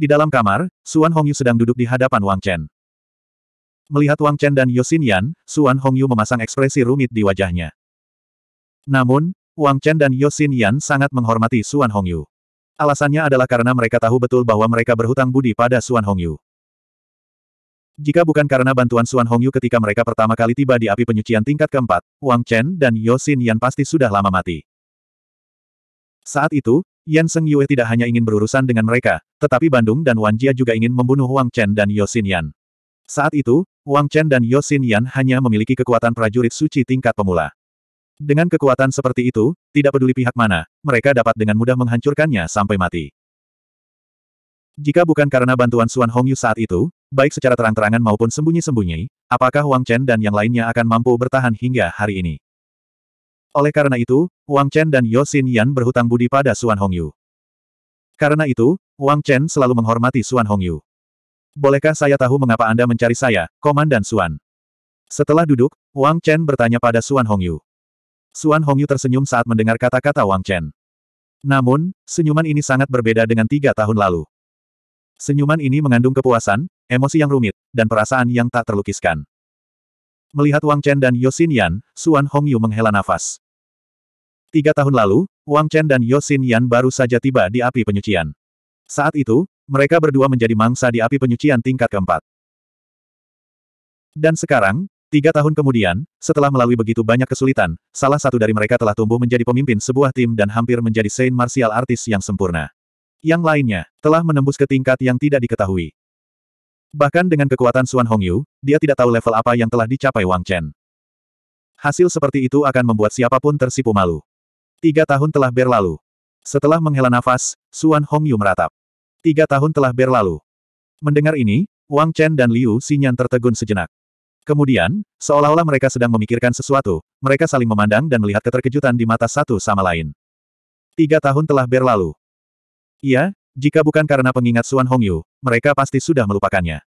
Di dalam kamar, Suan Hongyu sedang duduk di hadapan Wang Chen. Melihat Wang Chen dan Yosin Yan, Suan Hongyu memasang ekspresi rumit di wajahnya. Namun, Wang Chen dan Yosin Yan sangat menghormati Suan Hongyu. Alasannya adalah karena mereka tahu betul bahwa mereka berhutang budi pada Suan Hongyu. Jika bukan karena bantuan Suan Hongyu ketika mereka pertama kali tiba di api penyucian tingkat keempat, Wang Chen dan Yosin Yan pasti sudah lama mati. Saat itu, Yan Seng Yue tidak hanya ingin berurusan dengan mereka, tetapi Bandung dan Wan Jia juga ingin membunuh Wang Chen dan Yosin Yan. Saat itu, Wang Chen dan Yosin Yan hanya memiliki kekuatan prajurit suci tingkat pemula. Dengan kekuatan seperti itu, tidak peduli pihak mana, mereka dapat dengan mudah menghancurkannya sampai mati. Jika bukan karena bantuan Suan Hongyu saat itu, baik secara terang-terangan maupun sembunyi-sembunyi, apakah Wang Chen dan yang lainnya akan mampu bertahan hingga hari ini? Oleh karena itu, Wang Chen dan Yosin Yan berhutang budi pada Suan Hongyu. Karena itu, Wang Chen selalu menghormati Suan Hongyu. Bolehkah saya tahu mengapa Anda mencari saya, Komandan Suan? Setelah duduk, Wang Chen bertanya pada Suan Hongyu. Suan Hongyu tersenyum saat mendengar kata-kata Wang Chen. Namun, senyuman ini sangat berbeda dengan tiga tahun lalu. Senyuman ini mengandung kepuasan, emosi yang rumit, dan perasaan yang tak terlukiskan. Melihat Wang Chen dan Yosin Yan, Suan Hongyu menghela nafas. Tiga tahun lalu, Wang Chen dan Yosin Yan baru saja tiba di api penyucian. Saat itu, mereka berdua menjadi mangsa di api penyucian tingkat keempat. Dan sekarang, tiga tahun kemudian, setelah melalui begitu banyak kesulitan, salah satu dari mereka telah tumbuh menjadi pemimpin sebuah tim dan hampir menjadi Saint Martial Artis yang sempurna. Yang lainnya, telah menembus ke tingkat yang tidak diketahui. Bahkan dengan kekuatan Xuan Hongyu, dia tidak tahu level apa yang telah dicapai Wang Chen. Hasil seperti itu akan membuat siapapun tersipu malu. Tiga tahun telah berlalu. Setelah menghela nafas, Xuan Hongyu meratap. Tiga tahun telah berlalu. Mendengar ini, Wang Chen dan Liu Xinyan tertegun sejenak. Kemudian, seolah-olah mereka sedang memikirkan sesuatu, mereka saling memandang dan melihat keterkejutan di mata satu sama lain. Tiga tahun telah berlalu. Iya, jika bukan karena pengingat Xuan Hongyu, mereka pasti sudah melupakannya.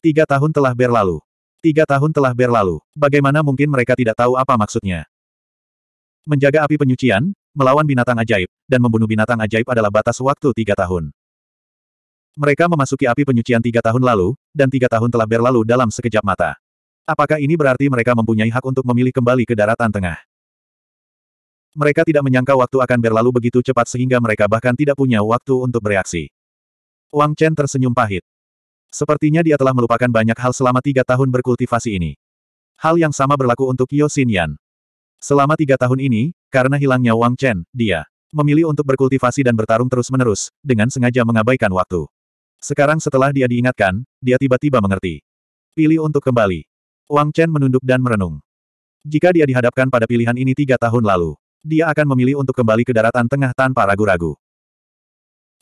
Tiga tahun telah berlalu. Tiga tahun telah berlalu. Bagaimana mungkin mereka tidak tahu apa maksudnya? Menjaga api penyucian, melawan binatang ajaib, dan membunuh binatang ajaib adalah batas waktu tiga tahun. Mereka memasuki api penyucian tiga tahun lalu, dan tiga tahun telah berlalu dalam sekejap mata. Apakah ini berarti mereka mempunyai hak untuk memilih kembali ke daratan tengah? Mereka tidak menyangka waktu akan berlalu begitu cepat sehingga mereka bahkan tidak punya waktu untuk bereaksi. Wang Chen tersenyum pahit. Sepertinya dia telah melupakan banyak hal selama tiga tahun berkultivasi ini. Hal yang sama berlaku untuk Yo Xinyan. Selama tiga tahun ini, karena hilangnya Wang Chen, dia memilih untuk berkultivasi dan bertarung terus-menerus, dengan sengaja mengabaikan waktu. Sekarang setelah dia diingatkan, dia tiba-tiba mengerti. Pilih untuk kembali. Wang Chen menunduk dan merenung. Jika dia dihadapkan pada pilihan ini tiga tahun lalu, dia akan memilih untuk kembali ke daratan tengah tanpa ragu-ragu.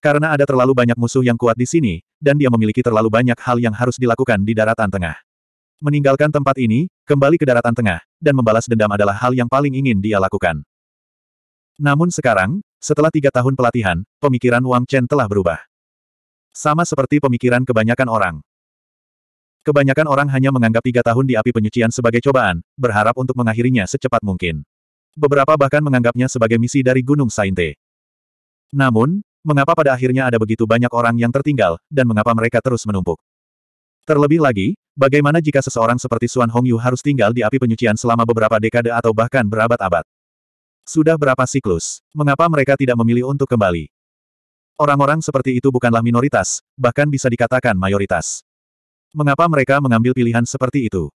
Karena ada terlalu banyak musuh yang kuat di sini, dan dia memiliki terlalu banyak hal yang harus dilakukan di daratan tengah. Meninggalkan tempat ini, kembali ke daratan tengah, dan membalas dendam adalah hal yang paling ingin dia lakukan. Namun sekarang, setelah tiga tahun pelatihan, pemikiran Wang Chen telah berubah. Sama seperti pemikiran kebanyakan orang. Kebanyakan orang hanya menganggap tiga tahun di api penyucian sebagai cobaan, berharap untuk mengakhirinya secepat mungkin. Beberapa bahkan menganggapnya sebagai misi dari Gunung Sainte. Namun, Mengapa pada akhirnya ada begitu banyak orang yang tertinggal, dan mengapa mereka terus menumpuk? Terlebih lagi, bagaimana jika seseorang seperti Suan Hongyu harus tinggal di api penyucian selama beberapa dekade atau bahkan berabad-abad? Sudah berapa siklus? Mengapa mereka tidak memilih untuk kembali? Orang-orang seperti itu bukanlah minoritas, bahkan bisa dikatakan mayoritas. Mengapa mereka mengambil pilihan seperti itu?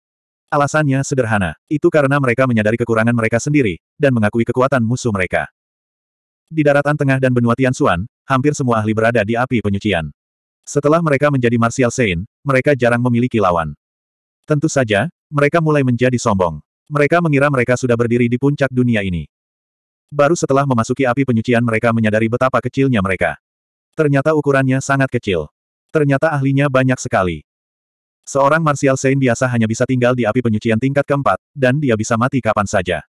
Alasannya sederhana, itu karena mereka menyadari kekurangan mereka sendiri, dan mengakui kekuatan musuh mereka. Di daratan tengah dan benua Tian Tianxuan, hampir semua ahli berada di api penyucian. Setelah mereka menjadi Martial Saint, mereka jarang memiliki lawan. Tentu saja, mereka mulai menjadi sombong. Mereka mengira mereka sudah berdiri di puncak dunia ini. Baru setelah memasuki api penyucian mereka menyadari betapa kecilnya mereka. Ternyata ukurannya sangat kecil. Ternyata ahlinya banyak sekali. Seorang Martial Saint biasa hanya bisa tinggal di api penyucian tingkat keempat, dan dia bisa mati kapan saja.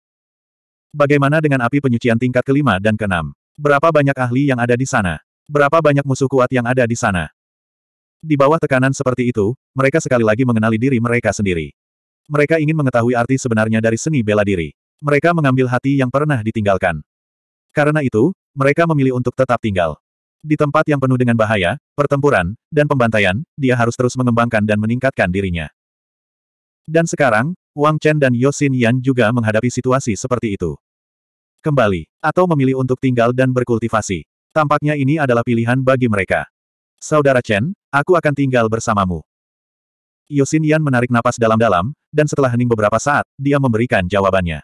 Bagaimana dengan api penyucian tingkat kelima dan keenam? Berapa banyak ahli yang ada di sana? Berapa banyak musuh kuat yang ada di sana? Di bawah tekanan seperti itu, mereka sekali lagi mengenali diri mereka sendiri. Mereka ingin mengetahui arti sebenarnya dari seni bela diri. Mereka mengambil hati yang pernah ditinggalkan. Karena itu, mereka memilih untuk tetap tinggal. Di tempat yang penuh dengan bahaya, pertempuran, dan pembantaian, dia harus terus mengembangkan dan meningkatkan dirinya. Dan sekarang, Wang Chen dan Yosin Yan juga menghadapi situasi seperti itu kembali, atau memilih untuk tinggal dan berkultivasi. Tampaknya ini adalah pilihan bagi mereka. Saudara Chen, aku akan tinggal bersamamu. Yosin Yan menarik napas dalam-dalam, dan setelah hening beberapa saat, dia memberikan jawabannya.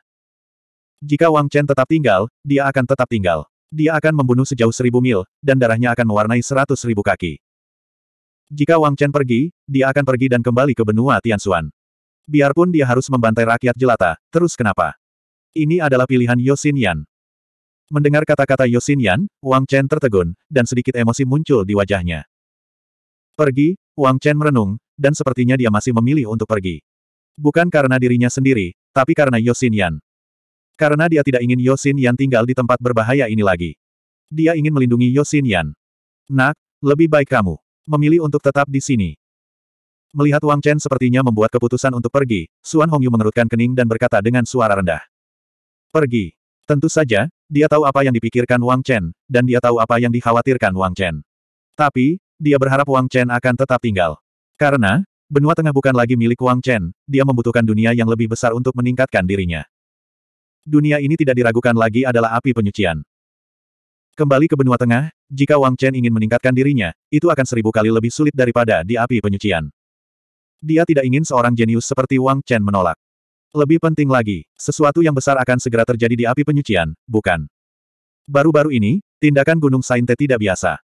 Jika Wang Chen tetap tinggal, dia akan tetap tinggal. Dia akan membunuh sejauh seribu mil, dan darahnya akan mewarnai seratus ribu kaki. Jika Wang Chen pergi, dia akan pergi dan kembali ke benua Tianxuan. Biarpun dia harus membantai rakyat jelata, terus kenapa? Ini adalah pilihan Yosin Yan. Mendengar kata-kata Yosin Yan, Wang Chen tertegun, dan sedikit emosi muncul di wajahnya. Pergi, Wang Chen merenung, dan sepertinya dia masih memilih untuk pergi. Bukan karena dirinya sendiri, tapi karena Yosin Yan. Karena dia tidak ingin Yosin Yan tinggal di tempat berbahaya ini lagi. Dia ingin melindungi Yosin Yan. Nak, lebih baik kamu memilih untuk tetap di sini. Melihat Wang Chen sepertinya membuat keputusan untuk pergi, Suan Hongyu mengerutkan kening dan berkata dengan suara rendah. Pergi. Tentu saja, dia tahu apa yang dipikirkan Wang Chen, dan dia tahu apa yang dikhawatirkan Wang Chen. Tapi, dia berharap Wang Chen akan tetap tinggal. Karena, benua tengah bukan lagi milik Wang Chen, dia membutuhkan dunia yang lebih besar untuk meningkatkan dirinya. Dunia ini tidak diragukan lagi adalah api penyucian. Kembali ke benua tengah, jika Wang Chen ingin meningkatkan dirinya, itu akan seribu kali lebih sulit daripada di api penyucian. Dia tidak ingin seorang jenius seperti Wang Chen menolak. Lebih penting lagi, sesuatu yang besar akan segera terjadi di api penyucian, bukan? Baru-baru ini, tindakan Gunung Sainte tidak biasa.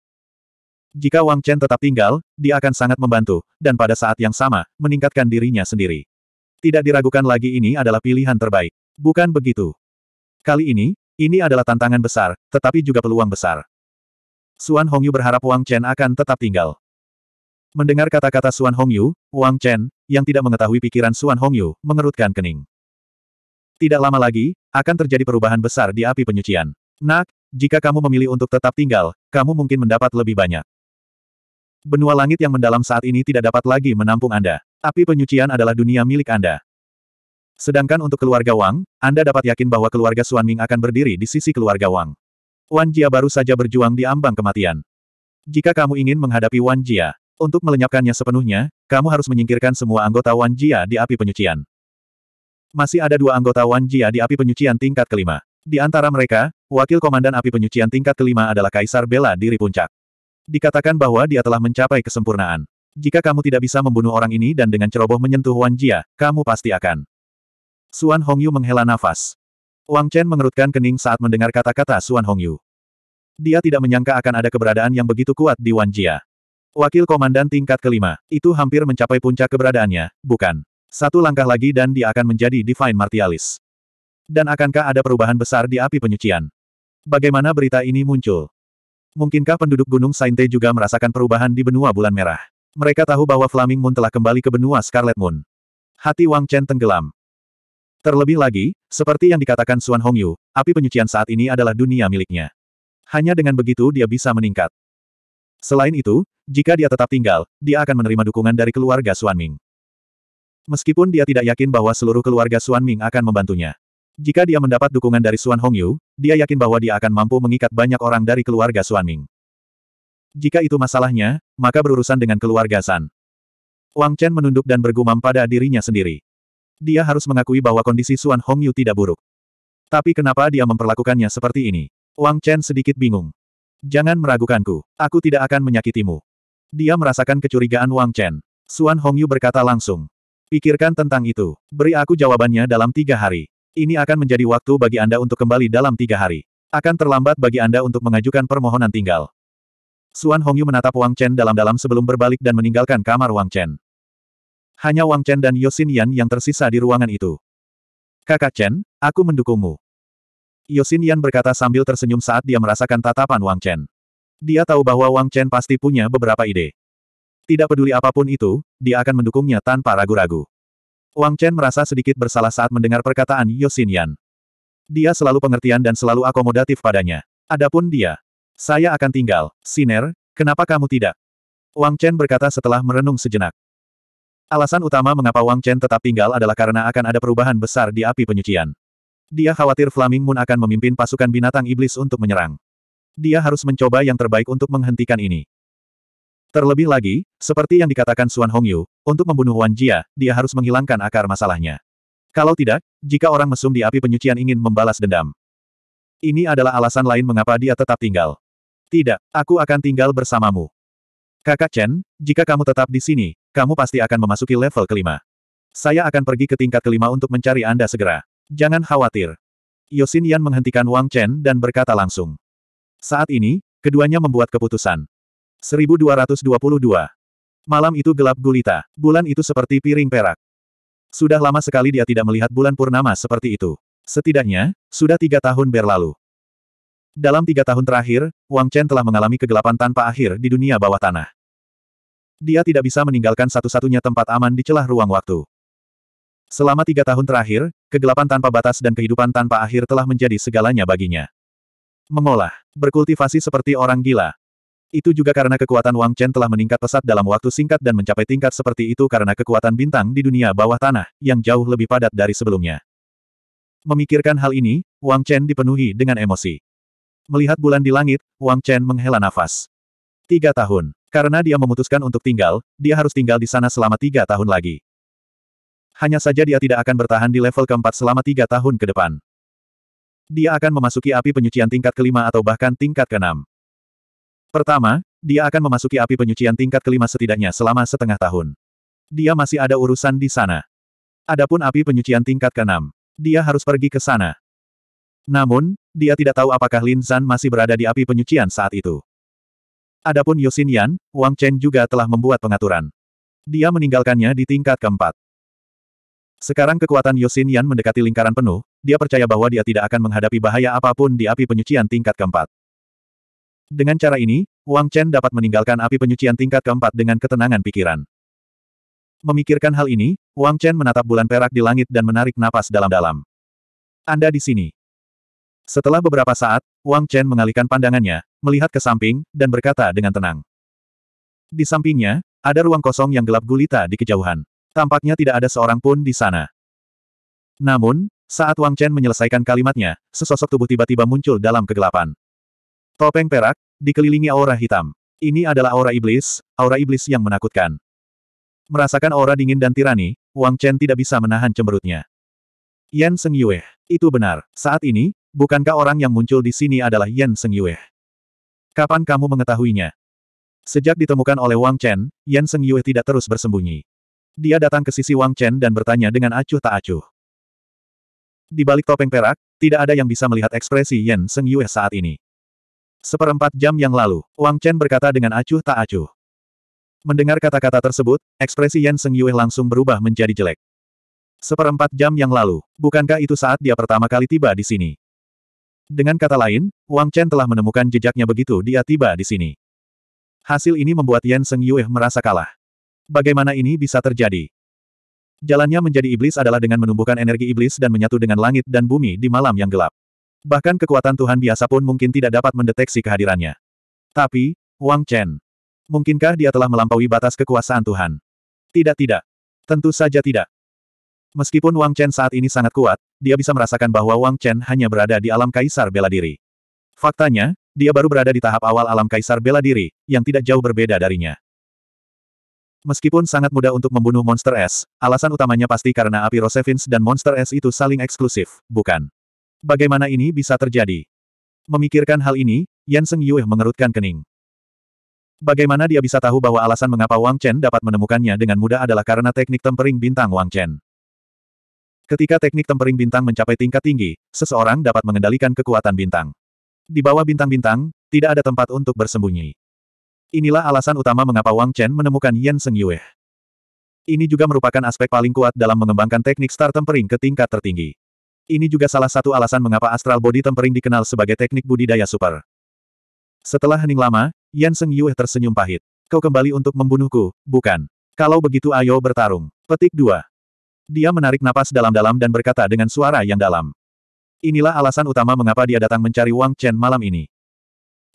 Jika Wang Chen tetap tinggal, dia akan sangat membantu, dan pada saat yang sama, meningkatkan dirinya sendiri. Tidak diragukan lagi ini adalah pilihan terbaik. Bukan begitu. Kali ini, ini adalah tantangan besar, tetapi juga peluang besar. Suan Hongyu berharap Wang Chen akan tetap tinggal. Mendengar kata-kata Suan Hongyu, Wang Chen, yang tidak mengetahui pikiran Suan Hongyu, mengerutkan kening. Tidak lama lagi, akan terjadi perubahan besar di api penyucian. Nak, jika kamu memilih untuk tetap tinggal, kamu mungkin mendapat lebih banyak. Benua langit yang mendalam saat ini tidak dapat lagi menampung Anda. Api penyucian adalah dunia milik Anda. Sedangkan untuk keluarga Wang, Anda dapat yakin bahwa keluarga Ming akan berdiri di sisi keluarga Wang. Wan Jia baru saja berjuang di ambang kematian. Jika kamu ingin menghadapi Wan Jia, untuk melenyapkannya sepenuhnya, kamu harus menyingkirkan semua anggota Wan Jia di api penyucian. Masih ada dua anggota Wan Jia di api penyucian tingkat kelima. Di antara mereka, wakil komandan api penyucian tingkat kelima adalah Kaisar Bela Diri Puncak. Dikatakan bahwa dia telah mencapai kesempurnaan. Jika kamu tidak bisa membunuh orang ini dan dengan ceroboh menyentuh Wan Jia, kamu pasti akan. Suan Hongyu menghela nafas. Wang Chen mengerutkan kening saat mendengar kata-kata Suan Hongyu. Dia tidak menyangka akan ada keberadaan yang begitu kuat di Wan Jia. Wakil Komandan tingkat kelima, itu hampir mencapai puncak keberadaannya, bukan? Satu langkah lagi dan dia akan menjadi Divine Martialis. Dan akankah ada perubahan besar di api penyucian? Bagaimana berita ini muncul? Mungkinkah penduduk Gunung Sainte juga merasakan perubahan di benua bulan merah? Mereka tahu bahwa Flaming Moon telah kembali ke benua Scarlet Moon. Hati Wang Chen tenggelam. Terlebih lagi, seperti yang dikatakan Suan Hongyu, api penyucian saat ini adalah dunia miliknya. Hanya dengan begitu dia bisa meningkat. Selain itu, jika dia tetap tinggal, dia akan menerima dukungan dari keluarga Suan Ming. Meskipun dia tidak yakin bahwa seluruh keluarga Suan Ming akan membantunya. Jika dia mendapat dukungan dari Suan Hongyu, dia yakin bahwa dia akan mampu mengikat banyak orang dari keluarga Suan Ming. Jika itu masalahnya, maka berurusan dengan keluarga San. Wang Chen menunduk dan bergumam pada dirinya sendiri. Dia harus mengakui bahwa kondisi Suan Hongyu tidak buruk. Tapi kenapa dia memperlakukannya seperti ini? Wang Chen sedikit bingung. Jangan meragukanku, aku tidak akan menyakitimu. Dia merasakan kecurigaan Wang Chen. Suan Hongyu berkata langsung. Pikirkan tentang itu, beri aku jawabannya dalam tiga hari. Ini akan menjadi waktu bagi Anda untuk kembali dalam tiga hari. Akan terlambat bagi Anda untuk mengajukan permohonan tinggal. Suan Hongyu menatap Wang Chen dalam-dalam sebelum berbalik dan meninggalkan kamar Wang Chen. Hanya Wang Chen dan Yosin Yan yang tersisa di ruangan itu. Kakak Chen, aku mendukungmu. Yosin Yan berkata sambil tersenyum saat dia merasakan tatapan Wang Chen. Dia tahu bahwa Wang Chen pasti punya beberapa ide. Tidak peduli apapun itu, dia akan mendukungnya tanpa ragu-ragu. Wang Chen merasa sedikit bersalah saat mendengar perkataan Yosin Yan. Dia selalu pengertian dan selalu akomodatif padanya. Adapun dia, saya akan tinggal. Siner, kenapa kamu tidak? Wang Chen berkata setelah merenung sejenak. Alasan utama mengapa Wang Chen tetap tinggal adalah karena akan ada perubahan besar di api penyucian. Dia khawatir Flaming Moon akan memimpin pasukan binatang iblis untuk menyerang. Dia harus mencoba yang terbaik untuk menghentikan ini. Terlebih lagi, seperti yang dikatakan Suan Hongyu, untuk membunuh Wan Jia, dia harus menghilangkan akar masalahnya. Kalau tidak, jika orang mesum di api penyucian ingin membalas dendam. Ini adalah alasan lain mengapa dia tetap tinggal. Tidak, aku akan tinggal bersamamu. Kakak Chen, jika kamu tetap di sini, kamu pasti akan memasuki level kelima. Saya akan pergi ke tingkat kelima untuk mencari Anda segera. Jangan khawatir. Yosin Yan menghentikan Wang Chen dan berkata langsung. Saat ini, keduanya membuat keputusan. 1222. Malam itu gelap gulita, bulan itu seperti piring perak. Sudah lama sekali dia tidak melihat bulan purnama seperti itu. Setidaknya, sudah tiga tahun berlalu. Dalam tiga tahun terakhir, Wang Chen telah mengalami kegelapan tanpa akhir di dunia bawah tanah. Dia tidak bisa meninggalkan satu-satunya tempat aman di celah ruang waktu. Selama tiga tahun terakhir, Kegelapan tanpa batas dan kehidupan tanpa akhir telah menjadi segalanya baginya. Mengolah, berkultivasi seperti orang gila. Itu juga karena kekuatan Wang Chen telah meningkat pesat dalam waktu singkat dan mencapai tingkat seperti itu karena kekuatan bintang di dunia bawah tanah, yang jauh lebih padat dari sebelumnya. Memikirkan hal ini, Wang Chen dipenuhi dengan emosi. Melihat bulan di langit, Wang Chen menghela nafas. Tiga tahun. Karena dia memutuskan untuk tinggal, dia harus tinggal di sana selama tiga tahun lagi hanya saja dia tidak akan bertahan di level keempat selama tiga tahun ke depan. Dia akan memasuki api penyucian tingkat kelima atau bahkan tingkat keenam. Pertama, dia akan memasuki api penyucian tingkat kelima setidaknya selama setengah tahun. Dia masih ada urusan di sana. Adapun api penyucian tingkat keenam, dia harus pergi ke sana. Namun, dia tidak tahu apakah Lin Zan masih berada di api penyucian saat itu. Adapun Yosin Yan, Wang Chen juga telah membuat pengaturan. Dia meninggalkannya di tingkat keempat. Sekarang kekuatan Yosin Yan mendekati lingkaran penuh, dia percaya bahwa dia tidak akan menghadapi bahaya apapun di api penyucian tingkat keempat. Dengan cara ini, Wang Chen dapat meninggalkan api penyucian tingkat keempat dengan ketenangan pikiran. Memikirkan hal ini, Wang Chen menatap bulan perak di langit dan menarik napas dalam-dalam. Anda di sini. Setelah beberapa saat, Wang Chen mengalihkan pandangannya, melihat ke samping, dan berkata dengan tenang. Di sampingnya, ada ruang kosong yang gelap gulita di kejauhan. Tampaknya tidak ada seorang pun di sana. Namun, saat Wang Chen menyelesaikan kalimatnya, sesosok tubuh tiba-tiba muncul dalam kegelapan. Topeng perak, dikelilingi aura hitam. Ini adalah aura iblis, aura iblis yang menakutkan. Merasakan aura dingin dan tirani, Wang Chen tidak bisa menahan cemberutnya. Yan Seng Yue, itu benar. Saat ini, bukankah orang yang muncul di sini adalah Yan Seng Yue? Kapan kamu mengetahuinya? Sejak ditemukan oleh Wang Chen, Yan Seng Yue tidak terus bersembunyi. Dia datang ke sisi Wang Chen dan bertanya dengan acuh tak acuh. Di balik topeng perak, tidak ada yang bisa melihat ekspresi Yan Seng Yue saat ini. Seperempat jam yang lalu, Wang Chen berkata dengan acuh tak acuh. Mendengar kata-kata tersebut, ekspresi Yan Seng Yue langsung berubah menjadi jelek. Seperempat jam yang lalu, bukankah itu saat dia pertama kali tiba di sini? Dengan kata lain, Wang Chen telah menemukan jejaknya begitu dia tiba di sini. Hasil ini membuat Yan Seng Yue merasa kalah. Bagaimana ini bisa terjadi? Jalannya menjadi iblis adalah dengan menumbuhkan energi iblis dan menyatu dengan langit dan bumi di malam yang gelap. Bahkan kekuatan Tuhan biasa pun mungkin tidak dapat mendeteksi kehadirannya. Tapi, Wang Chen. Mungkinkah dia telah melampaui batas kekuasaan Tuhan? Tidak-tidak. Tentu saja tidak. Meskipun Wang Chen saat ini sangat kuat, dia bisa merasakan bahwa Wang Chen hanya berada di alam kaisar bela diri. Faktanya, dia baru berada di tahap awal alam kaisar bela diri, yang tidak jauh berbeda darinya. Meskipun sangat mudah untuk membunuh monster es, alasan utamanya pasti karena api Rosevins dan monster es itu saling eksklusif, bukan? Bagaimana ini bisa terjadi? Memikirkan hal ini, Seng Yue mengerutkan kening. Bagaimana dia bisa tahu bahwa alasan mengapa Wang Chen dapat menemukannya dengan mudah adalah karena teknik tempering bintang Wang Chen. Ketika teknik tempering bintang mencapai tingkat tinggi, seseorang dapat mengendalikan kekuatan bintang. Di bawah bintang-bintang, tidak ada tempat untuk bersembunyi. Inilah alasan utama mengapa Wang Chen menemukan Yan Seng Yue. Ini juga merupakan aspek paling kuat dalam mengembangkan teknik star tempering ke tingkat tertinggi. Ini juga salah satu alasan mengapa astral body tempering dikenal sebagai teknik budidaya super. Setelah hening lama, Yan Seng Yue tersenyum pahit. Kau kembali untuk membunuhku, bukan? Kalau begitu ayo bertarung. Petik 2. Dia menarik napas dalam-dalam dan berkata dengan suara yang dalam. Inilah alasan utama mengapa dia datang mencari Wang Chen malam ini.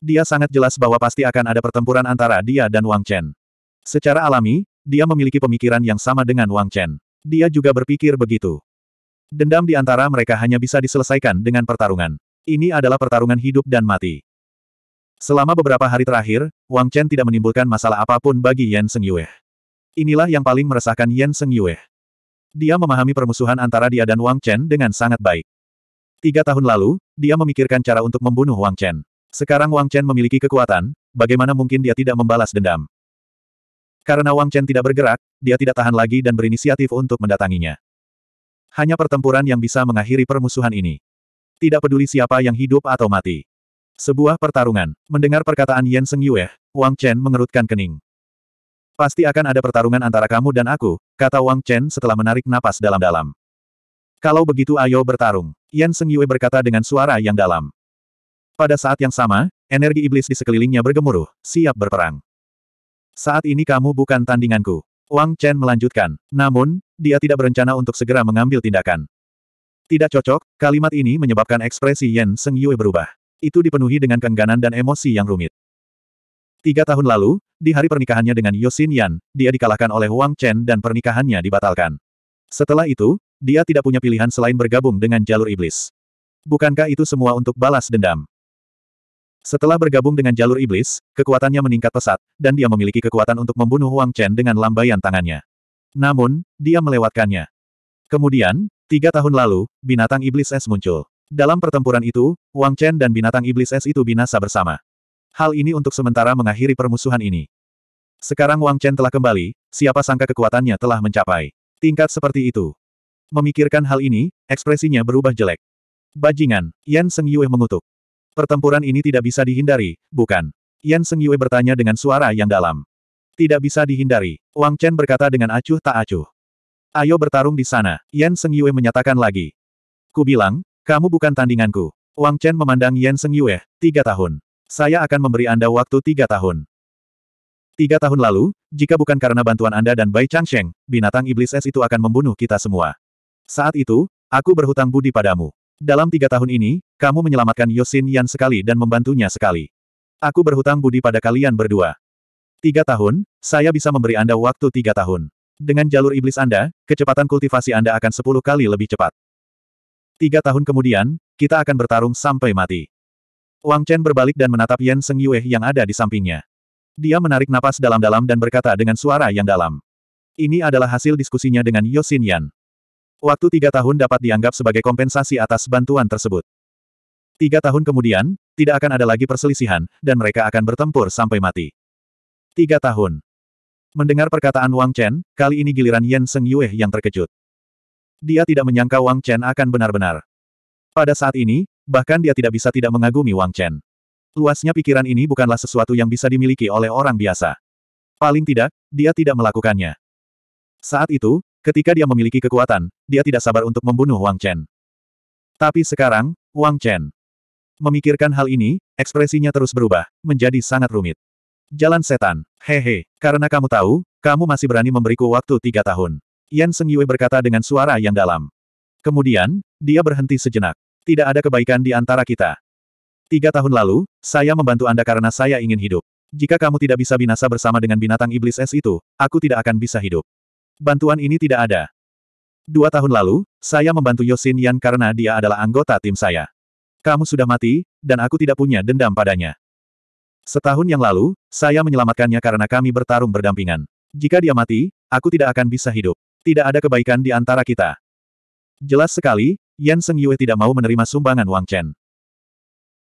Dia sangat jelas bahwa pasti akan ada pertempuran antara dia dan Wang Chen. Secara alami, dia memiliki pemikiran yang sama dengan Wang Chen. Dia juga berpikir begitu. Dendam di antara mereka hanya bisa diselesaikan dengan pertarungan. Ini adalah pertarungan hidup dan mati. Selama beberapa hari terakhir, Wang Chen tidak menimbulkan masalah apapun bagi Yan Seng Yue. Inilah yang paling meresahkan Yan Seng Yue. Dia memahami permusuhan antara dia dan Wang Chen dengan sangat baik. Tiga tahun lalu, dia memikirkan cara untuk membunuh Wang Chen. Sekarang Wang Chen memiliki kekuatan, bagaimana mungkin dia tidak membalas dendam? Karena Wang Chen tidak bergerak, dia tidak tahan lagi dan berinisiatif untuk mendatanginya. Hanya pertempuran yang bisa mengakhiri permusuhan ini. Tidak peduli siapa yang hidup atau mati. Sebuah pertarungan. Mendengar perkataan Yan Seng Yue, Wang Chen mengerutkan kening. Pasti akan ada pertarungan antara kamu dan aku, kata Wang Chen setelah menarik napas dalam-dalam. Kalau begitu ayo bertarung, Yan Seng Yue berkata dengan suara yang dalam. Pada saat yang sama, energi iblis di sekelilingnya bergemuruh, siap berperang. Saat ini kamu bukan tandinganku. Wang Chen melanjutkan. Namun, dia tidak berencana untuk segera mengambil tindakan. Tidak cocok, kalimat ini menyebabkan ekspresi Yan Seng Yue berubah. Itu dipenuhi dengan kengganan dan emosi yang rumit. Tiga tahun lalu, di hari pernikahannya dengan Yosin Yan, dia dikalahkan oleh Wang Chen dan pernikahannya dibatalkan. Setelah itu, dia tidak punya pilihan selain bergabung dengan jalur iblis. Bukankah itu semua untuk balas dendam? Setelah bergabung dengan jalur iblis, kekuatannya meningkat pesat, dan dia memiliki kekuatan untuk membunuh Wang Chen dengan lambaian tangannya. Namun, dia melewatkannya. Kemudian, tiga tahun lalu, binatang iblis es muncul. Dalam pertempuran itu, Wang Chen dan binatang iblis es itu binasa bersama. Hal ini untuk sementara mengakhiri permusuhan ini. Sekarang Wang Chen telah kembali, siapa sangka kekuatannya telah mencapai tingkat seperti itu. Memikirkan hal ini, ekspresinya berubah jelek. Bajingan, Yan Seng Yue mengutuk. Pertempuran ini tidak bisa dihindari, bukan? Yan Seng Yue bertanya dengan suara yang dalam. Tidak bisa dihindari, Wang Chen berkata dengan acuh tak acuh. Ayo bertarung di sana, Yan Seng Yue menyatakan lagi. Ku bilang, kamu bukan tandinganku. Wang Chen memandang Yan Seng Yue, tiga tahun. Saya akan memberi Anda waktu tiga tahun. Tiga tahun lalu, jika bukan karena bantuan Anda dan Bai Changsheng, binatang iblis es itu akan membunuh kita semua. Saat itu, aku berhutang budi padamu. Dalam tiga tahun ini, kamu menyelamatkan Yosin Yan sekali dan membantunya sekali. Aku berhutang budi pada kalian berdua. Tiga tahun, saya bisa memberi Anda waktu tiga tahun. Dengan jalur iblis Anda, kecepatan kultivasi Anda akan sepuluh kali lebih cepat. Tiga tahun kemudian, kita akan bertarung sampai mati. Wang Chen berbalik dan menatap Yan Seng Yue yang ada di sampingnya. Dia menarik napas dalam-dalam dan berkata dengan suara yang dalam. Ini adalah hasil diskusinya dengan Yosin Yan. Waktu tiga tahun dapat dianggap sebagai kompensasi atas bantuan tersebut. Tiga tahun kemudian, tidak akan ada lagi perselisihan, dan mereka akan bertempur sampai mati. Tiga tahun. Mendengar perkataan Wang Chen, kali ini giliran Yan Seng Yue yang terkejut. Dia tidak menyangka Wang Chen akan benar-benar. Pada saat ini, bahkan dia tidak bisa tidak mengagumi Wang Chen. Luasnya pikiran ini bukanlah sesuatu yang bisa dimiliki oleh orang biasa. Paling tidak, dia tidak melakukannya. Saat itu, Ketika dia memiliki kekuatan, dia tidak sabar untuk membunuh Wang Chen. Tapi sekarang, Wang Chen memikirkan hal ini, ekspresinya terus berubah, menjadi sangat rumit. Jalan setan, hehe, karena kamu tahu, kamu masih berani memberiku waktu tiga tahun. Yan Seng Yue berkata dengan suara yang dalam. Kemudian, dia berhenti sejenak. Tidak ada kebaikan di antara kita. Tiga tahun lalu, saya membantu Anda karena saya ingin hidup. Jika kamu tidak bisa binasa bersama dengan binatang iblis es itu, aku tidak akan bisa hidup. Bantuan ini tidak ada. Dua tahun lalu, saya membantu Yosin Yan karena dia adalah anggota tim saya. Kamu sudah mati, dan aku tidak punya dendam padanya. Setahun yang lalu, saya menyelamatkannya karena kami bertarung berdampingan. Jika dia mati, aku tidak akan bisa hidup. Tidak ada kebaikan di antara kita. Jelas sekali, Yan Seng Yue tidak mau menerima sumbangan Wang Chen.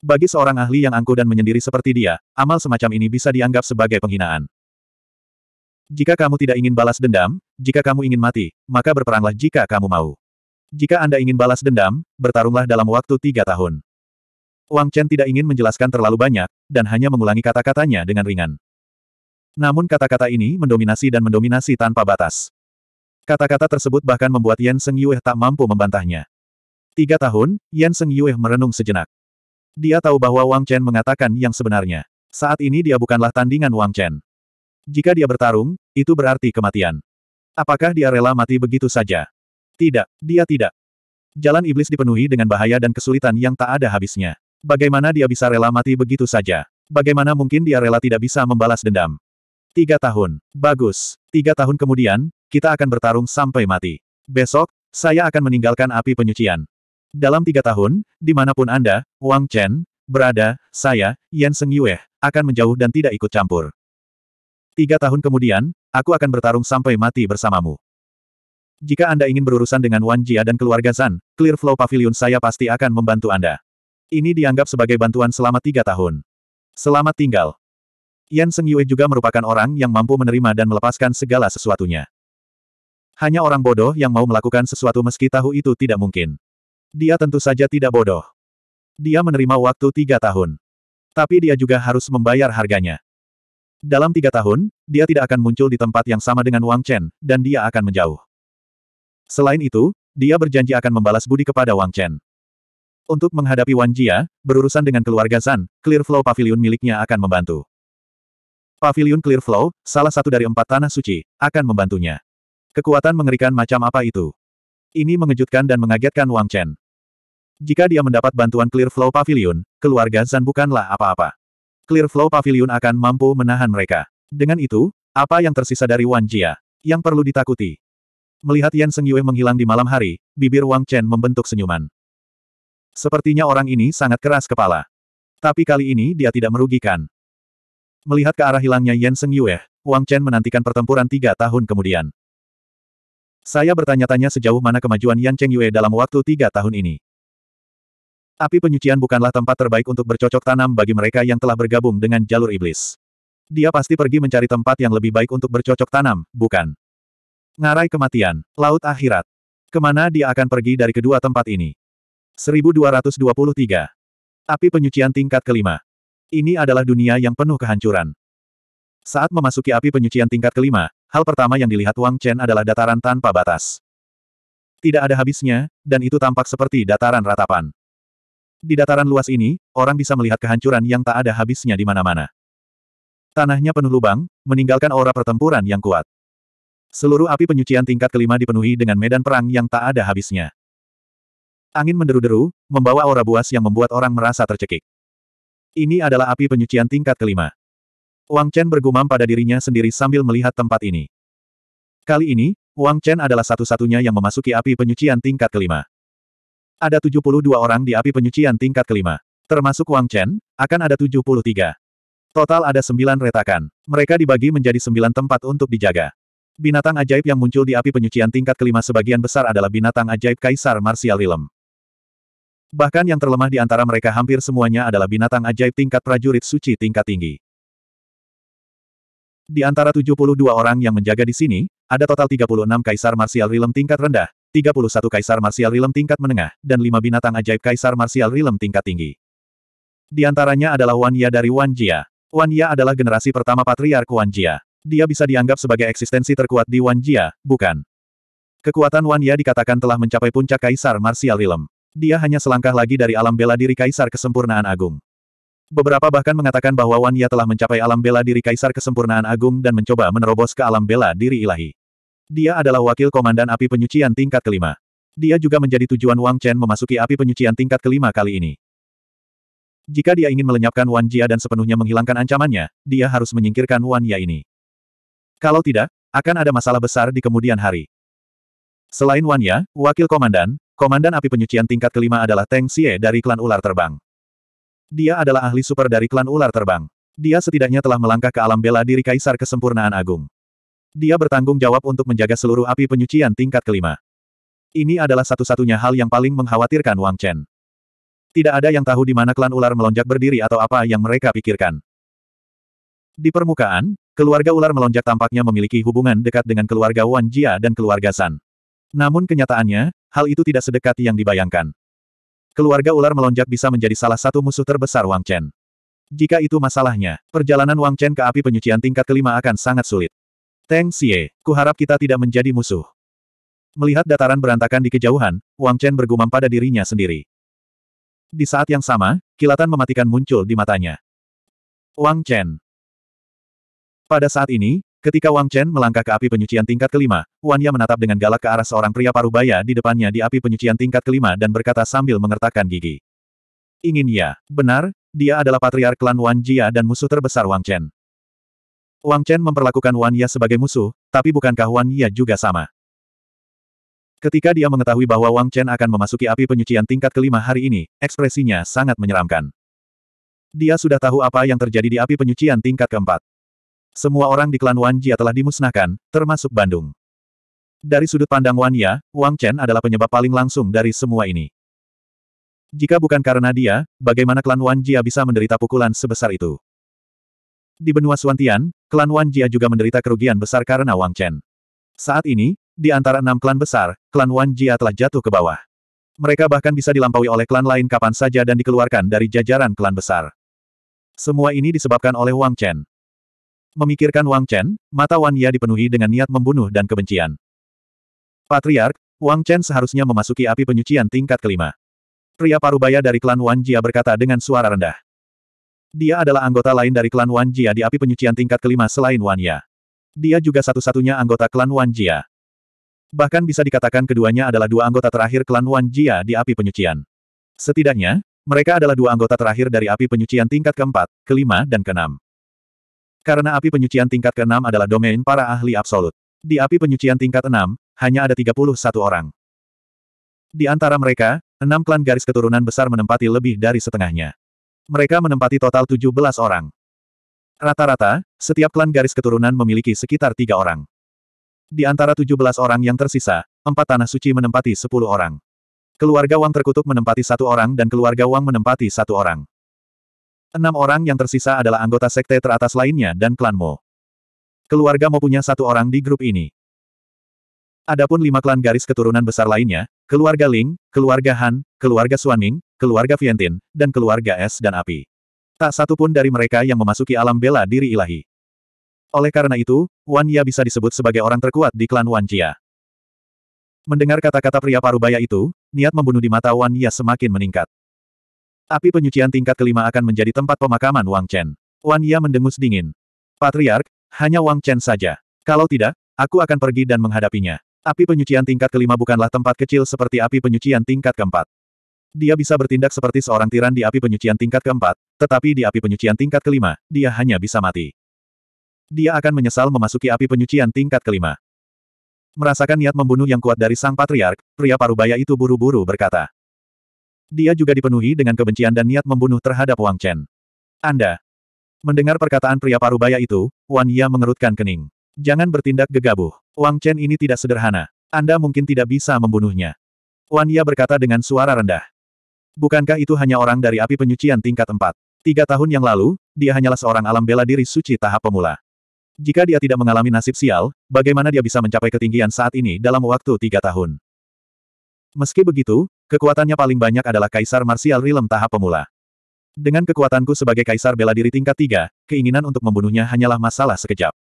Bagi seorang ahli yang angkuh dan menyendiri seperti dia, amal semacam ini bisa dianggap sebagai penghinaan. Jika kamu tidak ingin balas dendam, jika kamu ingin mati, maka berperanglah jika kamu mau. Jika Anda ingin balas dendam, bertarunglah dalam waktu tiga tahun. Wang Chen tidak ingin menjelaskan terlalu banyak, dan hanya mengulangi kata-katanya dengan ringan. Namun kata-kata ini mendominasi dan mendominasi tanpa batas. Kata-kata tersebut bahkan membuat Yan Seng Yue tak mampu membantahnya. Tiga tahun, Yan Seng Yue merenung sejenak. Dia tahu bahwa Wang Chen mengatakan yang sebenarnya. Saat ini dia bukanlah tandingan Wang Chen. Jika dia bertarung, itu berarti kematian. Apakah dia rela mati begitu saja? Tidak, dia tidak. Jalan iblis dipenuhi dengan bahaya dan kesulitan yang tak ada habisnya. Bagaimana dia bisa rela mati begitu saja? Bagaimana mungkin dia rela tidak bisa membalas dendam? Tiga tahun. Bagus. Tiga tahun kemudian, kita akan bertarung sampai mati. Besok, saya akan meninggalkan api penyucian. Dalam tiga tahun, dimanapun Anda, Wang Chen, berada, saya, Yan Seng Yue, akan menjauh dan tidak ikut campur. Tiga tahun kemudian, Aku akan bertarung sampai mati bersamamu. Jika Anda ingin berurusan dengan Wan Jia dan keluarga Zan, Clear Flow Pavilion saya pasti akan membantu Anda. Ini dianggap sebagai bantuan selama tiga tahun. Selamat tinggal. Yan Seng Yue juga merupakan orang yang mampu menerima dan melepaskan segala sesuatunya. Hanya orang bodoh yang mau melakukan sesuatu meski tahu itu tidak mungkin. Dia tentu saja tidak bodoh. Dia menerima waktu tiga tahun. Tapi dia juga harus membayar harganya. Dalam tiga tahun, dia tidak akan muncul di tempat yang sama dengan Wang Chen, dan dia akan menjauh. Selain itu, dia berjanji akan membalas budi kepada Wang Chen. Untuk menghadapi Wan Jia, berurusan dengan keluarga Zan, Clearflow Pavilion miliknya akan membantu. Pavilion Clearflow, salah satu dari empat tanah suci, akan membantunya. Kekuatan mengerikan macam apa itu? Ini mengejutkan dan mengagetkan Wang Chen. Jika dia mendapat bantuan Clearflow Pavilion, keluarga San bukanlah apa-apa. Clear Flow Pavilion akan mampu menahan mereka. Dengan itu, apa yang tersisa dari Wan Jia? Yang perlu ditakuti. Melihat Yan Seng Yue menghilang di malam hari, bibir Wang Chen membentuk senyuman. Sepertinya orang ini sangat keras kepala. Tapi kali ini dia tidak merugikan. Melihat ke arah hilangnya Yan Seng Yue, Wang Chen menantikan pertempuran tiga tahun kemudian. Saya bertanya-tanya sejauh mana kemajuan Yan Cheng Yue dalam waktu tiga tahun ini. Api penyucian bukanlah tempat terbaik untuk bercocok tanam bagi mereka yang telah bergabung dengan jalur iblis. Dia pasti pergi mencari tempat yang lebih baik untuk bercocok tanam, bukan? Ngarai kematian, laut akhirat. Kemana dia akan pergi dari kedua tempat ini? 1223. Api penyucian tingkat kelima. Ini adalah dunia yang penuh kehancuran. Saat memasuki api penyucian tingkat kelima, hal pertama yang dilihat Wang Chen adalah dataran tanpa batas. Tidak ada habisnya, dan itu tampak seperti dataran ratapan. Di dataran luas ini, orang bisa melihat kehancuran yang tak ada habisnya di mana-mana. Tanahnya penuh lubang, meninggalkan aura pertempuran yang kuat. Seluruh api penyucian tingkat kelima dipenuhi dengan medan perang yang tak ada habisnya. Angin menderu-deru, membawa aura buas yang membuat orang merasa tercekik. Ini adalah api penyucian tingkat kelima. Wang Chen bergumam pada dirinya sendiri sambil melihat tempat ini. Kali ini, Wang Chen adalah satu-satunya yang memasuki api penyucian tingkat kelima ada 72 orang di api penyucian tingkat kelima. Termasuk Wang Chen, akan ada 73. Total ada 9 retakan. Mereka dibagi menjadi 9 tempat untuk dijaga. Binatang ajaib yang muncul di api penyucian tingkat kelima sebagian besar adalah binatang ajaib Kaisar Martial Realm. Bahkan yang terlemah di antara mereka hampir semuanya adalah binatang ajaib tingkat prajurit suci tingkat tinggi. Di antara 72 orang yang menjaga di sini, ada total 36 kaisar martial realm tingkat rendah, 31 Kaisar Marsial Realm tingkat menengah, dan 5 binatang ajaib Kaisar Marsial Realm tingkat tinggi. Di antaranya adalah Wan Ya dari Wan Jia. Wan Ya adalah generasi pertama Patriark Wan Jia. Dia bisa dianggap sebagai eksistensi terkuat di Wan Jia, bukan? Kekuatan Wan Ya dikatakan telah mencapai puncak Kaisar Marsial Realm. Dia hanya selangkah lagi dari alam bela diri Kaisar Kesempurnaan Agung. Beberapa bahkan mengatakan bahwa Wan Ya telah mencapai alam bela diri Kaisar Kesempurnaan Agung dan mencoba menerobos ke alam bela diri ilahi. Dia adalah wakil komandan api penyucian tingkat kelima. Dia juga menjadi tujuan Wang Chen memasuki api penyucian tingkat kelima kali ini. Jika dia ingin melenyapkan Wan Jia dan sepenuhnya menghilangkan ancamannya, dia harus menyingkirkan Wan Ya ini. Kalau tidak, akan ada masalah besar di kemudian hari. Selain Wan Ya, wakil komandan, komandan api penyucian tingkat kelima adalah Teng Xie dari klan ular terbang. Dia adalah ahli super dari klan ular terbang. Dia setidaknya telah melangkah ke alam bela diri Kaisar Kesempurnaan Agung. Dia bertanggung jawab untuk menjaga seluruh api penyucian tingkat kelima. Ini adalah satu-satunya hal yang paling mengkhawatirkan Wang Chen. Tidak ada yang tahu di mana klan ular melonjak berdiri atau apa yang mereka pikirkan. Di permukaan, keluarga ular melonjak tampaknya memiliki hubungan dekat dengan keluarga Wan Jia dan keluarga San. Namun kenyataannya, hal itu tidak sedekat yang dibayangkan. Keluarga ular melonjak bisa menjadi salah satu musuh terbesar Wang Chen. Jika itu masalahnya, perjalanan Wang Chen ke api penyucian tingkat kelima akan sangat sulit. Teng Xie, kuharap kita tidak menjadi musuh. Melihat dataran berantakan di kejauhan, Wang Chen bergumam pada dirinya sendiri. Di saat yang sama, kilatan mematikan muncul di matanya. Wang Chen. Pada saat ini, ketika Wang Chen melangkah ke api penyucian tingkat kelima, Wan Ya menatap dengan galak ke arah seorang pria parubaya di depannya di api penyucian tingkat kelima dan berkata sambil mengertakkan gigi. Ingin ya, benar, dia adalah patriark klan Wan Jia dan musuh terbesar Wang Chen. Wang Chen memperlakukan Wan Ya sebagai musuh, tapi bukankah Wan Ya juga sama? Ketika dia mengetahui bahwa Wang Chen akan memasuki api penyucian tingkat kelima hari ini, ekspresinya sangat menyeramkan. Dia sudah tahu apa yang terjadi di api penyucian tingkat keempat. Semua orang di klan Wan Jia telah dimusnahkan, termasuk Bandung. Dari sudut pandang Wan Ya, Wang Chen adalah penyebab paling langsung dari semua ini. Jika bukan karena dia, bagaimana klan Wan Jia bisa menderita pukulan sebesar itu? Di benua Suantian, klan Wan Jia juga menderita kerugian besar karena Wang Chen. Saat ini, di antara enam klan besar, klan Wan Jia telah jatuh ke bawah. Mereka bahkan bisa dilampaui oleh klan lain kapan saja dan dikeluarkan dari jajaran klan besar. Semua ini disebabkan oleh Wang Chen. Memikirkan Wang Chen, mata Wan Ya dipenuhi dengan niat membunuh dan kebencian. Patriark, Wang Chen seharusnya memasuki api penyucian tingkat kelima. Pria parubaya dari klan Wan Jia berkata dengan suara rendah. Dia adalah anggota lain dari klan Wan Jia di api penyucian tingkat kelima selain Wan Ya. Dia juga satu-satunya anggota klan Wan Jia. Bahkan bisa dikatakan keduanya adalah dua anggota terakhir klan Wan Jia di api penyucian. Setidaknya, mereka adalah dua anggota terakhir dari api penyucian tingkat keempat, kelima dan keenam. Karena api penyucian tingkat keenam adalah domain para ahli absolut. Di api penyucian tingkat enam, hanya ada 31 orang. Di antara mereka, enam klan garis keturunan besar menempati lebih dari setengahnya. Mereka menempati total 17 orang. Rata-rata, setiap klan garis keturunan memiliki sekitar tiga orang. Di antara 17 orang yang tersisa, empat tanah suci menempati 10 orang. Keluarga Wang terkutuk menempati satu orang dan keluarga Wang menempati satu orang. Enam orang yang tersisa adalah anggota sekte teratas lainnya dan klan Mo. Keluarga Mo punya satu orang di grup ini. Adapun lima klan garis keturunan besar lainnya, keluarga Ling, keluarga Han, keluarga Suaning, keluarga Vientin, dan keluarga Es dan Api. Tak satu pun dari mereka yang memasuki alam bela diri ilahi. Oleh karena itu, Wan Ya bisa disebut sebagai orang terkuat di klan Wan Jia. Mendengar kata-kata pria parubaya itu, niat membunuh di mata Wan Ya semakin meningkat. Api penyucian tingkat kelima akan menjadi tempat pemakaman Wang Chen. Wan Ya mendengus dingin. Patriark, hanya Wang Chen saja. Kalau tidak, aku akan pergi dan menghadapinya. Api penyucian tingkat kelima bukanlah tempat kecil seperti api penyucian tingkat keempat. Dia bisa bertindak seperti seorang tiran di api penyucian tingkat keempat, tetapi di api penyucian tingkat kelima, dia hanya bisa mati. Dia akan menyesal memasuki api penyucian tingkat kelima. Merasakan niat membunuh yang kuat dari sang patriark, pria parubaya itu buru-buru berkata. Dia juga dipenuhi dengan kebencian dan niat membunuh terhadap Wang Chen. Anda. Mendengar perkataan pria parubaya itu, Wan Ya mengerutkan kening. Jangan bertindak gegabah. Wang Chen ini tidak sederhana. Anda mungkin tidak bisa membunuhnya. Wan Ya berkata dengan suara rendah. Bukankah itu hanya orang dari api penyucian tingkat 4? Tiga tahun yang lalu, dia hanyalah seorang alam bela diri suci tahap pemula. Jika dia tidak mengalami nasib sial, bagaimana dia bisa mencapai ketinggian saat ini dalam waktu tiga tahun? Meski begitu, kekuatannya paling banyak adalah Kaisar Marsial Rilem tahap pemula. Dengan kekuatanku sebagai Kaisar bela diri tingkat tiga, keinginan untuk membunuhnya hanyalah masalah sekejap.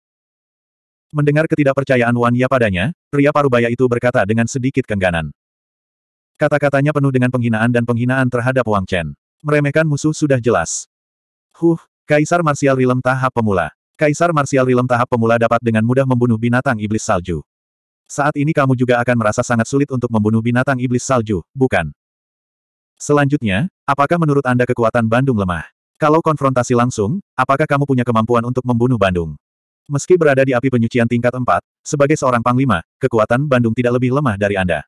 Mendengar ketidakpercayaan Wan Ya padanya, pria parubaya itu berkata dengan sedikit kengganan. Kata-katanya penuh dengan penghinaan dan penghinaan terhadap Wang Chen. Meremehkan musuh sudah jelas. Huh, Kaisar Martial Rilem tahap pemula. Kaisar Martial Rilem tahap pemula dapat dengan mudah membunuh binatang iblis salju. Saat ini kamu juga akan merasa sangat sulit untuk membunuh binatang iblis salju, bukan? Selanjutnya, apakah menurut Anda kekuatan Bandung lemah? Kalau konfrontasi langsung, apakah kamu punya kemampuan untuk membunuh Bandung? Meski berada di api penyucian tingkat 4, sebagai seorang panglima, kekuatan Bandung tidak lebih lemah dari Anda.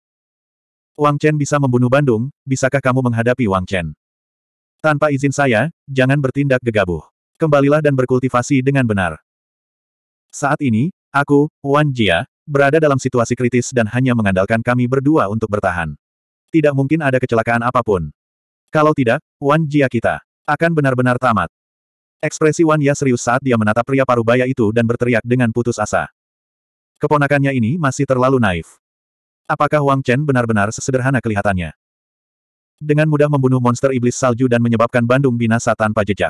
Wang Chen bisa membunuh Bandung, bisakah kamu menghadapi Wang Chen? Tanpa izin saya, jangan bertindak gegabah. Kembalilah dan berkultivasi dengan benar. Saat ini, aku, Wan Jia, berada dalam situasi kritis dan hanya mengandalkan kami berdua untuk bertahan. Tidak mungkin ada kecelakaan apapun. Kalau tidak, Wan Jia kita akan benar-benar tamat. Ekspresi Wan Ya serius saat dia menatap pria parubaya itu dan berteriak dengan putus asa. Keponakannya ini masih terlalu naif. Apakah Wang Chen benar-benar sesederhana kelihatannya? Dengan mudah membunuh monster iblis salju dan menyebabkan Bandung binasa tanpa jejak.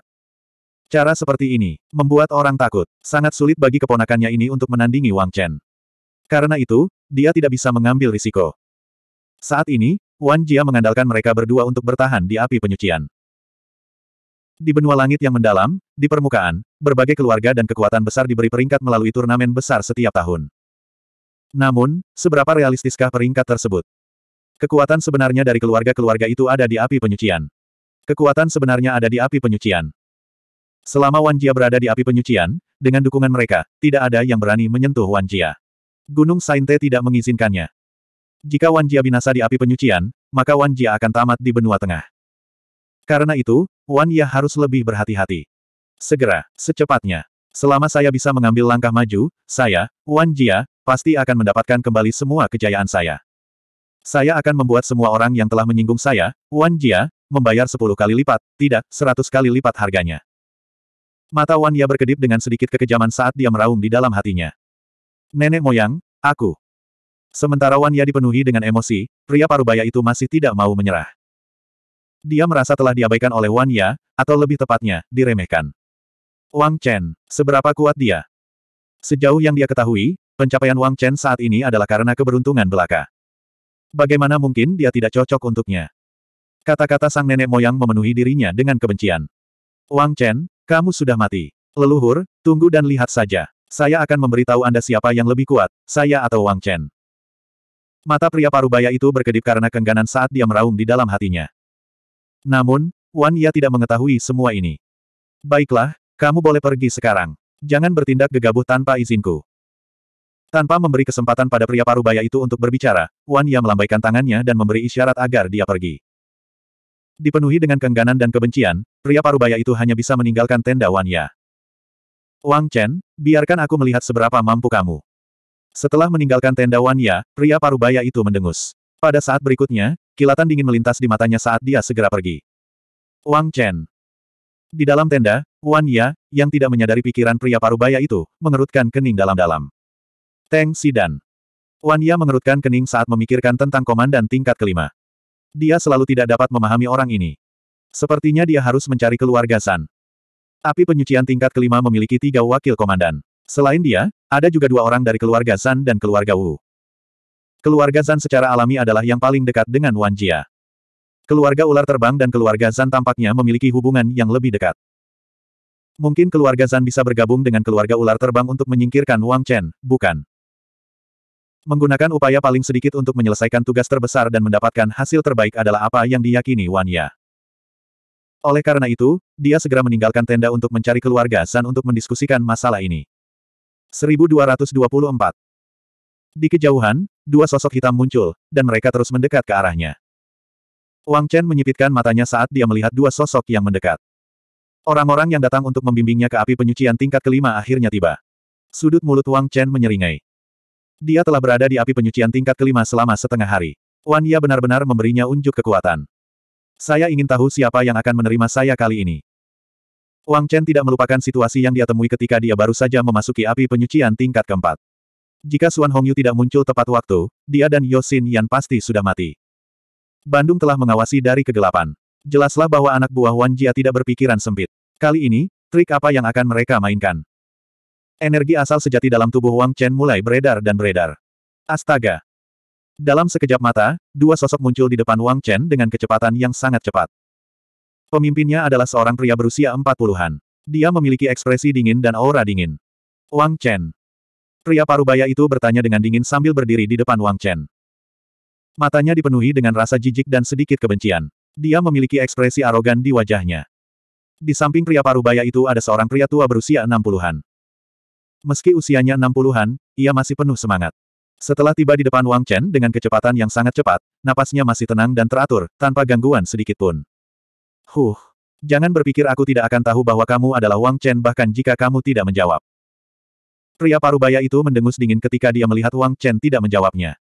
Cara seperti ini, membuat orang takut. Sangat sulit bagi keponakannya ini untuk menandingi Wang Chen. Karena itu, dia tidak bisa mengambil risiko. Saat ini, Wan Jia mengandalkan mereka berdua untuk bertahan di api penyucian. Di benua langit yang mendalam, di permukaan, berbagai keluarga dan kekuatan besar diberi peringkat melalui turnamen besar setiap tahun. Namun, seberapa realistiskah peringkat tersebut? Kekuatan sebenarnya dari keluarga-keluarga itu ada di api penyucian. Kekuatan sebenarnya ada di api penyucian. Selama Wan Jia berada di api penyucian, dengan dukungan mereka, tidak ada yang berani menyentuh Wan Jia. Gunung Sainte tidak mengizinkannya. Jika Wan Jia binasa di api penyucian, maka Wan Jia akan tamat di benua tengah. Karena itu, Wan Ya harus lebih berhati-hati. Segera, secepatnya. Selama saya bisa mengambil langkah maju, saya, Wan Jia, pasti akan mendapatkan kembali semua kejayaan saya. Saya akan membuat semua orang yang telah menyinggung saya, Wan Jia, membayar 10 kali lipat, tidak, 100 kali lipat harganya. Mata Wan Ya berkedip dengan sedikit kekejaman saat dia meraung di dalam hatinya. Nenek moyang, aku. Sementara Wan Ya dipenuhi dengan emosi, pria parubaya itu masih tidak mau menyerah. Dia merasa telah diabaikan oleh Wan Ya, atau lebih tepatnya, diremehkan. Wang Chen, seberapa kuat dia? Sejauh yang dia ketahui, pencapaian Wang Chen saat ini adalah karena keberuntungan belaka. Bagaimana mungkin dia tidak cocok untuknya? Kata-kata sang nenek moyang memenuhi dirinya dengan kebencian. Wang Chen, kamu sudah mati. Leluhur, tunggu dan lihat saja. Saya akan memberitahu Anda siapa yang lebih kuat, saya atau Wang Chen. Mata pria parubaya itu berkedip karena kengganan saat dia meraung di dalam hatinya. Namun, Wan Ya tidak mengetahui semua ini. Baiklah, kamu boleh pergi sekarang. Jangan bertindak gegabah tanpa izinku. Tanpa memberi kesempatan pada pria parubaya itu untuk berbicara, Wan Ya melambaikan tangannya dan memberi isyarat agar dia pergi. Dipenuhi dengan keengganan dan kebencian, pria parubaya itu hanya bisa meninggalkan tenda Wan Ya. Wang Chen, biarkan aku melihat seberapa mampu kamu. Setelah meninggalkan tenda Wan Ya, pria parubaya itu mendengus. Pada saat berikutnya, Kilatan dingin melintas di matanya saat dia segera pergi. Wang Chen. Di dalam tenda, Wan Ya, yang tidak menyadari pikiran pria parubaya itu, mengerutkan kening dalam-dalam. Teng Sidan. Wan Ya mengerutkan kening saat memikirkan tentang komandan tingkat kelima. Dia selalu tidak dapat memahami orang ini. Sepertinya dia harus mencari keluarga San. Api penyucian tingkat kelima memiliki tiga wakil komandan. Selain dia, ada juga dua orang dari keluarga San dan keluarga Wu. Keluarga Zan secara alami adalah yang paling dekat dengan Wan Jia. Keluarga ular terbang dan keluarga Zan tampaknya memiliki hubungan yang lebih dekat. Mungkin keluarga Zan bisa bergabung dengan keluarga ular terbang untuk menyingkirkan Wang Chen, bukan? Menggunakan upaya paling sedikit untuk menyelesaikan tugas terbesar dan mendapatkan hasil terbaik adalah apa yang diyakini Wan Ya. Oleh karena itu, dia segera meninggalkan tenda untuk mencari keluarga Zan untuk mendiskusikan masalah ini. 1224 di kejauhan, dua sosok hitam muncul, dan mereka terus mendekat ke arahnya. Wang Chen menyipitkan matanya saat dia melihat dua sosok yang mendekat. Orang-orang yang datang untuk membimbingnya ke api penyucian tingkat kelima akhirnya tiba. Sudut mulut Wang Chen menyeringai. Dia telah berada di api penyucian tingkat kelima selama setengah hari. Wan Ya benar-benar memberinya unjuk kekuatan. Saya ingin tahu siapa yang akan menerima saya kali ini. Wang Chen tidak melupakan situasi yang dia temui ketika dia baru saja memasuki api penyucian tingkat keempat. Jika Suan Hongyu tidak muncul tepat waktu, dia dan Yosin Yan pasti sudah mati. Bandung telah mengawasi dari kegelapan. Jelaslah bahwa anak buah Wan Jia tidak berpikiran sempit. Kali ini, trik apa yang akan mereka mainkan? Energi asal sejati dalam tubuh Wang Chen mulai beredar dan beredar. Astaga! Dalam sekejap mata, dua sosok muncul di depan Wang Chen dengan kecepatan yang sangat cepat. Pemimpinnya adalah seorang pria berusia empat puluhan. Dia memiliki ekspresi dingin dan aura dingin. Wang Chen. Pria parubaya itu bertanya dengan dingin sambil berdiri di depan Wang Chen. Matanya dipenuhi dengan rasa jijik dan sedikit kebencian. Dia memiliki ekspresi arogan di wajahnya. Di samping pria parubaya itu ada seorang pria tua berusia enam puluhan. Meski usianya enam puluhan, ia masih penuh semangat. Setelah tiba di depan Wang Chen dengan kecepatan yang sangat cepat, napasnya masih tenang dan teratur, tanpa gangguan sedikit pun. Huh, jangan berpikir aku tidak akan tahu bahwa kamu adalah Wang Chen bahkan jika kamu tidak menjawab. Pria parubaya itu mendengus dingin ketika dia melihat Wang Chen tidak menjawabnya.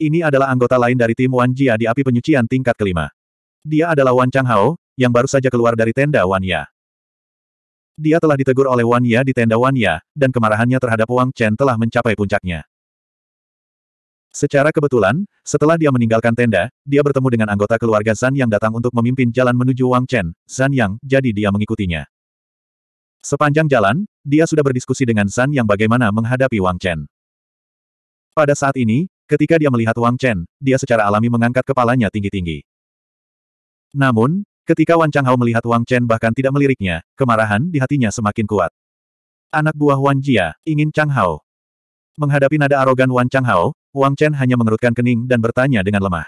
Ini adalah anggota lain dari tim Wan Jia di api penyucian tingkat kelima. Dia adalah Wan Chang Hao, yang baru saja keluar dari tenda Wan Ya. Dia telah ditegur oleh Wan Ya di tenda Wan Ya, dan kemarahannya terhadap Wang Chen telah mencapai puncaknya. Secara kebetulan, setelah dia meninggalkan tenda, dia bertemu dengan anggota keluarga Zan yang datang untuk memimpin jalan menuju Wang Chen, Zan Yang, jadi dia mengikutinya. Sepanjang jalan, dia sudah berdiskusi dengan Zan yang bagaimana menghadapi Wang Chen. Pada saat ini, ketika dia melihat Wang Chen, dia secara alami mengangkat kepalanya tinggi-tinggi. Namun, ketika Wan Changhao melihat Wang Chen bahkan tidak meliriknya, kemarahan di hatinya semakin kuat. Anak buah Wan Jia, ingin Changhao. Menghadapi nada arogan Wan Changhao, Wang Chen hanya mengerutkan kening dan bertanya dengan lemah.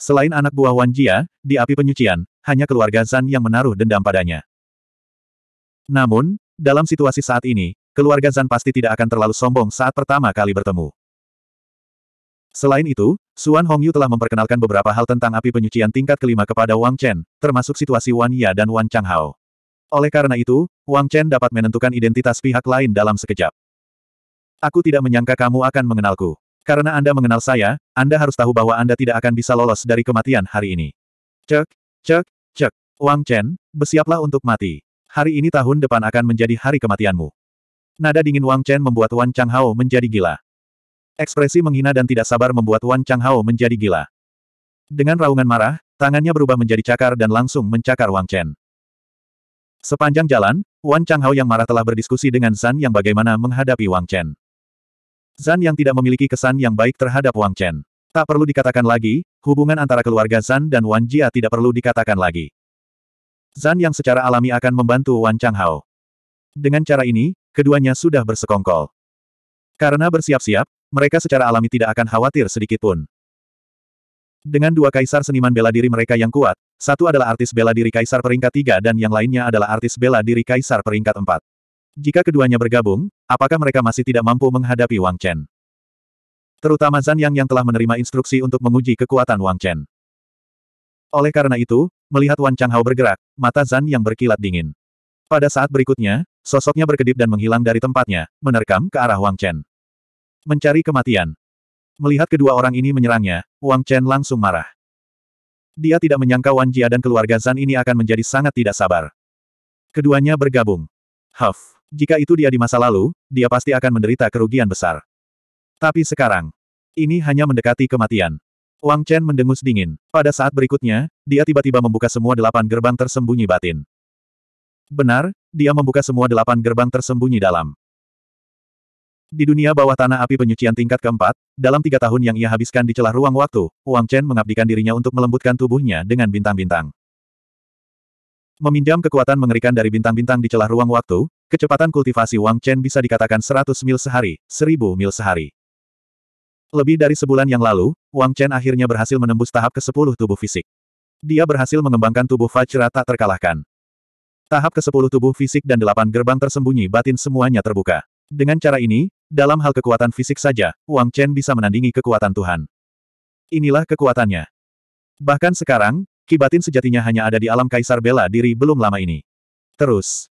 Selain anak buah Wan Jia, di api penyucian, hanya keluarga Zan yang menaruh dendam padanya. Namun, dalam situasi saat ini, keluarga Zan pasti tidak akan terlalu sombong saat pertama kali bertemu. Selain itu, Suan Hongyu telah memperkenalkan beberapa hal tentang api penyucian tingkat kelima kepada Wang Chen, termasuk situasi Wan Ya dan Wan Changhao. Oleh karena itu, Wang Chen dapat menentukan identitas pihak lain dalam sekejap. Aku tidak menyangka kamu akan mengenalku. Karena Anda mengenal saya, Anda harus tahu bahwa Anda tidak akan bisa lolos dari kematian hari ini. Cek, cek, cek. Wang Chen, bersiaplah untuk mati hari ini tahun depan akan menjadi hari kematianmu. Nada dingin Wang Chen membuat Wan Hao menjadi gila. Ekspresi menghina dan tidak sabar membuat Wan Hao menjadi gila. Dengan raungan marah, tangannya berubah menjadi cakar dan langsung mencakar Wang Chen. Sepanjang jalan, Wan Hao yang marah telah berdiskusi dengan Zan yang bagaimana menghadapi Wang Chen. Zan yang tidak memiliki kesan yang baik terhadap Wang Chen. Tak perlu dikatakan lagi, hubungan antara keluarga Zan dan Wan Jia tidak perlu dikatakan lagi. Zan yang secara alami akan membantu Wan Changhao. Dengan cara ini, keduanya sudah bersekongkol. Karena bersiap-siap, mereka secara alami tidak akan khawatir sedikitpun. Dengan dua kaisar seniman bela diri mereka yang kuat, satu adalah artis bela diri kaisar peringkat tiga dan yang lainnya adalah artis bela diri kaisar peringkat empat. Jika keduanya bergabung, apakah mereka masih tidak mampu menghadapi Wang Chen? Terutama Zan Yang yang telah menerima instruksi untuk menguji kekuatan Wang Chen. Oleh karena itu, melihat Wan Changhao bergerak, mata Zan yang berkilat dingin. Pada saat berikutnya, sosoknya berkedip dan menghilang dari tempatnya, menerkam ke arah Wang Chen. Mencari kematian. Melihat kedua orang ini menyerangnya, Wang Chen langsung marah. Dia tidak menyangka Wan Jia dan keluarga Zan ini akan menjadi sangat tidak sabar. Keduanya bergabung. Huff, jika itu dia di masa lalu, dia pasti akan menderita kerugian besar. Tapi sekarang, ini hanya mendekati kematian. Wang Chen mendengus dingin. Pada saat berikutnya, dia tiba-tiba membuka semua delapan gerbang tersembunyi batin. Benar, dia membuka semua delapan gerbang tersembunyi dalam. Di dunia bawah tanah api penyucian tingkat keempat, dalam tiga tahun yang ia habiskan di celah ruang waktu, Wang Chen mengabdikan dirinya untuk melembutkan tubuhnya dengan bintang-bintang. Meminjam kekuatan mengerikan dari bintang-bintang di celah ruang waktu, kecepatan kultivasi Wang Chen bisa dikatakan 100 mil sehari, 1000 mil sehari. Lebih dari sebulan yang lalu, Wang Chen akhirnya berhasil menembus tahap ke-10 tubuh fisik. Dia berhasil mengembangkan tubuh Fajra tak terkalahkan. Tahap ke-10 tubuh fisik dan delapan gerbang tersembunyi batin semuanya terbuka. Dengan cara ini, dalam hal kekuatan fisik saja, Wang Chen bisa menandingi kekuatan Tuhan. Inilah kekuatannya. Bahkan sekarang, kibatin sejatinya hanya ada di alam kaisar bela diri belum lama ini. Terus,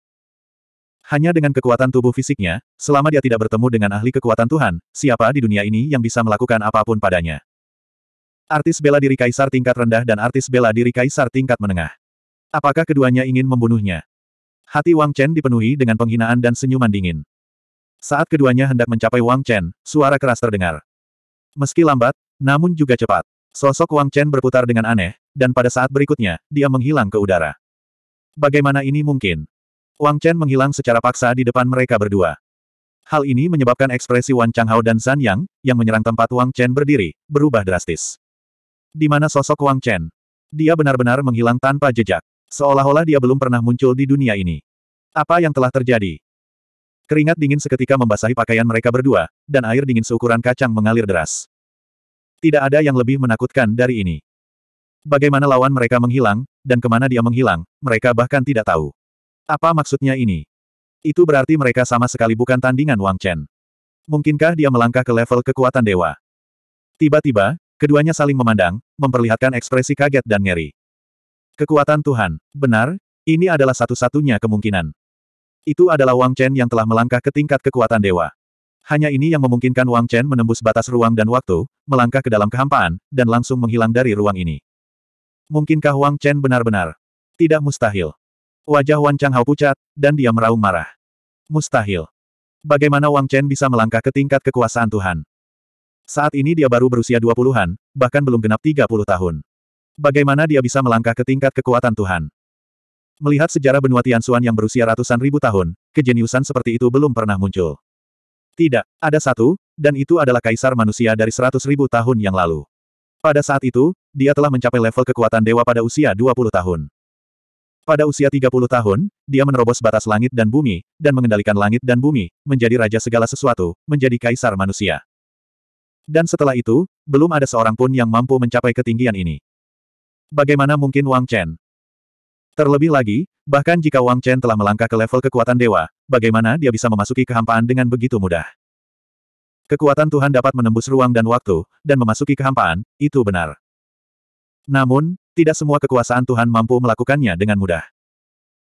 hanya dengan kekuatan tubuh fisiknya, selama dia tidak bertemu dengan ahli kekuatan Tuhan, siapa di dunia ini yang bisa melakukan apapun padanya. Artis bela diri kaisar tingkat rendah dan artis bela diri kaisar tingkat menengah. Apakah keduanya ingin membunuhnya? Hati Wang Chen dipenuhi dengan penghinaan dan senyuman dingin. Saat keduanya hendak mencapai Wang Chen, suara keras terdengar. Meski lambat, namun juga cepat. Sosok Wang Chen berputar dengan aneh, dan pada saat berikutnya, dia menghilang ke udara. Bagaimana ini mungkin? Wang Chen menghilang secara paksa di depan mereka berdua. Hal ini menyebabkan ekspresi Wan Changhao dan San Yang, yang menyerang tempat Wang Chen berdiri, berubah drastis. Di mana sosok Wang Chen? Dia benar-benar menghilang tanpa jejak. Seolah-olah dia belum pernah muncul di dunia ini. Apa yang telah terjadi? Keringat dingin seketika membasahi pakaian mereka berdua, dan air dingin seukuran kacang mengalir deras. Tidak ada yang lebih menakutkan dari ini. Bagaimana lawan mereka menghilang, dan kemana dia menghilang, mereka bahkan tidak tahu. Apa maksudnya ini? Itu berarti mereka sama sekali bukan tandingan Wang Chen. Mungkinkah dia melangkah ke level kekuatan dewa? Tiba-tiba, keduanya saling memandang, memperlihatkan ekspresi kaget dan ngeri. Kekuatan Tuhan, benar, ini adalah satu-satunya kemungkinan. Itu adalah Wang Chen yang telah melangkah ke tingkat kekuatan dewa. Hanya ini yang memungkinkan Wang Chen menembus batas ruang dan waktu, melangkah ke dalam kehampaan, dan langsung menghilang dari ruang ini. Mungkinkah Wang Chen benar-benar? Tidak mustahil. Wajah Wan Changhao pucat, dan dia meraung marah. Mustahil. Bagaimana Wang Chen bisa melangkah ke tingkat kekuasaan Tuhan? Saat ini dia baru berusia 20-an, bahkan belum genap 30 tahun. Bagaimana dia bisa melangkah ke tingkat kekuatan Tuhan? Melihat sejarah benua Tianxuan yang berusia ratusan ribu tahun, kejeniusan seperti itu belum pernah muncul. Tidak, ada satu, dan itu adalah kaisar manusia dari seratus ribu tahun yang lalu. Pada saat itu, dia telah mencapai level kekuatan dewa pada usia 20 tahun. Pada usia 30 tahun, dia menerobos batas langit dan bumi, dan mengendalikan langit dan bumi, menjadi raja segala sesuatu, menjadi kaisar manusia. Dan setelah itu, belum ada seorang pun yang mampu mencapai ketinggian ini. Bagaimana mungkin Wang Chen? Terlebih lagi, bahkan jika Wang Chen telah melangkah ke level kekuatan dewa, bagaimana dia bisa memasuki kehampaan dengan begitu mudah? Kekuatan Tuhan dapat menembus ruang dan waktu, dan memasuki kehampaan, itu benar. Namun, tidak semua kekuasaan Tuhan mampu melakukannya dengan mudah.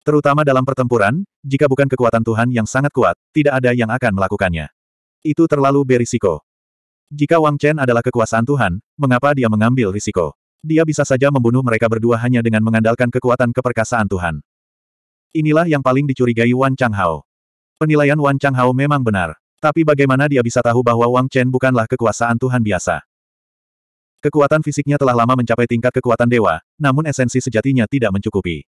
Terutama dalam pertempuran, jika bukan kekuatan Tuhan yang sangat kuat, tidak ada yang akan melakukannya. Itu terlalu berisiko. Jika Wang Chen adalah kekuasaan Tuhan, mengapa dia mengambil risiko? Dia bisa saja membunuh mereka berdua hanya dengan mengandalkan kekuatan keperkasaan Tuhan. Inilah yang paling dicurigai Wan Changhao. Penilaian Wan Changhao memang benar. Tapi bagaimana dia bisa tahu bahwa Wang Chen bukanlah kekuasaan Tuhan biasa? Kekuatan fisiknya telah lama mencapai tingkat kekuatan dewa, namun esensi sejatinya tidak mencukupi.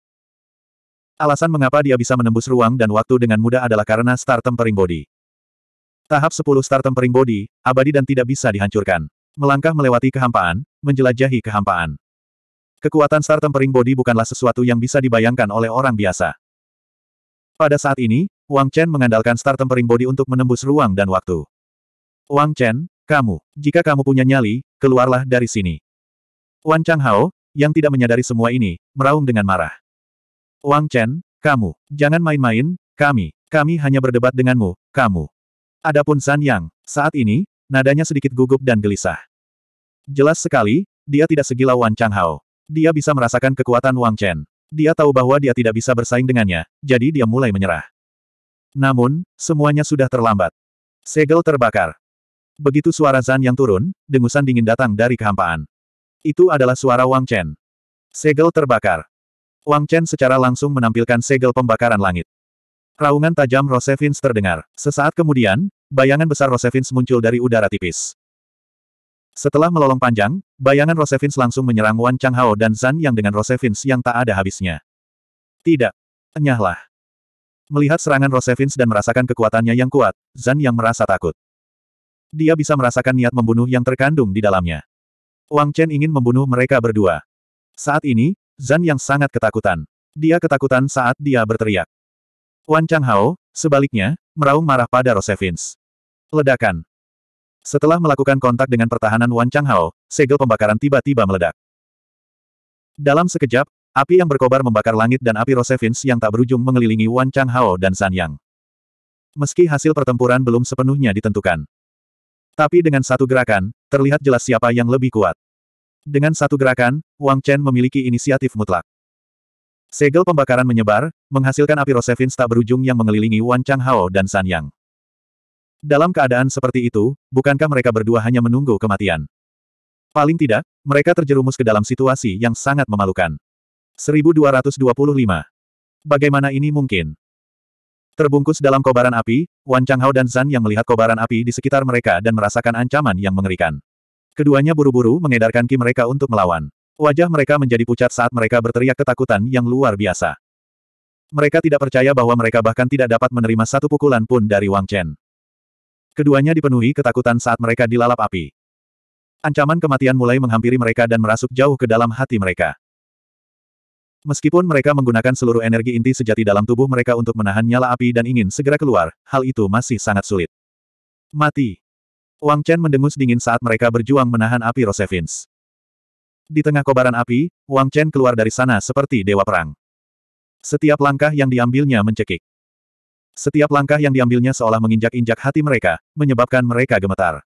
Alasan mengapa dia bisa menembus ruang dan waktu dengan mudah adalah karena Star Tempering Body. Tahap 10 Star Tempering Body, abadi dan tidak bisa dihancurkan. Melangkah melewati kehampaan, menjelajahi kehampaan. Kekuatan Star Tempering Body bukanlah sesuatu yang bisa dibayangkan oleh orang biasa. Pada saat ini, Wang Chen mengandalkan Star Tempering Body untuk menembus ruang dan waktu. Wang Chen, kamu, jika kamu punya nyali, keluarlah dari sini. Wan Chang Hao, yang tidak menyadari semua ini, meraung dengan marah. Wang Chen, kamu, jangan main-main, kami, kami hanya berdebat denganmu, kamu. Adapun San Yang, saat ini, nadanya sedikit gugup dan gelisah. Jelas sekali, dia tidak segila Wan Chang Hao. Dia bisa merasakan kekuatan Wang Chen. Dia tahu bahwa dia tidak bisa bersaing dengannya, jadi dia mulai menyerah. Namun, semuanya sudah terlambat. Segel terbakar. Begitu suara Zan yang turun, dengusan dingin datang dari kehampaan. Itu adalah suara Wang Chen. Segel terbakar. Wang Chen secara langsung menampilkan segel pembakaran langit. Raungan tajam Rosevins terdengar. Sesaat kemudian, bayangan besar Rosevins muncul dari udara tipis. Setelah melolong panjang, bayangan Rosevins langsung menyerang Wan Changhao dan Zan yang dengan Rosevins yang tak ada habisnya. Tidak. Enyahlah. Melihat serangan Rosevins dan merasakan kekuatannya yang kuat, Zan yang merasa takut. Dia bisa merasakan niat membunuh yang terkandung di dalamnya. Wang Chen ingin membunuh mereka berdua. Saat ini, Zan yang sangat ketakutan. Dia ketakutan saat dia berteriak. Wan Changhao, sebaliknya, meraung marah pada Rosevins. Ledakan. Setelah melakukan kontak dengan pertahanan Wan Changhao, segel pembakaran tiba-tiba meledak. Dalam sekejap, api yang berkobar membakar langit dan api Rosevins yang tak berujung mengelilingi Wan Changhao dan Zan Yang. Meski hasil pertempuran belum sepenuhnya ditentukan, tapi dengan satu gerakan, terlihat jelas siapa yang lebih kuat. Dengan satu gerakan, Wang Chen memiliki inisiatif mutlak. Segel pembakaran menyebar, menghasilkan api Rosevin tak berujung yang mengelilingi Wan Chang Hao dan San Yang. Dalam keadaan seperti itu, bukankah mereka berdua hanya menunggu kematian? Paling tidak, mereka terjerumus ke dalam situasi yang sangat memalukan. 1225. Bagaimana ini mungkin? Terbungkus dalam kobaran api, Wan Changhao dan Zan yang melihat kobaran api di sekitar mereka dan merasakan ancaman yang mengerikan. Keduanya buru-buru mengedarkan ki mereka untuk melawan. Wajah mereka menjadi pucat saat mereka berteriak ketakutan yang luar biasa. Mereka tidak percaya bahwa mereka bahkan tidak dapat menerima satu pukulan pun dari Wang Chen. Keduanya dipenuhi ketakutan saat mereka dilalap api. Ancaman kematian mulai menghampiri mereka dan merasuk jauh ke dalam hati mereka. Meskipun mereka menggunakan seluruh energi inti sejati dalam tubuh mereka untuk menahan nyala api dan ingin segera keluar, hal itu masih sangat sulit. Mati. Wang Chen mendengus dingin saat mereka berjuang menahan api Rosevins. Di tengah kobaran api, Wang Chen keluar dari sana seperti dewa perang. Setiap langkah yang diambilnya mencekik. Setiap langkah yang diambilnya seolah menginjak-injak hati mereka, menyebabkan mereka gemetar.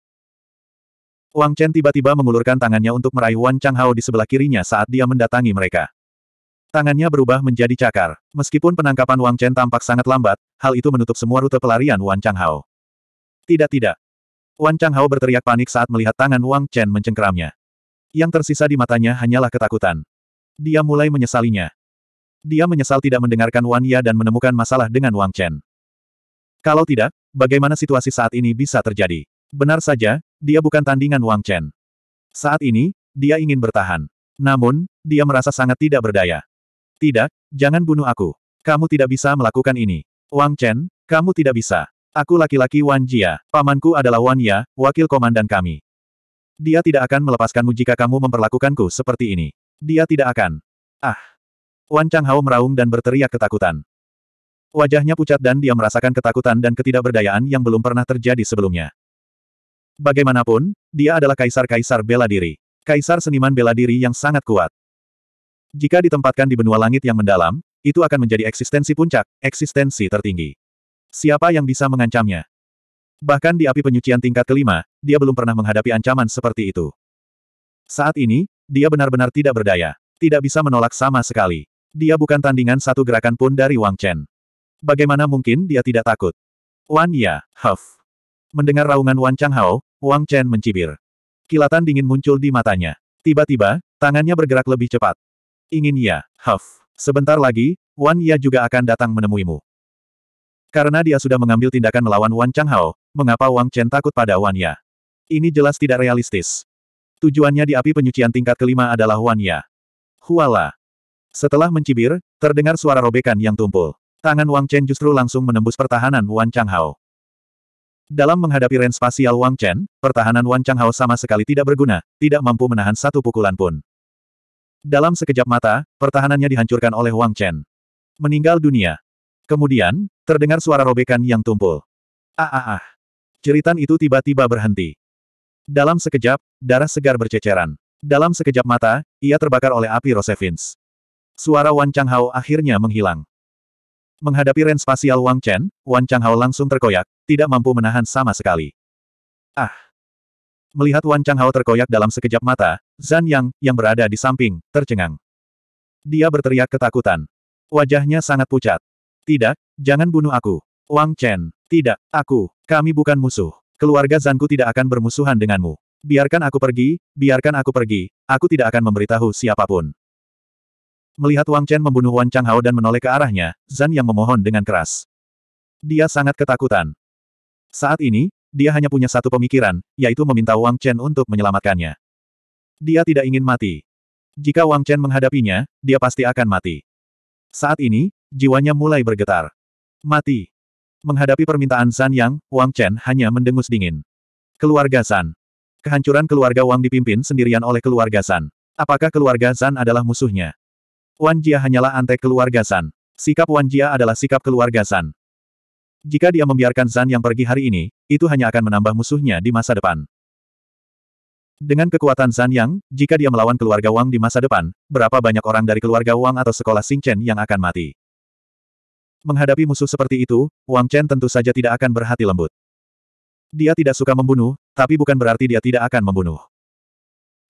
Wang Chen tiba-tiba mengulurkan tangannya untuk meraih Wan Chang Hao di sebelah kirinya saat dia mendatangi mereka. Tangannya berubah menjadi cakar. Meskipun penangkapan Wang Chen tampak sangat lambat, hal itu menutup semua rute pelarian Wang Changhao. Tidak tidak. Wang Changhao berteriak panik saat melihat tangan Wang Chen mencengkeramnya. Yang tersisa di matanya hanyalah ketakutan. Dia mulai menyesalinya. Dia menyesal tidak mendengarkan Wan Ya dan menemukan masalah dengan Wang Chen. Kalau tidak, bagaimana situasi saat ini bisa terjadi? Benar saja, dia bukan tandingan Wang Chen. Saat ini, dia ingin bertahan. Namun, dia merasa sangat tidak berdaya. Tidak, jangan bunuh aku. Kamu tidak bisa melakukan ini. Wang Chen, kamu tidak bisa. Aku laki-laki Wan Jia, pamanku adalah Wan Ya, wakil komandan kami. Dia tidak akan melepaskanmu jika kamu memperlakukanku seperti ini. Dia tidak akan. Ah! Wan Chang Hao meraung dan berteriak ketakutan. Wajahnya pucat dan dia merasakan ketakutan dan ketidakberdayaan yang belum pernah terjadi sebelumnya. Bagaimanapun, dia adalah kaisar-kaisar bela diri. Kaisar seniman bela diri yang sangat kuat. Jika ditempatkan di benua langit yang mendalam, itu akan menjadi eksistensi puncak, eksistensi tertinggi. Siapa yang bisa mengancamnya? Bahkan di api penyucian tingkat kelima, dia belum pernah menghadapi ancaman seperti itu. Saat ini, dia benar-benar tidak berdaya. Tidak bisa menolak sama sekali. Dia bukan tandingan satu gerakan pun dari Wang Chen. Bagaimana mungkin dia tidak takut? Wan Ya, Huff. Mendengar raungan Wan Hao, Wang Chen mencibir. Kilatan dingin muncul di matanya. Tiba-tiba, tangannya bergerak lebih cepat. Ingin ya, Huff. Sebentar lagi, Wan Ya juga akan datang menemuimu. Karena dia sudah mengambil tindakan melawan Wan Hao, mengapa Wang Chen takut pada Wan Ya? Ini jelas tidak realistis. Tujuannya di api penyucian tingkat kelima adalah Wan Ya. Huala. Setelah mencibir, terdengar suara robekan yang tumpul. Tangan Wang Chen justru langsung menembus pertahanan Wan Hao. Dalam menghadapi ren spasial Wang Chen, pertahanan Wan Hao sama sekali tidak berguna, tidak mampu menahan satu pukulan pun. Dalam sekejap mata, pertahanannya dihancurkan oleh Wang Chen. Meninggal dunia. Kemudian, terdengar suara robekan yang tumpul. Ah ah ah. Ceritan itu tiba-tiba berhenti. Dalam sekejap, darah segar berceceran. Dalam sekejap mata, ia terbakar oleh api Rosevins. Suara Wan Changhao akhirnya menghilang. Menghadapi ren spasial Wang Chen, Wan Changhao langsung terkoyak, tidak mampu menahan sama sekali. Ah! Melihat Wan Changhao terkoyak dalam sekejap mata, Zan Yang, yang berada di samping, tercengang. Dia berteriak ketakutan. Wajahnya sangat pucat. Tidak, jangan bunuh aku. Wang Chen, tidak, aku, kami bukan musuh. Keluarga Zanku tidak akan bermusuhan denganmu. Biarkan aku pergi, biarkan aku pergi, aku tidak akan memberitahu siapapun. Melihat Wang Chen membunuh Wan Changhao dan menoleh ke arahnya, Zan yang memohon dengan keras. Dia sangat ketakutan. Saat ini, dia hanya punya satu pemikiran, yaitu meminta Wang Chen untuk menyelamatkannya. Dia tidak ingin mati. Jika Wang Chen menghadapinya, dia pasti akan mati. Saat ini, jiwanya mulai bergetar. Mati. Menghadapi permintaan San Yang, Wang Chen hanya mendengus dingin. Keluarga San. Kehancuran keluarga Wang dipimpin sendirian oleh keluarga San. Apakah keluarga San adalah musuhnya? Wan Jia hanyalah antek keluarga San. Sikap Wan Jia adalah sikap keluarga San. Jika dia membiarkan Zan yang pergi hari ini, itu hanya akan menambah musuhnya di masa depan. Dengan kekuatan Zan Yang, jika dia melawan keluarga Wang di masa depan, berapa banyak orang dari keluarga Wang atau sekolah Xing Chen yang akan mati? Menghadapi musuh seperti itu, Wang Chen tentu saja tidak akan berhati lembut. Dia tidak suka membunuh, tapi bukan berarti dia tidak akan membunuh.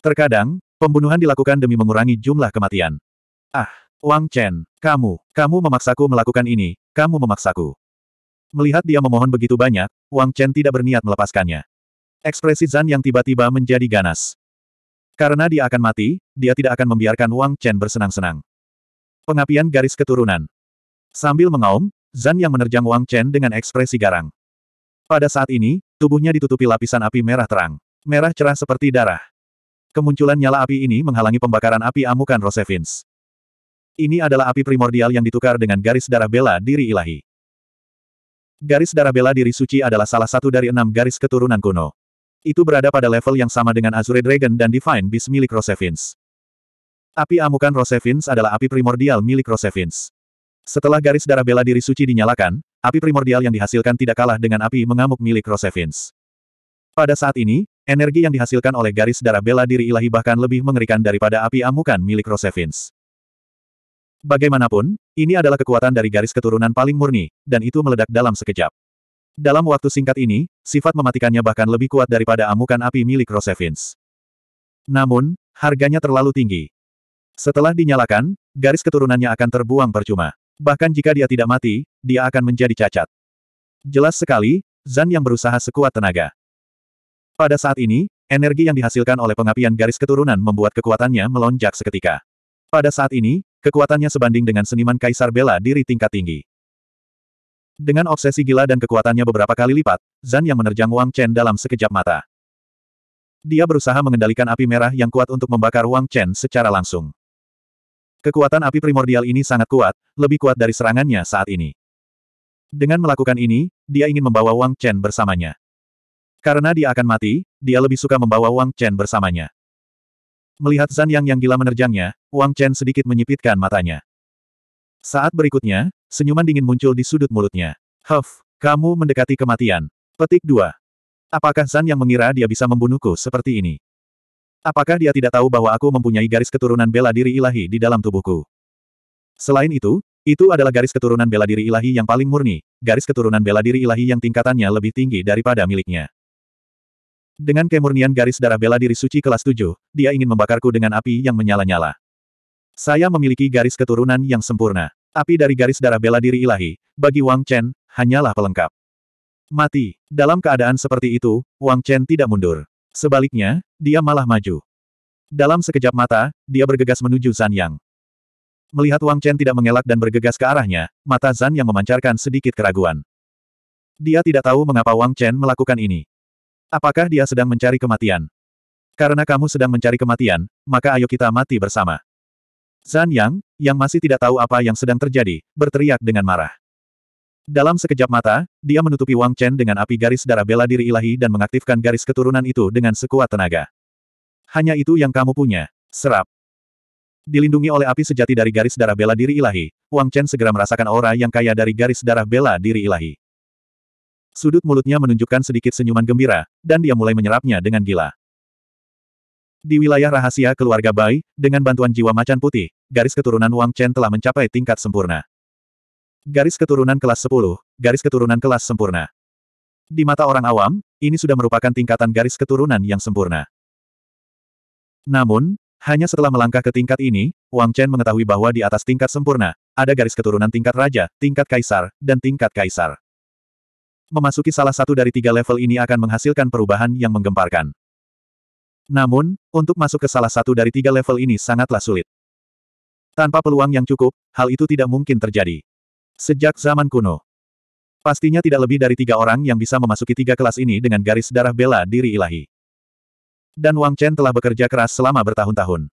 Terkadang, pembunuhan dilakukan demi mengurangi jumlah kematian. Ah, Wang Chen, kamu, kamu memaksaku melakukan ini, kamu memaksaku. Melihat dia memohon begitu banyak, Wang Chen tidak berniat melepaskannya. Ekspresi Zan yang tiba-tiba menjadi ganas. Karena dia akan mati, dia tidak akan membiarkan Wang Chen bersenang-senang. Pengapian garis keturunan. Sambil mengaum, Zan yang menerjang Wang Chen dengan ekspresi garang. Pada saat ini, tubuhnya ditutupi lapisan api merah terang. Merah cerah seperti darah. Kemunculan nyala api ini menghalangi pembakaran api amukan Rosevins. Ini adalah api primordial yang ditukar dengan garis darah bela diri ilahi. Garis darah bela diri suci adalah salah satu dari enam garis keturunan kuno. Itu berada pada level yang sama dengan Azure Dragon dan Divine Beast milik Rosevins. Api amukan Rosevins adalah api primordial milik Rosevins. Setelah garis darah bela diri suci dinyalakan, api primordial yang dihasilkan tidak kalah dengan api mengamuk milik Rosevins. Pada saat ini, energi yang dihasilkan oleh garis darah bela diri ilahi bahkan lebih mengerikan daripada api amukan milik Rosevins. Bagaimanapun, ini adalah kekuatan dari garis keturunan paling murni, dan itu meledak dalam sekejap. Dalam waktu singkat ini, sifat mematikannya bahkan lebih kuat daripada amukan api milik Rosevins. Namun, harganya terlalu tinggi. Setelah dinyalakan, garis keturunannya akan terbuang percuma. Bahkan jika dia tidak mati, dia akan menjadi cacat. Jelas sekali, Zan yang berusaha sekuat tenaga. Pada saat ini, energi yang dihasilkan oleh pengapian garis keturunan membuat kekuatannya melonjak seketika. Pada saat ini, kekuatannya sebanding dengan seniman Kaisar Bela diri tingkat tinggi. Dengan obsesi gila dan kekuatannya beberapa kali lipat, Zan yang menerjang Wang Chen dalam sekejap mata. Dia berusaha mengendalikan api merah yang kuat untuk membakar Wang Chen secara langsung. Kekuatan api primordial ini sangat kuat, lebih kuat dari serangannya saat ini. Dengan melakukan ini, dia ingin membawa Wang Chen bersamanya. Karena dia akan mati, dia lebih suka membawa Wang Chen bersamanya. Melihat Zan Yang yang gila menerjangnya, Wang Chen sedikit menyipitkan matanya. Saat berikutnya, senyuman dingin muncul di sudut mulutnya. Huff, kamu mendekati kematian. Petik 2. Apakah San yang mengira dia bisa membunuhku seperti ini? Apakah dia tidak tahu bahwa aku mempunyai garis keturunan bela diri ilahi di dalam tubuhku? Selain itu, itu adalah garis keturunan bela diri ilahi yang paling murni, garis keturunan bela diri ilahi yang tingkatannya lebih tinggi daripada miliknya. Dengan kemurnian garis darah bela diri suci kelas 7, dia ingin membakarku dengan api yang menyala-nyala. Saya memiliki garis keturunan yang sempurna. Api dari garis darah bela diri ilahi, bagi Wang Chen, hanyalah pelengkap. Mati. Dalam keadaan seperti itu, Wang Chen tidak mundur. Sebaliknya, dia malah maju. Dalam sekejap mata, dia bergegas menuju Zan Yang. Melihat Wang Chen tidak mengelak dan bergegas ke arahnya, mata Zan Yang memancarkan sedikit keraguan. Dia tidak tahu mengapa Wang Chen melakukan ini. Apakah dia sedang mencari kematian? Karena kamu sedang mencari kematian, maka ayo kita mati bersama. Zan Yang, yang masih tidak tahu apa yang sedang terjadi, berteriak dengan marah. Dalam sekejap mata, dia menutupi Wang Chen dengan api garis darah bela diri ilahi dan mengaktifkan garis keturunan itu dengan sekuat tenaga. Hanya itu yang kamu punya. Serap. Dilindungi oleh api sejati dari garis darah bela diri ilahi, Wang Chen segera merasakan aura yang kaya dari garis darah bela diri ilahi. Sudut mulutnya menunjukkan sedikit senyuman gembira, dan dia mulai menyerapnya dengan gila. Di wilayah rahasia keluarga Bai, dengan bantuan jiwa macan putih, garis keturunan Wang Chen telah mencapai tingkat sempurna. Garis keturunan kelas 10, garis keturunan kelas sempurna. Di mata orang awam, ini sudah merupakan tingkatan garis keturunan yang sempurna. Namun, hanya setelah melangkah ke tingkat ini, Wang Chen mengetahui bahwa di atas tingkat sempurna, ada garis keturunan tingkat raja, tingkat kaisar, dan tingkat kaisar. Memasuki salah satu dari tiga level ini akan menghasilkan perubahan yang menggemparkan. Namun, untuk masuk ke salah satu dari tiga level ini sangatlah sulit. Tanpa peluang yang cukup, hal itu tidak mungkin terjadi. Sejak zaman kuno, pastinya tidak lebih dari tiga orang yang bisa memasuki tiga kelas ini dengan garis darah bela diri ilahi. Dan Wang Chen telah bekerja keras selama bertahun-tahun.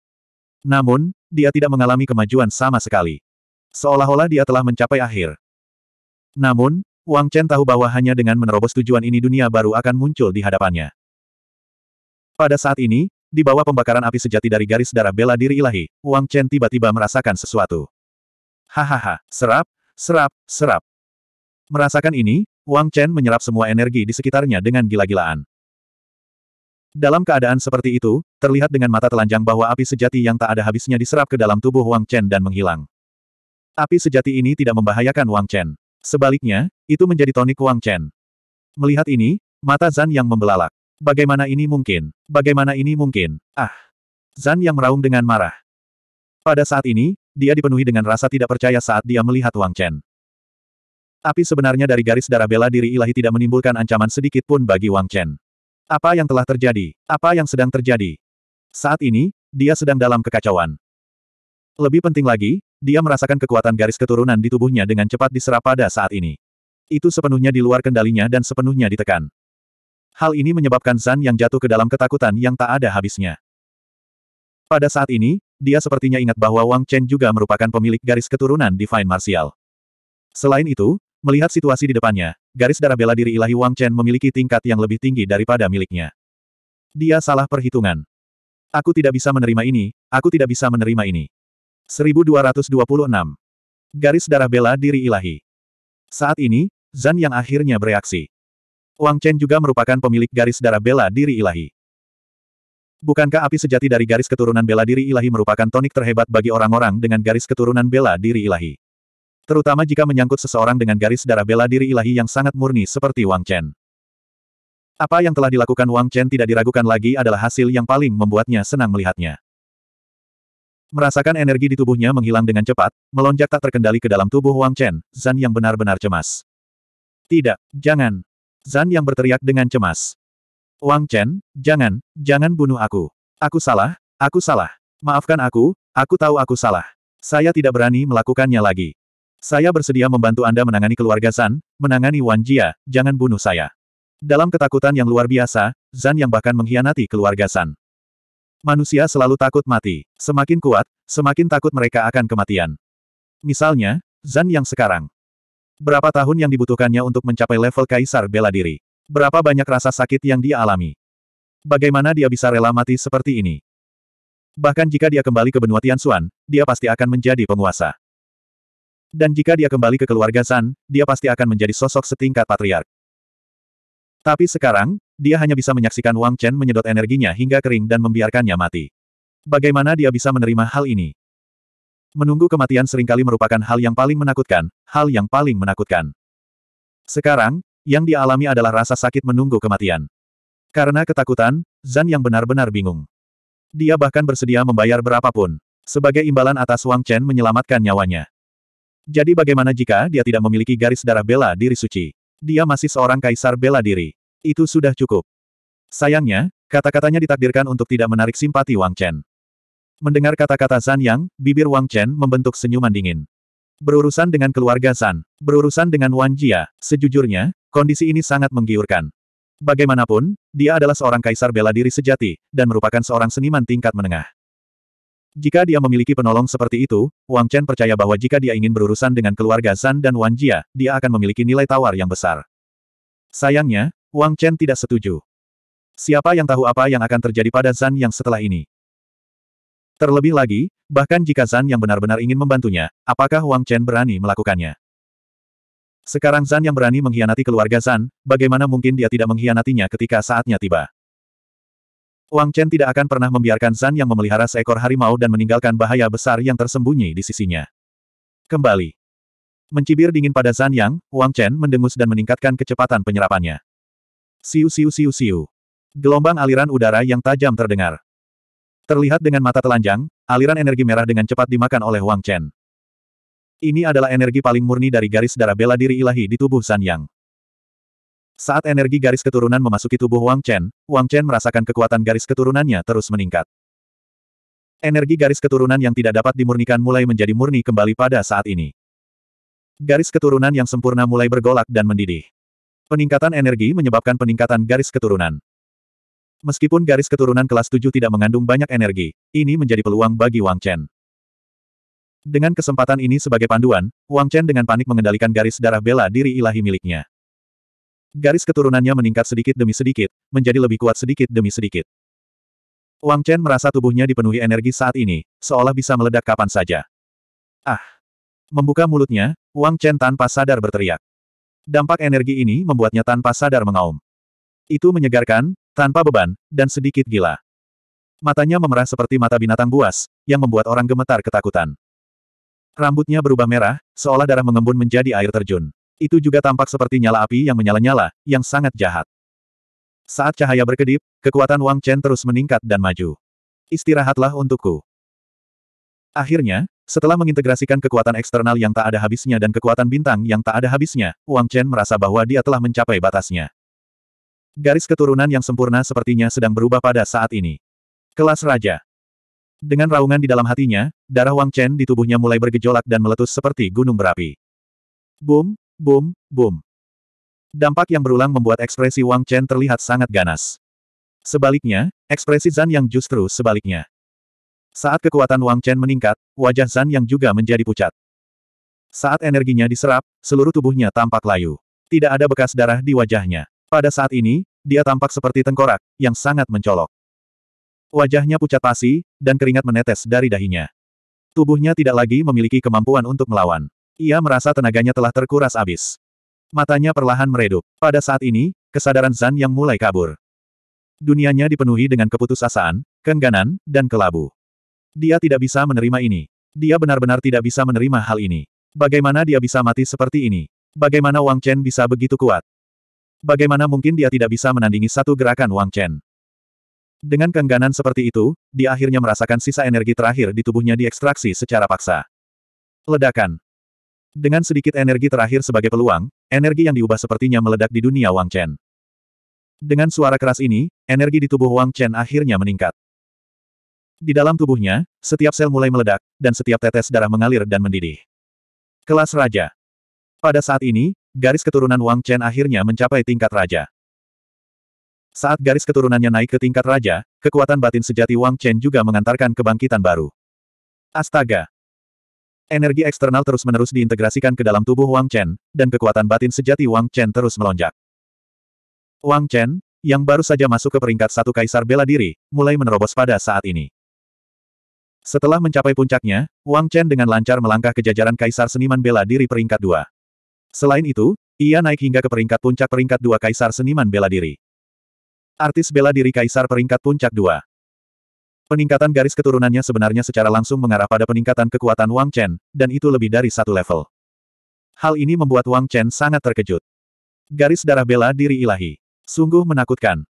Namun, dia tidak mengalami kemajuan sama sekali. Seolah-olah dia telah mencapai akhir. Namun, Wang Chen tahu bahwa hanya dengan menerobos tujuan ini dunia baru akan muncul di hadapannya. Pada saat ini, di bawah pembakaran api sejati dari garis darah bela diri ilahi, Wang Chen tiba-tiba merasakan sesuatu. Hahaha, serap, serap, serap. Merasakan ini, Wang Chen menyerap semua energi di sekitarnya dengan gila-gilaan. Dalam keadaan seperti itu, terlihat dengan mata telanjang bahwa api sejati yang tak ada habisnya diserap ke dalam tubuh Wang Chen dan menghilang. Api sejati ini tidak membahayakan Wang Chen. Sebaliknya, itu menjadi tonik Wang Chen. Melihat ini, mata Zan yang membelalak. Bagaimana ini mungkin? Bagaimana ini mungkin? Ah! Zan yang meraung dengan marah. Pada saat ini, dia dipenuhi dengan rasa tidak percaya saat dia melihat Wang Chen. Api sebenarnya dari garis darah bela diri ilahi tidak menimbulkan ancaman sedikit pun bagi Wang Chen. Apa yang telah terjadi? Apa yang sedang terjadi? Saat ini, dia sedang dalam kekacauan. Lebih penting lagi, dia merasakan kekuatan garis keturunan di tubuhnya dengan cepat diserap pada saat ini. Itu sepenuhnya di luar kendalinya dan sepenuhnya ditekan. Hal ini menyebabkan Zan yang jatuh ke dalam ketakutan yang tak ada habisnya. Pada saat ini, dia sepertinya ingat bahwa Wang Chen juga merupakan pemilik garis keturunan Divine Martial. Selain itu, melihat situasi di depannya, garis darah bela diri ilahi Wang Chen memiliki tingkat yang lebih tinggi daripada miliknya. Dia salah perhitungan. Aku tidak bisa menerima ini, aku tidak bisa menerima ini. 1226. Garis darah bela diri ilahi. Saat ini, Zan yang akhirnya bereaksi. Wang Chen juga merupakan pemilik garis darah bela diri ilahi. Bukankah api sejati dari garis keturunan bela diri ilahi merupakan tonik terhebat bagi orang-orang dengan garis keturunan bela diri ilahi? Terutama jika menyangkut seseorang dengan garis darah bela diri ilahi yang sangat murni seperti Wang Chen. Apa yang telah dilakukan Wang Chen tidak diragukan lagi adalah hasil yang paling membuatnya senang melihatnya. Merasakan energi di tubuhnya menghilang dengan cepat, melonjak tak terkendali ke dalam tubuh Wang Chen, Zan yang benar-benar cemas. Tidak, jangan, Zan yang berteriak dengan cemas. Wang Chen, jangan, jangan bunuh aku. Aku salah, aku salah. Maafkan aku, aku tahu aku salah. Saya tidak berani melakukannya lagi. Saya bersedia membantu Anda menangani keluarga Zan, menangani Wan Jia, jangan bunuh saya. Dalam ketakutan yang luar biasa, Zan yang bahkan mengkhianati keluarga Zan. Manusia selalu takut mati. Semakin kuat, semakin takut mereka akan kematian. Misalnya, Zan yang sekarang. Berapa tahun yang dibutuhkannya untuk mencapai level kaisar bela diri? Berapa banyak rasa sakit yang dia alami? Bagaimana dia bisa rela mati seperti ini? Bahkan jika dia kembali ke benua Tianxuan, dia pasti akan menjadi penguasa. Dan jika dia kembali ke keluarga San, dia pasti akan menjadi sosok setingkat patriark. Tapi sekarang, dia hanya bisa menyaksikan Wang Chen menyedot energinya hingga kering dan membiarkannya mati. Bagaimana dia bisa menerima hal ini? Menunggu kematian seringkali merupakan hal yang paling menakutkan, hal yang paling menakutkan. Sekarang, yang dialami adalah rasa sakit menunggu kematian. Karena ketakutan, Zan yang benar-benar bingung. Dia bahkan bersedia membayar berapapun, sebagai imbalan atas Wang Chen menyelamatkan nyawanya. Jadi bagaimana jika dia tidak memiliki garis darah bela diri suci? Dia masih seorang kaisar bela diri. Itu sudah cukup. Sayangnya, kata-katanya ditakdirkan untuk tidak menarik simpati Wang Chen. Mendengar kata-kata Zan Yang, bibir Wang Chen membentuk senyuman dingin. Berurusan dengan keluarga Zan, berurusan dengan Wan Jia, sejujurnya, kondisi ini sangat menggiurkan. Bagaimanapun, dia adalah seorang kaisar bela diri sejati, dan merupakan seorang seniman tingkat menengah. Jika dia memiliki penolong seperti itu, Wang Chen percaya bahwa jika dia ingin berurusan dengan keluarga Zan dan Wan Jia, dia akan memiliki nilai tawar yang besar. Sayangnya, Wang Chen tidak setuju. Siapa yang tahu apa yang akan terjadi pada Zan yang setelah ini? Terlebih lagi, bahkan jika Zan yang benar-benar ingin membantunya, apakah Wang Chen berani melakukannya? Sekarang Zan yang berani mengkhianati keluarga Zan, bagaimana mungkin dia tidak mengkhianatinya ketika saatnya tiba? Wang Chen tidak akan pernah membiarkan Zan yang memelihara seekor harimau dan meninggalkan bahaya besar yang tersembunyi di sisinya. Kembali. Mencibir dingin pada Zan Yang, Wang Chen mendengus dan meningkatkan kecepatan penyerapannya. Siu siu siu siu. Gelombang aliran udara yang tajam terdengar. Terlihat dengan mata telanjang, aliran energi merah dengan cepat dimakan oleh Wang Chen. Ini adalah energi paling murni dari garis darah bela diri ilahi di tubuh San Yang. Saat energi garis keturunan memasuki tubuh Wang Chen, Wang Chen merasakan kekuatan garis keturunannya terus meningkat. Energi garis keturunan yang tidak dapat dimurnikan mulai menjadi murni kembali pada saat ini. Garis keturunan yang sempurna mulai bergolak dan mendidih. Peningkatan energi menyebabkan peningkatan garis keturunan. Meskipun garis keturunan kelas 7 tidak mengandung banyak energi, ini menjadi peluang bagi Wang Chen. Dengan kesempatan ini sebagai panduan, Wang Chen dengan panik mengendalikan garis darah bela diri ilahi miliknya. Garis keturunannya meningkat sedikit demi sedikit, menjadi lebih kuat sedikit demi sedikit. Wang Chen merasa tubuhnya dipenuhi energi saat ini, seolah bisa meledak kapan saja. Ah! Membuka mulutnya, Wang Chen tanpa sadar berteriak. Dampak energi ini membuatnya tanpa sadar mengaum. Itu menyegarkan, tanpa beban, dan sedikit gila. Matanya memerah seperti mata binatang buas, yang membuat orang gemetar ketakutan. Rambutnya berubah merah, seolah darah mengembun menjadi air terjun. Itu juga tampak seperti nyala api yang menyala-nyala, yang sangat jahat. Saat cahaya berkedip, kekuatan Wang Chen terus meningkat dan maju. Istirahatlah untukku. Akhirnya, setelah mengintegrasikan kekuatan eksternal yang tak ada habisnya dan kekuatan bintang yang tak ada habisnya, Wang Chen merasa bahwa dia telah mencapai batasnya. Garis keturunan yang sempurna sepertinya sedang berubah pada saat ini. Kelas Raja. Dengan raungan di dalam hatinya, darah Wang Chen di tubuhnya mulai bergejolak dan meletus seperti gunung berapi. Boom, boom, boom. Dampak yang berulang membuat ekspresi Wang Chen terlihat sangat ganas. Sebaliknya, ekspresi Zan yang justru sebaliknya. Saat kekuatan Wang Chen meningkat, wajah Zan yang juga menjadi pucat. Saat energinya diserap, seluruh tubuhnya tampak layu. Tidak ada bekas darah di wajahnya. Pada saat ini, dia tampak seperti tengkorak, yang sangat mencolok. Wajahnya pucat pasi, dan keringat menetes dari dahinya. Tubuhnya tidak lagi memiliki kemampuan untuk melawan. Ia merasa tenaganya telah terkuras abis. Matanya perlahan meredup. Pada saat ini, kesadaran Zan yang mulai kabur. Dunianya dipenuhi dengan keputusasaan, kengganan, dan kelabu. Dia tidak bisa menerima ini. Dia benar-benar tidak bisa menerima hal ini. Bagaimana dia bisa mati seperti ini? Bagaimana Wang Chen bisa begitu kuat? Bagaimana mungkin dia tidak bisa menandingi satu gerakan Wang Chen? Dengan kengganan seperti itu, dia akhirnya merasakan sisa energi terakhir di tubuhnya diekstraksi secara paksa. Ledakan. Dengan sedikit energi terakhir sebagai peluang, energi yang diubah sepertinya meledak di dunia Wang Chen. Dengan suara keras ini, energi di tubuh Wang Chen akhirnya meningkat. Di dalam tubuhnya, setiap sel mulai meledak, dan setiap tetes darah mengalir dan mendidih. Kelas Raja. Pada saat ini, Garis keturunan Wang Chen akhirnya mencapai tingkat raja. Saat garis keturunannya naik ke tingkat raja, kekuatan batin sejati Wang Chen juga mengantarkan kebangkitan baru. Astaga! Energi eksternal terus-menerus diintegrasikan ke dalam tubuh Wang Chen, dan kekuatan batin sejati Wang Chen terus melonjak. Wang Chen, yang baru saja masuk ke peringkat satu kaisar bela diri, mulai menerobos pada saat ini. Setelah mencapai puncaknya, Wang Chen dengan lancar melangkah ke jajaran kaisar seniman bela diri peringkat dua. Selain itu, ia naik hingga ke peringkat puncak peringkat dua Kaisar Seniman Bela Diri. Artis bela diri Kaisar peringkat puncak dua. Peningkatan garis keturunannya sebenarnya secara langsung mengarah pada peningkatan kekuatan Wang Chen, dan itu lebih dari satu level. Hal ini membuat Wang Chen sangat terkejut. Garis darah bela diri ilahi. Sungguh menakutkan.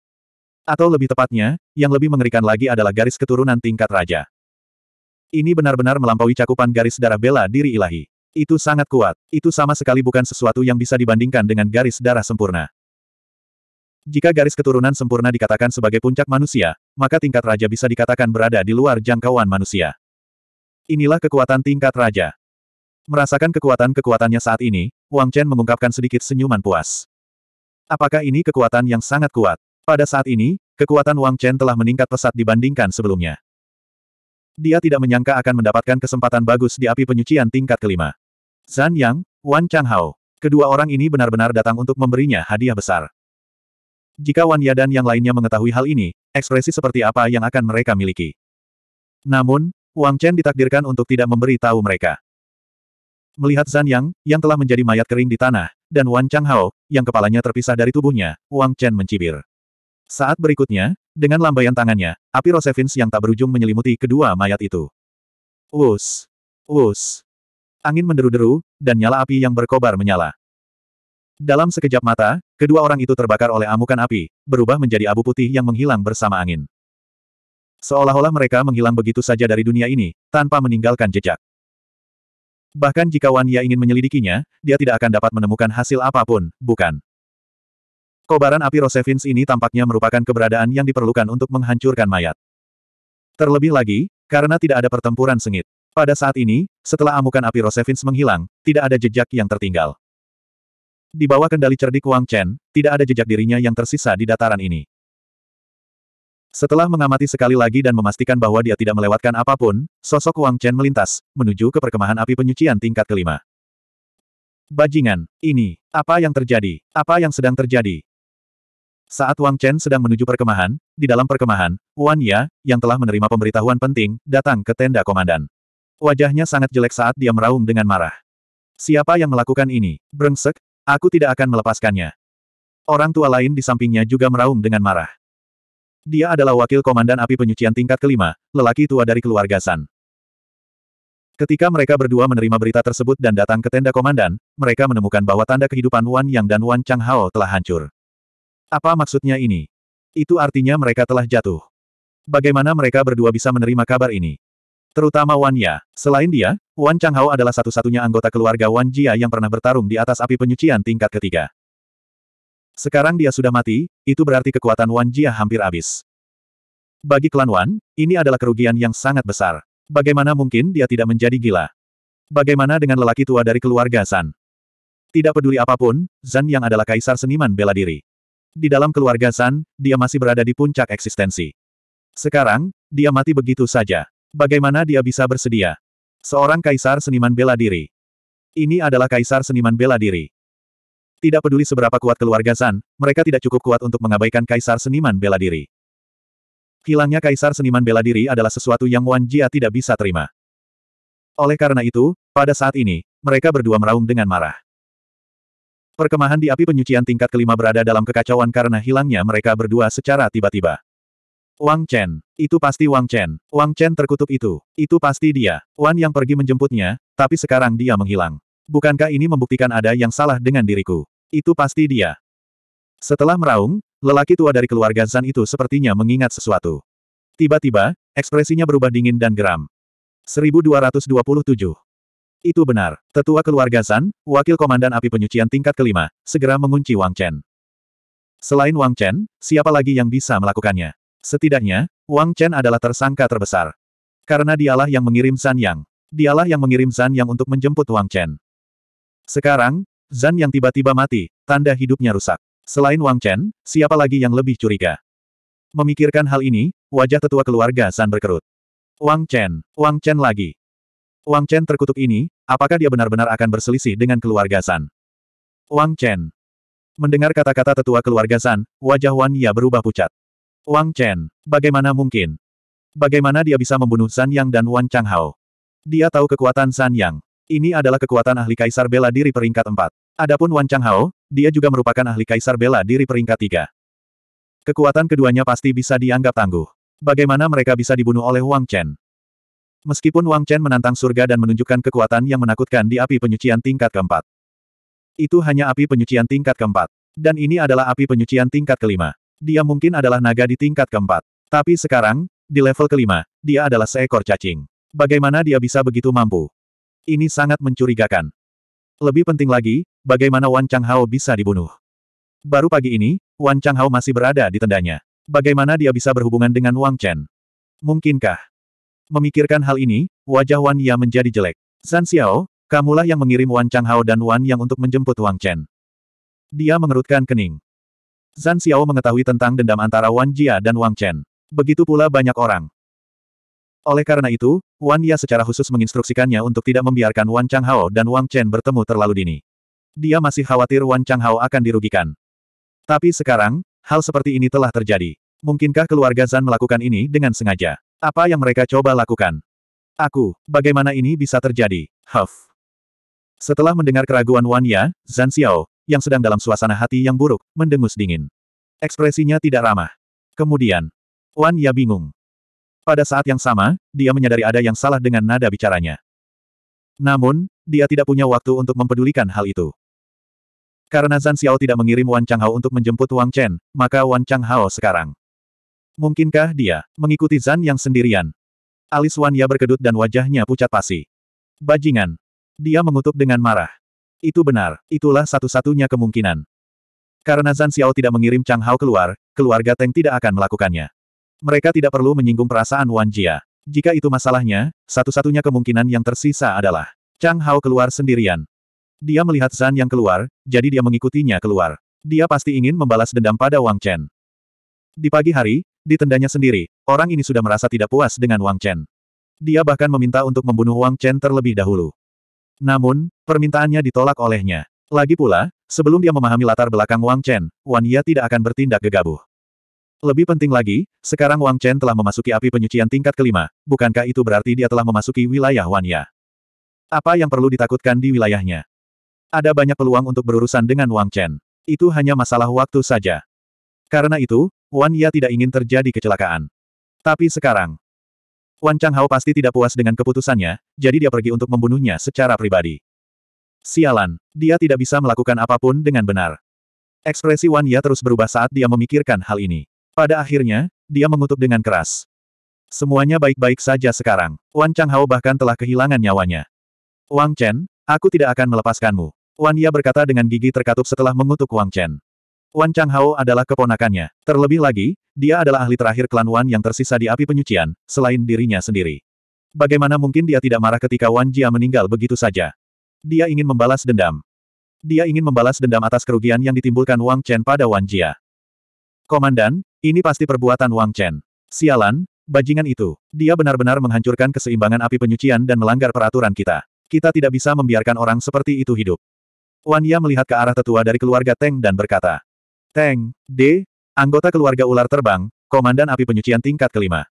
Atau lebih tepatnya, yang lebih mengerikan lagi adalah garis keturunan tingkat raja. Ini benar-benar melampaui cakupan garis darah bela diri ilahi. Itu sangat kuat. Itu sama sekali bukan sesuatu yang bisa dibandingkan dengan garis darah sempurna. Jika garis keturunan sempurna dikatakan sebagai puncak manusia, maka tingkat raja bisa dikatakan berada di luar jangkauan manusia. Inilah kekuatan tingkat raja. Merasakan kekuatan-kekuatannya saat ini, Wang Chen mengungkapkan sedikit senyuman puas. Apakah ini kekuatan yang sangat kuat? Pada saat ini, kekuatan Wang Chen telah meningkat pesat dibandingkan sebelumnya. Dia tidak menyangka akan mendapatkan kesempatan bagus di api penyucian tingkat kelima. Zan Yang, Wan Changhao. Kedua orang ini benar-benar datang untuk memberinya hadiah besar. Jika Wan Ya dan yang lainnya mengetahui hal ini, ekspresi seperti apa yang akan mereka miliki. Namun, Wang Chen ditakdirkan untuk tidak memberi tahu mereka. Melihat Zan Yang, yang telah menjadi mayat kering di tanah, dan Wan Changhao, yang kepalanya terpisah dari tubuhnya, Wang Chen mencibir. Saat berikutnya, dengan lambaian tangannya, api Rosevins yang tak berujung menyelimuti kedua mayat itu. Us, us. Angin menderu-deru, dan nyala api yang berkobar menyala. Dalam sekejap mata, kedua orang itu terbakar oleh amukan api, berubah menjadi abu putih yang menghilang bersama angin. Seolah-olah mereka menghilang begitu saja dari dunia ini, tanpa meninggalkan jejak. Bahkan jika Wan Ya ingin menyelidikinya, dia tidak akan dapat menemukan hasil apapun, bukan? Kobaran api Rosevins ini tampaknya merupakan keberadaan yang diperlukan untuk menghancurkan mayat. Terlebih lagi, karena tidak ada pertempuran sengit. Pada saat ini, setelah amukan api Rosevins menghilang, tidak ada jejak yang tertinggal. Di bawah kendali cerdik Wang Chen, tidak ada jejak dirinya yang tersisa di dataran ini. Setelah mengamati sekali lagi dan memastikan bahwa dia tidak melewatkan apapun, sosok Wang Chen melintas, menuju ke perkemahan api penyucian tingkat kelima. Bajingan, ini, apa yang terjadi? Apa yang sedang terjadi? Saat Wang Chen sedang menuju perkemahan, di dalam perkemahan, Wan Ya, yang telah menerima pemberitahuan penting, datang ke tenda komandan. Wajahnya sangat jelek saat dia meraung dengan marah. Siapa yang melakukan ini? Brengsek, aku tidak akan melepaskannya. Orang tua lain di sampingnya juga meraung dengan marah. Dia adalah wakil komandan api penyucian tingkat kelima, lelaki tua dari keluarga San. Ketika mereka berdua menerima berita tersebut dan datang ke tenda komandan, mereka menemukan bahwa tanda kehidupan Wan Yang dan Wan Chang Hao telah hancur. Apa maksudnya ini? Itu artinya mereka telah jatuh. Bagaimana mereka berdua bisa menerima kabar ini? Terutama Wan Ya. Selain dia, Wan Changhao adalah satu-satunya anggota keluarga Wan Jia yang pernah bertarung di atas api penyucian tingkat ketiga. Sekarang dia sudah mati, itu berarti kekuatan Wan Jia hampir habis. Bagi klan Wan, ini adalah kerugian yang sangat besar. Bagaimana mungkin dia tidak menjadi gila? Bagaimana dengan lelaki tua dari keluarga San? Tidak peduli apapun, Zan yang adalah kaisar seniman bela diri. Di dalam keluarga San, dia masih berada di puncak eksistensi. Sekarang, dia mati begitu saja. Bagaimana dia bisa bersedia? Seorang kaisar seniman bela diri. Ini adalah kaisar seniman bela diri. Tidak peduli seberapa kuat keluarga San, mereka tidak cukup kuat untuk mengabaikan kaisar seniman bela diri. Hilangnya kaisar seniman bela diri adalah sesuatu yang Wan Jia tidak bisa terima. Oleh karena itu, pada saat ini, mereka berdua meraung dengan marah. Perkemahan di api penyucian tingkat kelima berada dalam kekacauan karena hilangnya mereka berdua secara tiba-tiba. Wang Chen. Itu pasti Wang Chen. Wang Chen terkutuk itu. Itu pasti dia. Wan yang pergi menjemputnya, tapi sekarang dia menghilang. Bukankah ini membuktikan ada yang salah dengan diriku? Itu pasti dia. Setelah meraung, lelaki tua dari keluarga Zan itu sepertinya mengingat sesuatu. Tiba-tiba, ekspresinya berubah dingin dan geram. 1227. Itu benar. Tetua keluarga Zan, wakil komandan api penyucian tingkat kelima, segera mengunci Wang Chen. Selain Wang Chen, siapa lagi yang bisa melakukannya? Setidaknya, Wang Chen adalah tersangka terbesar. Karena dialah yang mengirim San Yang. Dialah yang mengirim San Yang untuk menjemput Wang Chen. Sekarang, Zan yang tiba-tiba mati, tanda hidupnya rusak. Selain Wang Chen, siapa lagi yang lebih curiga? Memikirkan hal ini, wajah tetua keluarga San berkerut. Wang Chen, Wang Chen lagi. Wang Chen terkutuk ini, apakah dia benar-benar akan berselisih dengan keluarga San? Wang Chen. Mendengar kata-kata tetua keluarga San, wajah Wan Ya berubah pucat. Wang Chen, bagaimana mungkin? Bagaimana dia bisa membunuh San Yang dan Wan Hao? Dia tahu kekuatan San Yang. Ini adalah kekuatan ahli kaisar bela diri peringkat 4. Adapun Wan Hao, dia juga merupakan ahli kaisar bela diri peringkat 3. Kekuatan keduanya pasti bisa dianggap tangguh. Bagaimana mereka bisa dibunuh oleh Wang Chen? Meskipun Wang Chen menantang surga dan menunjukkan kekuatan yang menakutkan di api penyucian tingkat keempat. Itu hanya api penyucian tingkat keempat. Dan ini adalah api penyucian tingkat kelima. Dia mungkin adalah naga di tingkat keempat. Tapi sekarang, di level kelima, dia adalah seekor cacing. Bagaimana dia bisa begitu mampu? Ini sangat mencurigakan. Lebih penting lagi, bagaimana Wan Chang Hao bisa dibunuh. Baru pagi ini, Wan Chang Hao masih berada di tendanya. Bagaimana dia bisa berhubungan dengan Wang Chen? Mungkinkah? Memikirkan hal ini, wajah Wan Ya menjadi jelek. Zan Xiao, kamulah yang mengirim Wan Chang Hao dan Wan Yang untuk menjemput Wang Chen. Dia mengerutkan kening. Zan Xiao mengetahui tentang dendam antara Wan Jia dan Wang Chen. Begitu pula banyak orang. Oleh karena itu, Wan Ya secara khusus menginstruksikannya untuk tidak membiarkan Wan Hao dan Wang Chen bertemu terlalu dini. Dia masih khawatir Wan Hao akan dirugikan. Tapi sekarang, hal seperti ini telah terjadi. Mungkinkah keluarga Zan melakukan ini dengan sengaja? Apa yang mereka coba lakukan? Aku, bagaimana ini bisa terjadi? Huff. Setelah mendengar keraguan Wan Ya, Zan Xiao, yang sedang dalam suasana hati yang buruk, mendengus dingin. Ekspresinya tidak ramah. Kemudian, Wan Ya bingung. Pada saat yang sama, dia menyadari ada yang salah dengan nada bicaranya. Namun, dia tidak punya waktu untuk mempedulikan hal itu. Karena Zan Xiao tidak mengirim Wan chang hao untuk menjemput Wang Chen, maka Wan chang hao sekarang. Mungkinkah dia mengikuti Zan yang sendirian? Alis Wan Ya berkedut dan wajahnya pucat pasi. Bajingan. Dia mengutuk dengan marah. Itu benar, itulah satu-satunya kemungkinan. Karena Zan Xiao tidak mengirim Chang Hao keluar, keluarga Teng tidak akan melakukannya. Mereka tidak perlu menyinggung perasaan Wan Jia. Jika itu masalahnya, satu-satunya kemungkinan yang tersisa adalah Chang Hao keluar sendirian. Dia melihat Zan yang keluar, jadi dia mengikutinya keluar. Dia pasti ingin membalas dendam pada Wang Chen. Di pagi hari, di tendanya sendiri, orang ini sudah merasa tidak puas dengan Wang Chen. Dia bahkan meminta untuk membunuh Wang Chen terlebih dahulu. Namun, permintaannya ditolak olehnya. Lagi pula, sebelum dia memahami latar belakang Wang Chen, Wan Ya tidak akan bertindak gegabah. Lebih penting lagi, sekarang Wang Chen telah memasuki api penyucian tingkat kelima, bukankah itu berarti dia telah memasuki wilayah Wan Ya? Apa yang perlu ditakutkan di wilayahnya? Ada banyak peluang untuk berurusan dengan Wang Chen. Itu hanya masalah waktu saja. Karena itu, Wan Ya tidak ingin terjadi kecelakaan. Tapi sekarang, Wan Chang Hao pasti tidak puas dengan keputusannya, jadi dia pergi untuk membunuhnya secara pribadi. Sialan, dia tidak bisa melakukan apapun dengan benar. Ekspresi Wan Ya terus berubah saat dia memikirkan hal ini. Pada akhirnya, dia mengutuk dengan keras. Semuanya baik-baik saja sekarang. Wan Chang Hao bahkan telah kehilangan nyawanya. Wang Chen, aku tidak akan melepaskanmu. Wan Ya berkata dengan gigi terkatup setelah mengutuk Wang Chen. Wan Chang adalah keponakannya. Terlebih lagi, dia adalah ahli terakhir klan Wan yang tersisa di api penyucian, selain dirinya sendiri. Bagaimana mungkin dia tidak marah ketika Wan Jia meninggal begitu saja? Dia ingin membalas dendam. Dia ingin membalas dendam atas kerugian yang ditimbulkan Wang Chen pada Wan Jia. Komandan, ini pasti perbuatan Wang Chen. Sialan, bajingan itu. Dia benar-benar menghancurkan keseimbangan api penyucian dan melanggar peraturan kita. Kita tidak bisa membiarkan orang seperti itu hidup. Wan Ya melihat ke arah tetua dari keluarga Teng dan berkata, Teng, D, anggota keluarga ular terbang, komandan api penyucian tingkat kelima.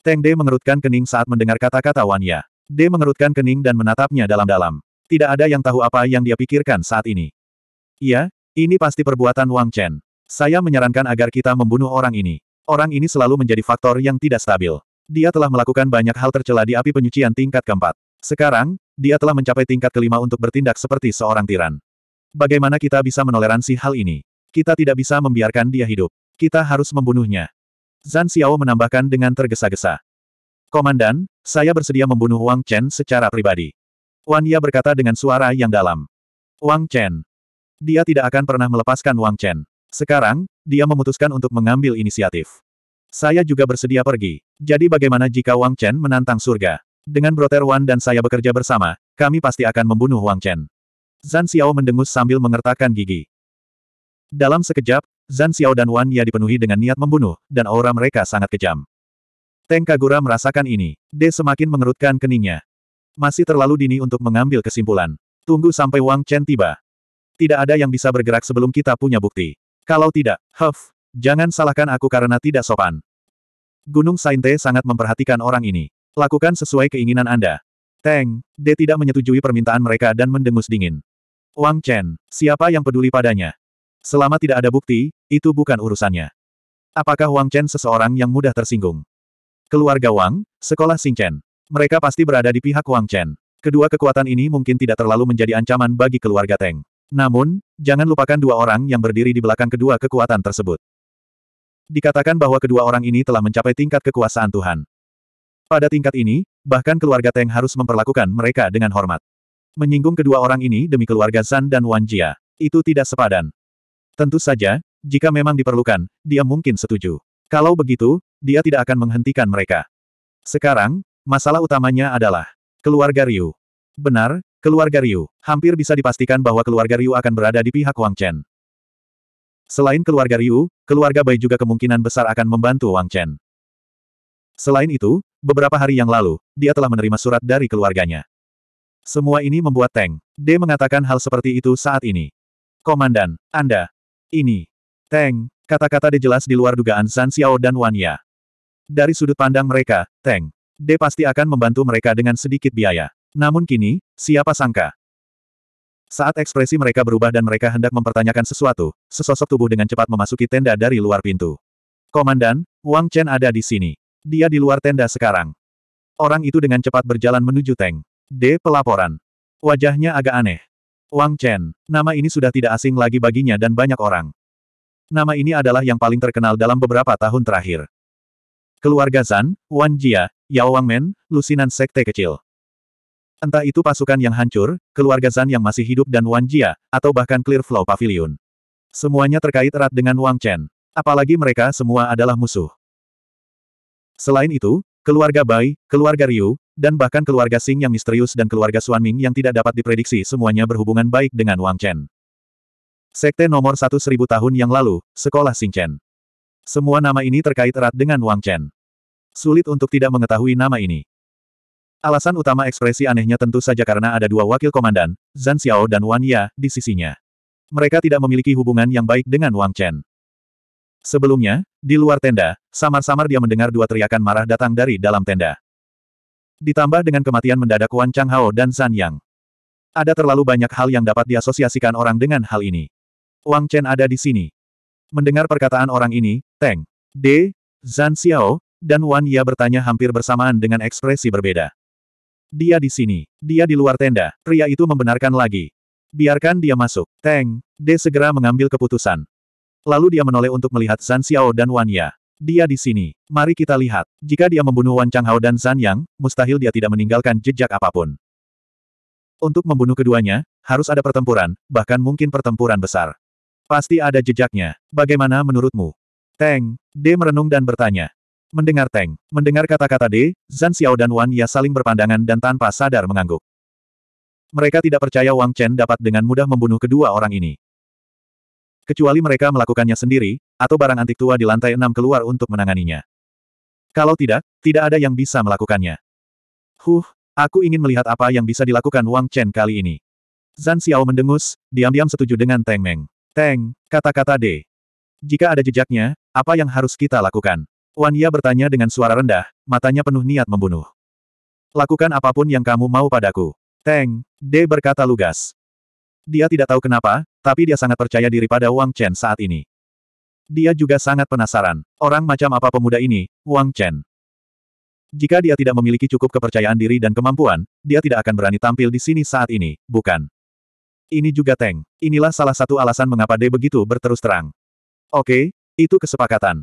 Teng D mengerutkan kening saat mendengar kata-kata Wanya. D mengerutkan kening dan menatapnya dalam-dalam. Tidak ada yang tahu apa yang dia pikirkan saat ini. Iya, ini pasti perbuatan Wang Chen. Saya menyarankan agar kita membunuh orang ini. Orang ini selalu menjadi faktor yang tidak stabil. Dia telah melakukan banyak hal tercela di api penyucian tingkat keempat. Sekarang, dia telah mencapai tingkat kelima untuk bertindak seperti seorang tiran. Bagaimana kita bisa menoleransi hal ini? Kita tidak bisa membiarkan dia hidup. Kita harus membunuhnya. Zan Xiao menambahkan dengan tergesa-gesa. Komandan, saya bersedia membunuh Wang Chen secara pribadi. Wan Ya berkata dengan suara yang dalam. Wang Chen. Dia tidak akan pernah melepaskan Wang Chen. Sekarang, dia memutuskan untuk mengambil inisiatif. Saya juga bersedia pergi. Jadi bagaimana jika Wang Chen menantang surga? Dengan Broter Wan dan saya bekerja bersama, kami pasti akan membunuh Wang Chen. Zan Xiao mendengus sambil mengertakkan gigi. Dalam sekejap, Zan Xiao dan Wan Ya dipenuhi dengan niat membunuh, dan aura mereka sangat kejam. Teng Kagura merasakan ini. De semakin mengerutkan keningnya. Masih terlalu dini untuk mengambil kesimpulan. Tunggu sampai Wang Chen tiba. Tidak ada yang bisa bergerak sebelum kita punya bukti. Kalau tidak, huff, jangan salahkan aku karena tidak sopan. Gunung Sainte sangat memperhatikan orang ini. Lakukan sesuai keinginan Anda. Teng, De tidak menyetujui permintaan mereka dan mendengus dingin. Wang Chen, siapa yang peduli padanya? Selama tidak ada bukti, itu bukan urusannya. Apakah Wang Chen seseorang yang mudah tersinggung? Keluarga Wang, sekolah Xing Chen. Mereka pasti berada di pihak Wang Chen. Kedua kekuatan ini mungkin tidak terlalu menjadi ancaman bagi keluarga Teng. Namun, jangan lupakan dua orang yang berdiri di belakang kedua kekuatan tersebut. Dikatakan bahwa kedua orang ini telah mencapai tingkat kekuasaan Tuhan. Pada tingkat ini, bahkan keluarga Teng harus memperlakukan mereka dengan hormat. Menyinggung kedua orang ini demi keluarga Zan dan Wan Jia. Itu tidak sepadan. Tentu saja, jika memang diperlukan, dia mungkin setuju. Kalau begitu, dia tidak akan menghentikan mereka. Sekarang, masalah utamanya adalah keluarga Ryu. Benar, keluarga Ryu. Hampir bisa dipastikan bahwa keluarga Ryu akan berada di pihak Wang Chen. Selain keluarga Ryu, keluarga Bai juga kemungkinan besar akan membantu Wang Chen. Selain itu, beberapa hari yang lalu, dia telah menerima surat dari keluarganya. Semua ini membuat Teng D mengatakan hal seperti itu saat ini. Komandan, Anda, ini. Teng, kata-kata De di luar dugaan San Xiao dan Wan Ya. Dari sudut pandang mereka, Teng. De pasti akan membantu mereka dengan sedikit biaya. Namun kini, siapa sangka? Saat ekspresi mereka berubah dan mereka hendak mempertanyakan sesuatu, sesosok tubuh dengan cepat memasuki tenda dari luar pintu. Komandan, Wang Chen ada di sini. Dia di luar tenda sekarang. Orang itu dengan cepat berjalan menuju Teng. De Pelaporan. Wajahnya agak aneh. Wang Chen. Nama ini sudah tidak asing lagi baginya dan banyak orang. Nama ini adalah yang paling terkenal dalam beberapa tahun terakhir. Keluarga Zan, Wan Jia, Yao Wang Men, lusinan sekte kecil. Entah itu pasukan yang hancur, keluarga Zan yang masih hidup dan Wan Jia, atau bahkan Clear Flow Pavilion. Semuanya terkait erat dengan Wang Chen. Apalagi mereka semua adalah musuh. Selain itu, keluarga Bai, keluarga Ryu, dan bahkan keluarga Sing yang misterius dan keluarga Suan Ming yang tidak dapat diprediksi semuanya berhubungan baik dengan Wang Chen. Sekte nomor satu seribu tahun yang lalu, Sekolah Sing Chen. Semua nama ini terkait erat dengan Wang Chen. Sulit untuk tidak mengetahui nama ini. Alasan utama ekspresi anehnya tentu saja karena ada dua wakil komandan, Zhan Xiao dan Wan Ya, di sisinya. Mereka tidak memiliki hubungan yang baik dengan Wang Chen. Sebelumnya, di luar tenda, samar-samar dia mendengar dua teriakan marah datang dari dalam tenda. Ditambah dengan kematian mendadak Wan Chang Hao dan San Yang. Ada terlalu banyak hal yang dapat diasosiasikan orang dengan hal ini. Wang Chen ada di sini. Mendengar perkataan orang ini, Teng, De, Zan Xiao, dan Wan Ya bertanya hampir bersamaan dengan ekspresi berbeda. Dia di sini. Dia di luar tenda. Pria itu membenarkan lagi. Biarkan dia masuk. Teng, De segera mengambil keputusan. Lalu dia menoleh untuk melihat Zan Xiao dan Wan Ya. Dia di sini. Mari kita lihat. Jika dia membunuh Wan Changhao dan Zan Yang, mustahil dia tidak meninggalkan jejak apapun. Untuk membunuh keduanya, harus ada pertempuran, bahkan mungkin pertempuran besar. Pasti ada jejaknya. Bagaimana menurutmu? Teng. D merenung dan bertanya. Mendengar Teng. Mendengar kata-kata D, Zan Xiao dan Wan Ya saling berpandangan dan tanpa sadar mengangguk. Mereka tidak percaya Wang Chen dapat dengan mudah membunuh kedua orang ini. Kecuali mereka melakukannya sendiri, atau barang antik tua di lantai enam keluar untuk menanganinya. Kalau tidak, tidak ada yang bisa melakukannya. Huh, aku ingin melihat apa yang bisa dilakukan Wang Chen kali ini. Zan Xiao mendengus, diam-diam setuju dengan Teng Meng. Teng, kata-kata D. Jika ada jejaknya, apa yang harus kita lakukan? Wan Ya bertanya dengan suara rendah, matanya penuh niat membunuh. Lakukan apapun yang kamu mau padaku. Teng, D berkata lugas. Dia tidak tahu kenapa, tapi dia sangat percaya diri pada Wang Chen saat ini. Dia juga sangat penasaran. Orang macam apa pemuda ini, Wang Chen? Jika dia tidak memiliki cukup kepercayaan diri dan kemampuan, dia tidak akan berani tampil di sini saat ini, bukan? Ini juga Teng. Inilah salah satu alasan mengapa dia begitu berterus terang. Oke, itu kesepakatan.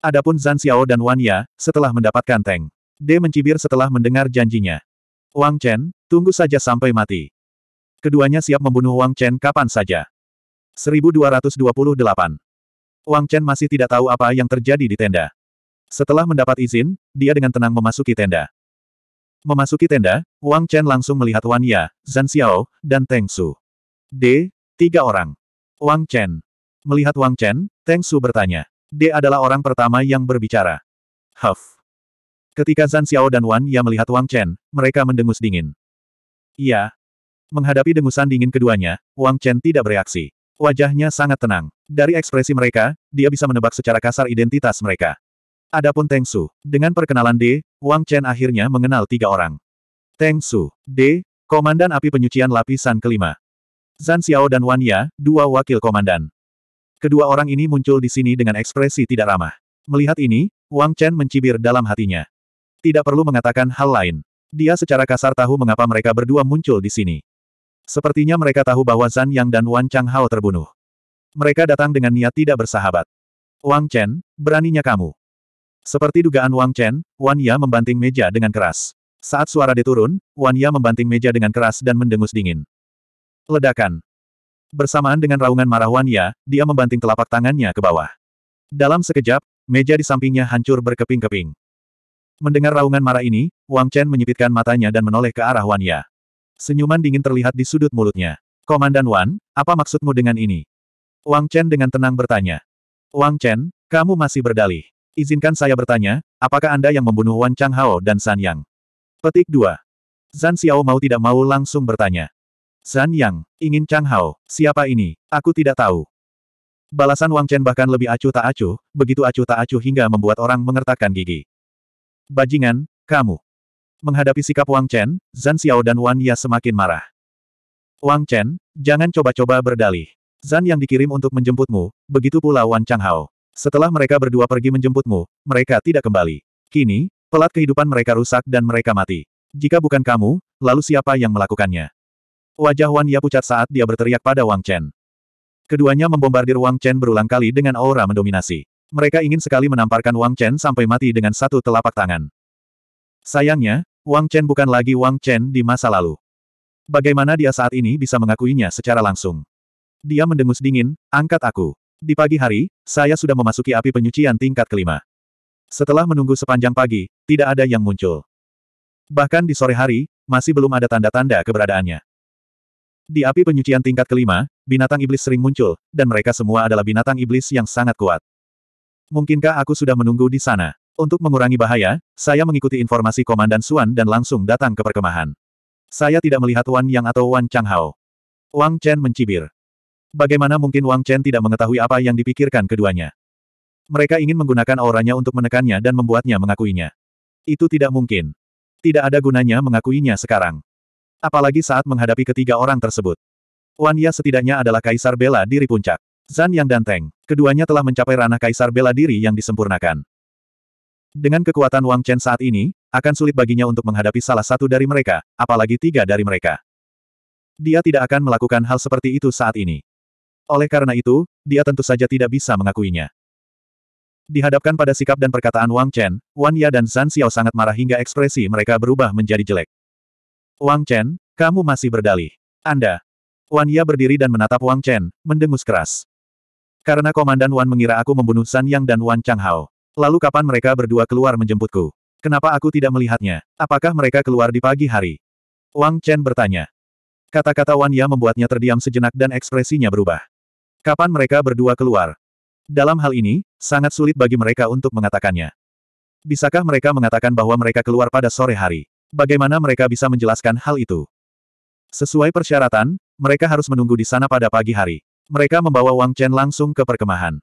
Adapun Zan Xiao dan Wan Ya, setelah mendapatkan Teng. De mencibir setelah mendengar janjinya. Wang Chen, tunggu saja sampai mati. Keduanya siap membunuh Wang Chen kapan saja. 1228 Wang Chen masih tidak tahu apa yang terjadi di tenda. Setelah mendapat izin, dia dengan tenang memasuki tenda. Memasuki tenda, Wang Chen langsung melihat Wan Ya, Zhan Xiao, dan Teng Su. D. Tiga orang. Wang Chen. Melihat Wang Chen, Teng Su bertanya. D adalah orang pertama yang berbicara. Huff. Ketika Zhan Xiao dan Wan Ya melihat Wang Chen, mereka mendengus dingin. Iya. Menghadapi dengusan dingin keduanya, Wang Chen tidak bereaksi. Wajahnya sangat tenang. Dari ekspresi mereka, dia bisa menebak secara kasar identitas mereka. Adapun Teng Su, dengan perkenalan D, Wang Chen akhirnya mengenal tiga orang. Teng Su, D, Komandan Api Penyucian Lapisan Kelima. Zan Xiao dan Wan Ya, dua wakil komandan. Kedua orang ini muncul di sini dengan ekspresi tidak ramah. Melihat ini, Wang Chen mencibir dalam hatinya. Tidak perlu mengatakan hal lain. Dia secara kasar tahu mengapa mereka berdua muncul di sini. Sepertinya mereka tahu bahwa Zan Yang dan Wan Chang Hao terbunuh. Mereka datang dengan niat tidak bersahabat. Wang Chen, beraninya kamu. Seperti dugaan Wang Chen, Wan Ya membanting meja dengan keras. Saat suara diturun, Wan Ya membanting meja dengan keras dan mendengus dingin. Ledakan. Bersamaan dengan raungan marah Wan Ya, dia membanting telapak tangannya ke bawah. Dalam sekejap, meja di sampingnya hancur berkeping-keping. Mendengar raungan marah ini, Wang Chen menyipitkan matanya dan menoleh ke arah Wan Ya. Senyuman dingin terlihat di sudut mulutnya. Komandan Wan, apa maksudmu dengan ini? Wang Chen dengan tenang bertanya. Wang Chen, kamu masih berdalih. Izinkan saya bertanya, apakah Anda yang membunuh Wan Hao dan San Yang? Petik 2. Zan Xiao mau tidak mau langsung bertanya. Zan Yang, ingin Chang Hao, siapa ini? Aku tidak tahu. Balasan Wang Chen bahkan lebih acuh tak acuh, begitu acuh tak acuh hingga membuat orang mengertakkan gigi. Bajingan, kamu. Menghadapi sikap Wang Chen, Zan Xiao dan Wan Ya semakin marah. Wang Chen, jangan coba-coba berdalih. Zan yang dikirim untuk menjemputmu, begitu pula Wan Changhao. Setelah mereka berdua pergi menjemputmu, mereka tidak kembali. Kini, pelat kehidupan mereka rusak dan mereka mati. Jika bukan kamu, lalu siapa yang melakukannya? Wajah Wan Ya pucat saat dia berteriak pada Wang Chen. Keduanya membombardir Wang Chen berulang kali dengan aura mendominasi. Mereka ingin sekali menamparkan Wang Chen sampai mati dengan satu telapak tangan. Sayangnya, Wang Chen bukan lagi Wang Chen di masa lalu. Bagaimana dia saat ini bisa mengakuinya secara langsung? Dia mendengus dingin, angkat aku. Di pagi hari, saya sudah memasuki api penyucian tingkat kelima. Setelah menunggu sepanjang pagi, tidak ada yang muncul. Bahkan di sore hari, masih belum ada tanda-tanda keberadaannya. Di api penyucian tingkat kelima, binatang iblis sering muncul, dan mereka semua adalah binatang iblis yang sangat kuat. Mungkinkah aku sudah menunggu di sana? Untuk mengurangi bahaya, saya mengikuti informasi Komandan Suan dan langsung datang ke perkemahan. Saya tidak melihat Wan Yang atau Wan Chang Hao. Wang Chen mencibir. Bagaimana mungkin Wang Chen tidak mengetahui apa yang dipikirkan keduanya? Mereka ingin menggunakan auranya untuk menekannya dan membuatnya mengakuinya. Itu tidak mungkin. Tidak ada gunanya mengakuinya sekarang. Apalagi saat menghadapi ketiga orang tersebut. Wan Ya setidaknya adalah kaisar bela diri puncak. Zan Yang dan Teng, keduanya telah mencapai ranah kaisar bela diri yang disempurnakan. Dengan kekuatan Wang Chen saat ini, akan sulit baginya untuk menghadapi salah satu dari mereka, apalagi tiga dari mereka. Dia tidak akan melakukan hal seperti itu saat ini. Oleh karena itu, dia tentu saja tidak bisa mengakuinya. Dihadapkan pada sikap dan perkataan Wang Chen, Wan Ya dan Zan Xiao sangat marah hingga ekspresi mereka berubah menjadi jelek. Wang Chen, kamu masih berdalih. Anda. Wan Ya berdiri dan menatap Wang Chen, mendengus keras. Karena Komandan Wan mengira aku membunuh San Yang dan Wan Hao, Lalu kapan mereka berdua keluar menjemputku? Kenapa aku tidak melihatnya? Apakah mereka keluar di pagi hari? Wang Chen bertanya. Kata-kata Wan Ya membuatnya terdiam sejenak dan ekspresinya berubah. Kapan mereka berdua keluar? Dalam hal ini, sangat sulit bagi mereka untuk mengatakannya. Bisakah mereka mengatakan bahwa mereka keluar pada sore hari? Bagaimana mereka bisa menjelaskan hal itu? Sesuai persyaratan, mereka harus menunggu di sana pada pagi hari. Mereka membawa Wang Chen langsung ke perkemahan.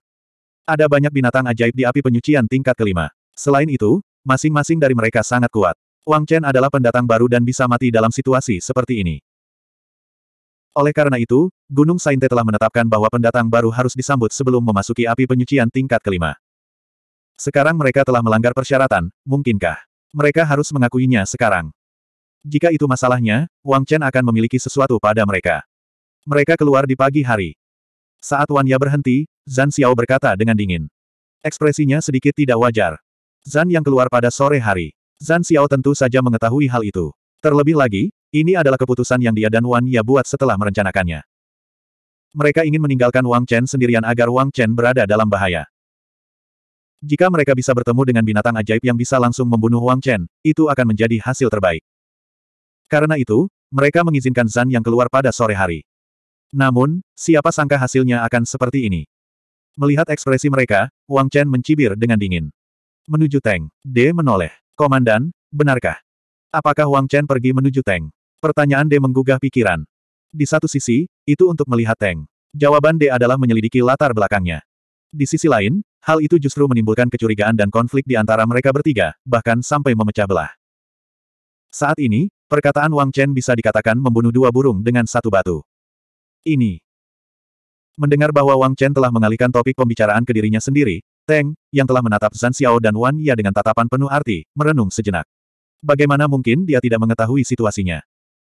Ada banyak binatang ajaib di api penyucian tingkat kelima. Selain itu, masing-masing dari mereka sangat kuat. Wang Chen adalah pendatang baru dan bisa mati dalam situasi seperti ini. Oleh karena itu, Gunung Sainte telah menetapkan bahwa pendatang baru harus disambut sebelum memasuki api penyucian tingkat kelima. Sekarang mereka telah melanggar persyaratan, mungkinkah? Mereka harus mengakuinya sekarang. Jika itu masalahnya, Wang Chen akan memiliki sesuatu pada mereka. Mereka keluar di pagi hari. Saat Wan Ya berhenti, Zan Xiao berkata dengan dingin. Ekspresinya sedikit tidak wajar. Zan yang keluar pada sore hari. Zan Xiao tentu saja mengetahui hal itu. Terlebih lagi, ini adalah keputusan yang dia dan Wan Ya buat setelah merencanakannya. Mereka ingin meninggalkan Wang Chen sendirian agar Wang Chen berada dalam bahaya. Jika mereka bisa bertemu dengan binatang ajaib yang bisa langsung membunuh Wang Chen, itu akan menjadi hasil terbaik. Karena itu, mereka mengizinkan Zan yang keluar pada sore hari. Namun, siapa sangka hasilnya akan seperti ini. Melihat ekspresi mereka, Wang Chen mencibir dengan dingin. Menuju Tang, D menoleh. Komandan, benarkah? Apakah Wang Chen pergi menuju Teng? Pertanyaan D menggugah pikiran. Di satu sisi, itu untuk melihat Teng. Jawaban D adalah menyelidiki latar belakangnya. Di sisi lain, hal itu justru menimbulkan kecurigaan dan konflik di antara mereka bertiga, bahkan sampai memecah belah. Saat ini, perkataan Wang Chen bisa dikatakan membunuh dua burung dengan satu batu. Ini. Mendengar bahwa Wang Chen telah mengalihkan topik pembicaraan ke dirinya sendiri, Teng, yang telah menatap Zan Xiao dan Wan Ya dengan tatapan penuh arti, merenung sejenak. Bagaimana mungkin dia tidak mengetahui situasinya?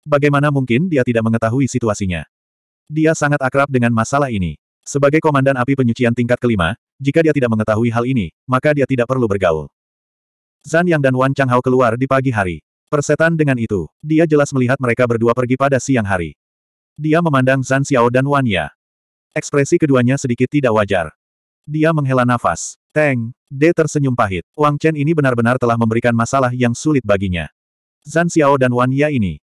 Bagaimana mungkin dia tidak mengetahui situasinya? Dia sangat akrab dengan masalah ini. Sebagai komandan api penyucian tingkat kelima, jika dia tidak mengetahui hal ini, maka dia tidak perlu bergaul. Zan Yang dan Wan Chang Changhao keluar di pagi hari. Persetan dengan itu, dia jelas melihat mereka berdua pergi pada siang hari. Dia memandang Zan Xiao dan Wan Ya. Ekspresi keduanya sedikit tidak wajar. Dia menghela nafas. Teng, D tersenyum pahit. Wang Chen ini benar-benar telah memberikan masalah yang sulit baginya. Zan Xiao dan Wan Ya ini.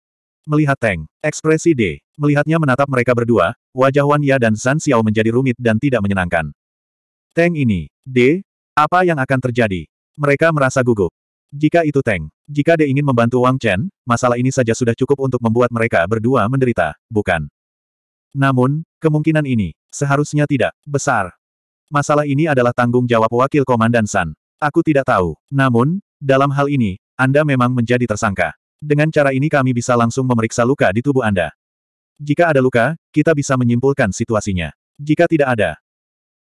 Melihat Teng, ekspresi D, melihatnya menatap mereka berdua, wajah Wan Ya dan Zan Xiao menjadi rumit dan tidak menyenangkan. Teng ini, D, apa yang akan terjadi? Mereka merasa gugup. Jika itu Teng, jika D ingin membantu Wang Chen, masalah ini saja sudah cukup untuk membuat mereka berdua menderita, bukan? Namun, kemungkinan ini, seharusnya tidak, besar. Masalah ini adalah tanggung jawab wakil komandan San. Aku tidak tahu. Namun, dalam hal ini, Anda memang menjadi tersangka. Dengan cara ini kami bisa langsung memeriksa luka di tubuh Anda. Jika ada luka, kita bisa menyimpulkan situasinya. Jika tidak ada.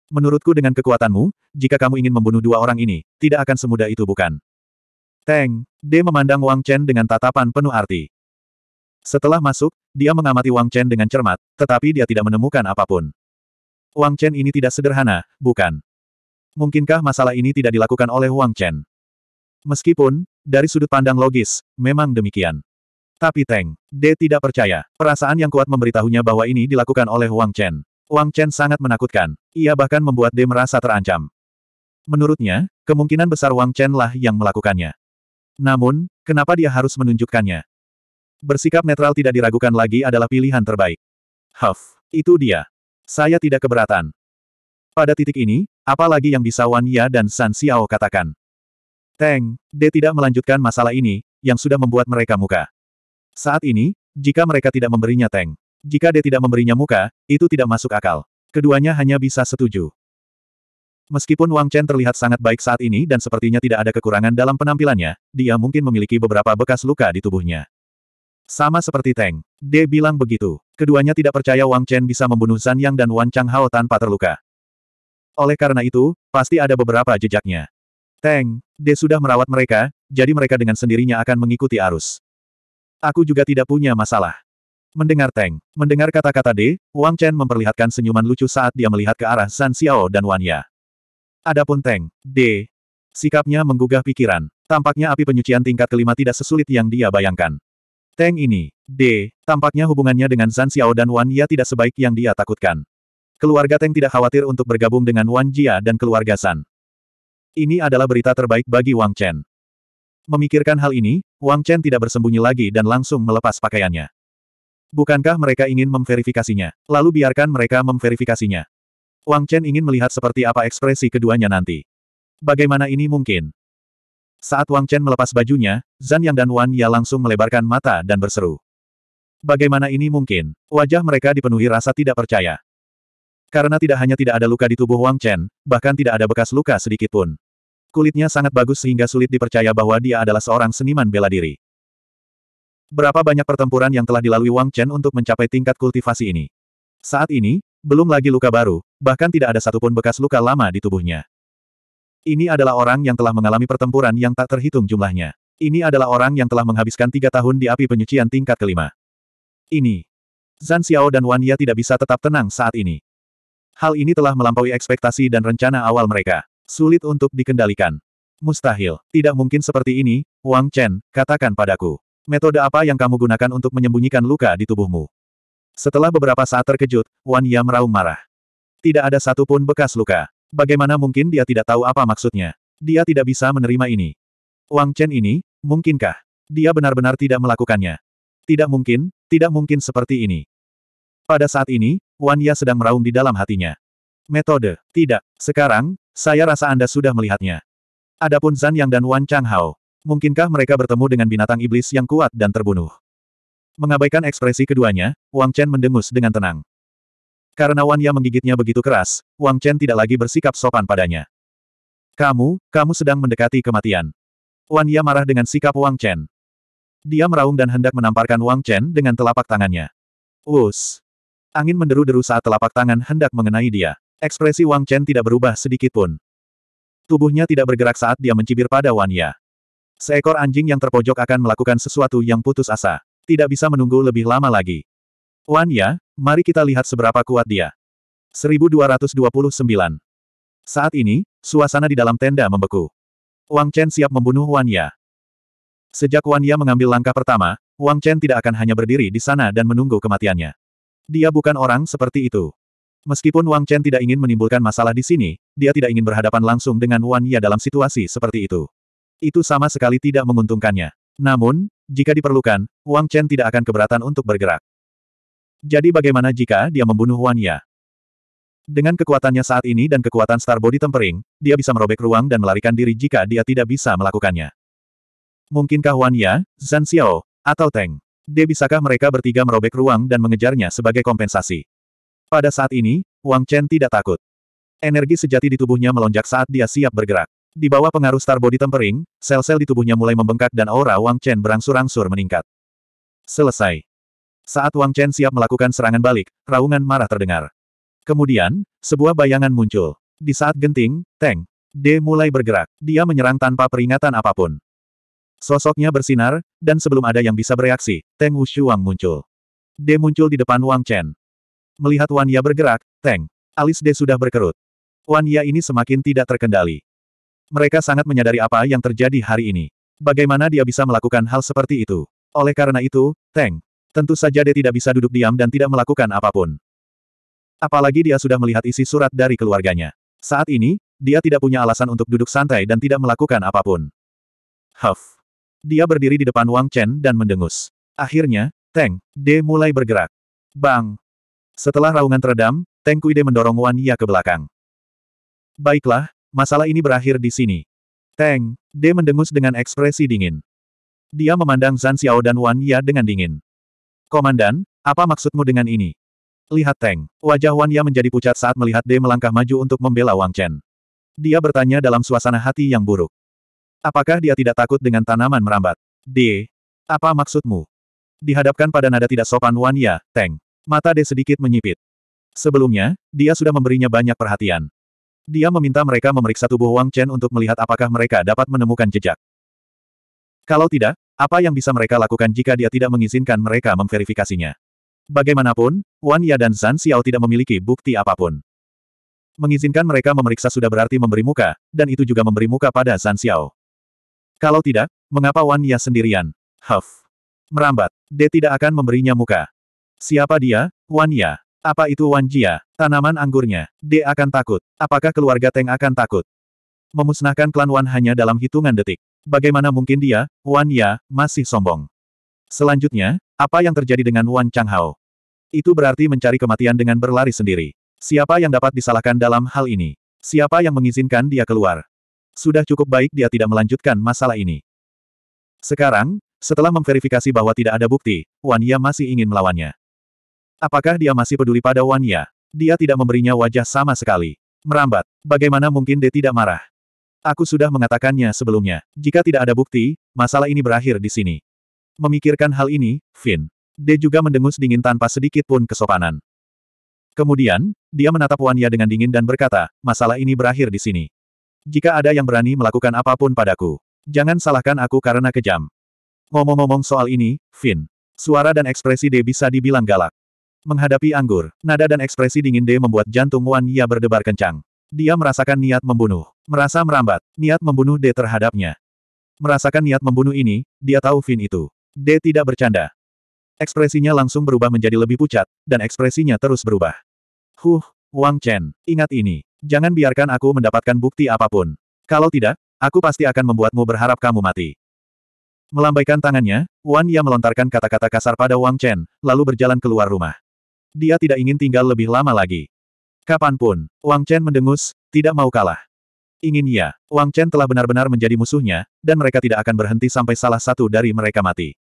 Menurutku dengan kekuatanmu, jika kamu ingin membunuh dua orang ini, tidak akan semudah itu bukan? Teng, D memandang Wang Chen dengan tatapan penuh arti. Setelah masuk, dia mengamati Wang Chen dengan cermat, tetapi dia tidak menemukan apapun. Wang Chen ini tidak sederhana, bukan? Mungkinkah masalah ini tidak dilakukan oleh Wang Chen? Meskipun, dari sudut pandang logis, memang demikian. Tapi Teng, D tidak percaya. Perasaan yang kuat memberitahunya bahwa ini dilakukan oleh Wang Chen. Wang Chen sangat menakutkan. Ia bahkan membuat D merasa terancam. Menurutnya, kemungkinan besar Wang Chen lah yang melakukannya. Namun, kenapa dia harus menunjukkannya? Bersikap netral tidak diragukan lagi adalah pilihan terbaik. Huff, itu dia. Saya tidak keberatan. Pada titik ini, apalagi yang bisa Wan Ya dan San Xiao katakan? Teng, D tidak melanjutkan masalah ini, yang sudah membuat mereka muka. Saat ini, jika mereka tidak memberinya Teng, jika D tidak memberinya muka, itu tidak masuk akal. Keduanya hanya bisa setuju. Meskipun Wang Chen terlihat sangat baik saat ini dan sepertinya tidak ada kekurangan dalam penampilannya, dia mungkin memiliki beberapa bekas luka di tubuhnya. Sama seperti Teng. De bilang begitu. Keduanya tidak percaya Wang Chen bisa membunuh Zan Yang dan Wan Chang Hao tanpa terluka. Oleh karena itu, pasti ada beberapa jejaknya. Teng, De sudah merawat mereka, jadi mereka dengan sendirinya akan mengikuti arus. Aku juga tidak punya masalah. Mendengar Teng, mendengar kata-kata De, Wang Chen memperlihatkan senyuman lucu saat dia melihat ke arah San Xiao dan Wan Ya. Adapun Teng, De, sikapnya menggugah pikiran. Tampaknya api penyucian tingkat kelima tidak sesulit yang dia bayangkan. Teng ini, D, tampaknya hubungannya dengan Zan Xiao dan Wan Ya tidak sebaik yang dia takutkan. Keluarga Teng tidak khawatir untuk bergabung dengan Wan Jia dan keluarga San. Ini adalah berita terbaik bagi Wang Chen. Memikirkan hal ini, Wang Chen tidak bersembunyi lagi dan langsung melepas pakaiannya. Bukankah mereka ingin memverifikasinya? Lalu biarkan mereka memverifikasinya. Wang Chen ingin melihat seperti apa ekspresi keduanya nanti. Bagaimana ini mungkin? Saat Wang Chen melepas bajunya, Zan Yang dan Wan Ya langsung melebarkan mata dan berseru. Bagaimana ini mungkin? Wajah mereka dipenuhi rasa tidak percaya. Karena tidak hanya tidak ada luka di tubuh Wang Chen, bahkan tidak ada bekas luka sedikit pun. Kulitnya sangat bagus sehingga sulit dipercaya bahwa dia adalah seorang seniman bela diri. Berapa banyak pertempuran yang telah dilalui Wang Chen untuk mencapai tingkat kultivasi ini? Saat ini, belum lagi luka baru, bahkan tidak ada satupun bekas luka lama di tubuhnya. Ini adalah orang yang telah mengalami pertempuran yang tak terhitung jumlahnya. Ini adalah orang yang telah menghabiskan tiga tahun di api penyucian tingkat kelima. Ini. Zan Xiao dan Wan Ya tidak bisa tetap tenang saat ini. Hal ini telah melampaui ekspektasi dan rencana awal mereka. Sulit untuk dikendalikan. Mustahil. Tidak mungkin seperti ini, Wang Chen, katakan padaku. Metode apa yang kamu gunakan untuk menyembunyikan luka di tubuhmu? Setelah beberapa saat terkejut, Wan Ya meraung marah. Tidak ada satupun bekas luka. Bagaimana mungkin dia tidak tahu apa maksudnya? Dia tidak bisa menerima ini. Wang Chen ini, mungkinkah? Dia benar-benar tidak melakukannya. Tidak mungkin, tidak mungkin seperti ini. Pada saat ini, Wan Ya sedang meraung di dalam hatinya. Metode, tidak. Sekarang, saya rasa Anda sudah melihatnya. Adapun Zan Yang dan Wan Chang Hao, mungkinkah mereka bertemu dengan binatang iblis yang kuat dan terbunuh? Mengabaikan ekspresi keduanya, Wang Chen mendengus dengan tenang. Karena Wan Ya menggigitnya begitu keras, Wang Chen tidak lagi bersikap sopan padanya. Kamu, kamu sedang mendekati kematian. Wan Ya marah dengan sikap Wang Chen. Dia meraung dan hendak menamparkan Wang Chen dengan telapak tangannya. Us. Angin menderu-deru saat telapak tangan hendak mengenai dia. Ekspresi Wang Chen tidak berubah sedikit pun. Tubuhnya tidak bergerak saat dia mencibir pada Wan Ya. Seekor anjing yang terpojok akan melakukan sesuatu yang putus asa. Tidak bisa menunggu lebih lama lagi. Wan Ya, Mari kita lihat seberapa kuat dia. 1229. Saat ini, suasana di dalam tenda membeku. Wang Chen siap membunuh Wan Ya. Sejak Wan Ya mengambil langkah pertama, Wang Chen tidak akan hanya berdiri di sana dan menunggu kematiannya. Dia bukan orang seperti itu. Meskipun Wang Chen tidak ingin menimbulkan masalah di sini, dia tidak ingin berhadapan langsung dengan Wan Ya dalam situasi seperti itu. Itu sama sekali tidak menguntungkannya. Namun, jika diperlukan, Wang Chen tidak akan keberatan untuk bergerak. Jadi bagaimana jika dia membunuh Wan Ya? Dengan kekuatannya saat ini dan kekuatan Star Body Tempering, dia bisa merobek ruang dan melarikan diri jika dia tidak bisa melakukannya. Mungkinkah Wan Ya, Zhan Xiao, atau Teng? D bisakah mereka bertiga merobek ruang dan mengejarnya sebagai kompensasi? Pada saat ini, Wang Chen tidak takut. Energi sejati di tubuhnya melonjak saat dia siap bergerak. Di bawah pengaruh Star Body Tempering, sel-sel di tubuhnya mulai membengkak dan aura Wang Chen berangsur-angsur meningkat. Selesai. Saat Wang Chen siap melakukan serangan balik, raungan marah terdengar. Kemudian, sebuah bayangan muncul. Di saat genting, Teng. D mulai bergerak. Dia menyerang tanpa peringatan apapun. Sosoknya bersinar, dan sebelum ada yang bisa bereaksi, Teng Wang muncul. D muncul di depan Wang Chen. Melihat Wan Ya bergerak, Teng. Alis D sudah berkerut. Wan Ya ini semakin tidak terkendali. Mereka sangat menyadari apa yang terjadi hari ini. Bagaimana dia bisa melakukan hal seperti itu? Oleh karena itu, Teng. Tentu saja dia tidak bisa duduk diam dan tidak melakukan apapun. Apalagi dia sudah melihat isi surat dari keluarganya. Saat ini, dia tidak punya alasan untuk duduk santai dan tidak melakukan apapun. Huff. Dia berdiri di depan Wang Chen dan mendengus. Akhirnya, Teng, D mulai bergerak. Bang! Setelah raungan teredam, Teng Kuide mendorong Wan Ya ke belakang. Baiklah, masalah ini berakhir di sini. Teng, D mendengus dengan ekspresi dingin. Dia memandang Zan Xiao dan Wan Ya dengan dingin. Komandan, apa maksudmu dengan ini? Lihat Teng. Wajah Wan Ya menjadi pucat saat melihat D melangkah maju untuk membela Wang Chen. Dia bertanya dalam suasana hati yang buruk. Apakah dia tidak takut dengan tanaman merambat? D. Apa maksudmu? Dihadapkan pada nada tidak sopan Wan Ya, Teng. Mata D sedikit menyipit. Sebelumnya, dia sudah memberinya banyak perhatian. Dia meminta mereka memeriksa tubuh Wang Chen untuk melihat apakah mereka dapat menemukan jejak. Kalau tidak, apa yang bisa mereka lakukan jika dia tidak mengizinkan mereka memverifikasinya? Bagaimanapun, Wan Ya dan Zan Xiao tidak memiliki bukti apapun. Mengizinkan mereka memeriksa sudah berarti memberi muka, dan itu juga memberi muka pada Zan Xiao. Kalau tidak, mengapa Wan Ya sendirian? Huff. Merambat. D tidak akan memberinya muka. Siapa dia? Wan Ya. Apa itu Wan Jia? Tanaman anggurnya. D akan takut. Apakah keluarga Teng akan takut? Memusnahkan klan Wan hanya dalam hitungan detik. Bagaimana mungkin dia, Wan Ya, masih sombong? Selanjutnya, apa yang terjadi dengan Wan Changhao? Itu berarti mencari kematian dengan berlari sendiri. Siapa yang dapat disalahkan dalam hal ini? Siapa yang mengizinkan dia keluar? Sudah cukup baik dia tidak melanjutkan masalah ini. Sekarang, setelah memverifikasi bahwa tidak ada bukti, Wan Ya masih ingin melawannya. Apakah dia masih peduli pada Wan Ya? Dia tidak memberinya wajah sama sekali. Merambat. Bagaimana mungkin dia tidak marah? Aku sudah mengatakannya sebelumnya. Jika tidak ada bukti, masalah ini berakhir di sini. Memikirkan hal ini, Finn. Dia juga mendengus dingin tanpa sedikit pun kesopanan. Kemudian, dia menatap Wanya dengan dingin dan berkata, masalah ini berakhir di sini. Jika ada yang berani melakukan apapun padaku, jangan salahkan aku karena kejam. Ngomong-ngomong soal ini, Finn. Suara dan ekspresi D bisa dibilang galak. Menghadapi anggur, nada dan ekspresi dingin D membuat jantung Wan berdebar kencang. Dia merasakan niat membunuh. Merasa merambat, niat membunuh D terhadapnya. Merasakan niat membunuh ini, dia tahu Vin itu. D tidak bercanda. Ekspresinya langsung berubah menjadi lebih pucat, dan ekspresinya terus berubah. Huh, Wang Chen, ingat ini. Jangan biarkan aku mendapatkan bukti apapun. Kalau tidak, aku pasti akan membuatmu berharap kamu mati. Melambaikan tangannya, Wan Ya melontarkan kata-kata kasar pada Wang Chen, lalu berjalan keluar rumah. Dia tidak ingin tinggal lebih lama lagi. Kapanpun, Wang Chen mendengus, tidak mau kalah. Ingin ya, Wang Chen telah benar-benar menjadi musuhnya, dan mereka tidak akan berhenti sampai salah satu dari mereka mati.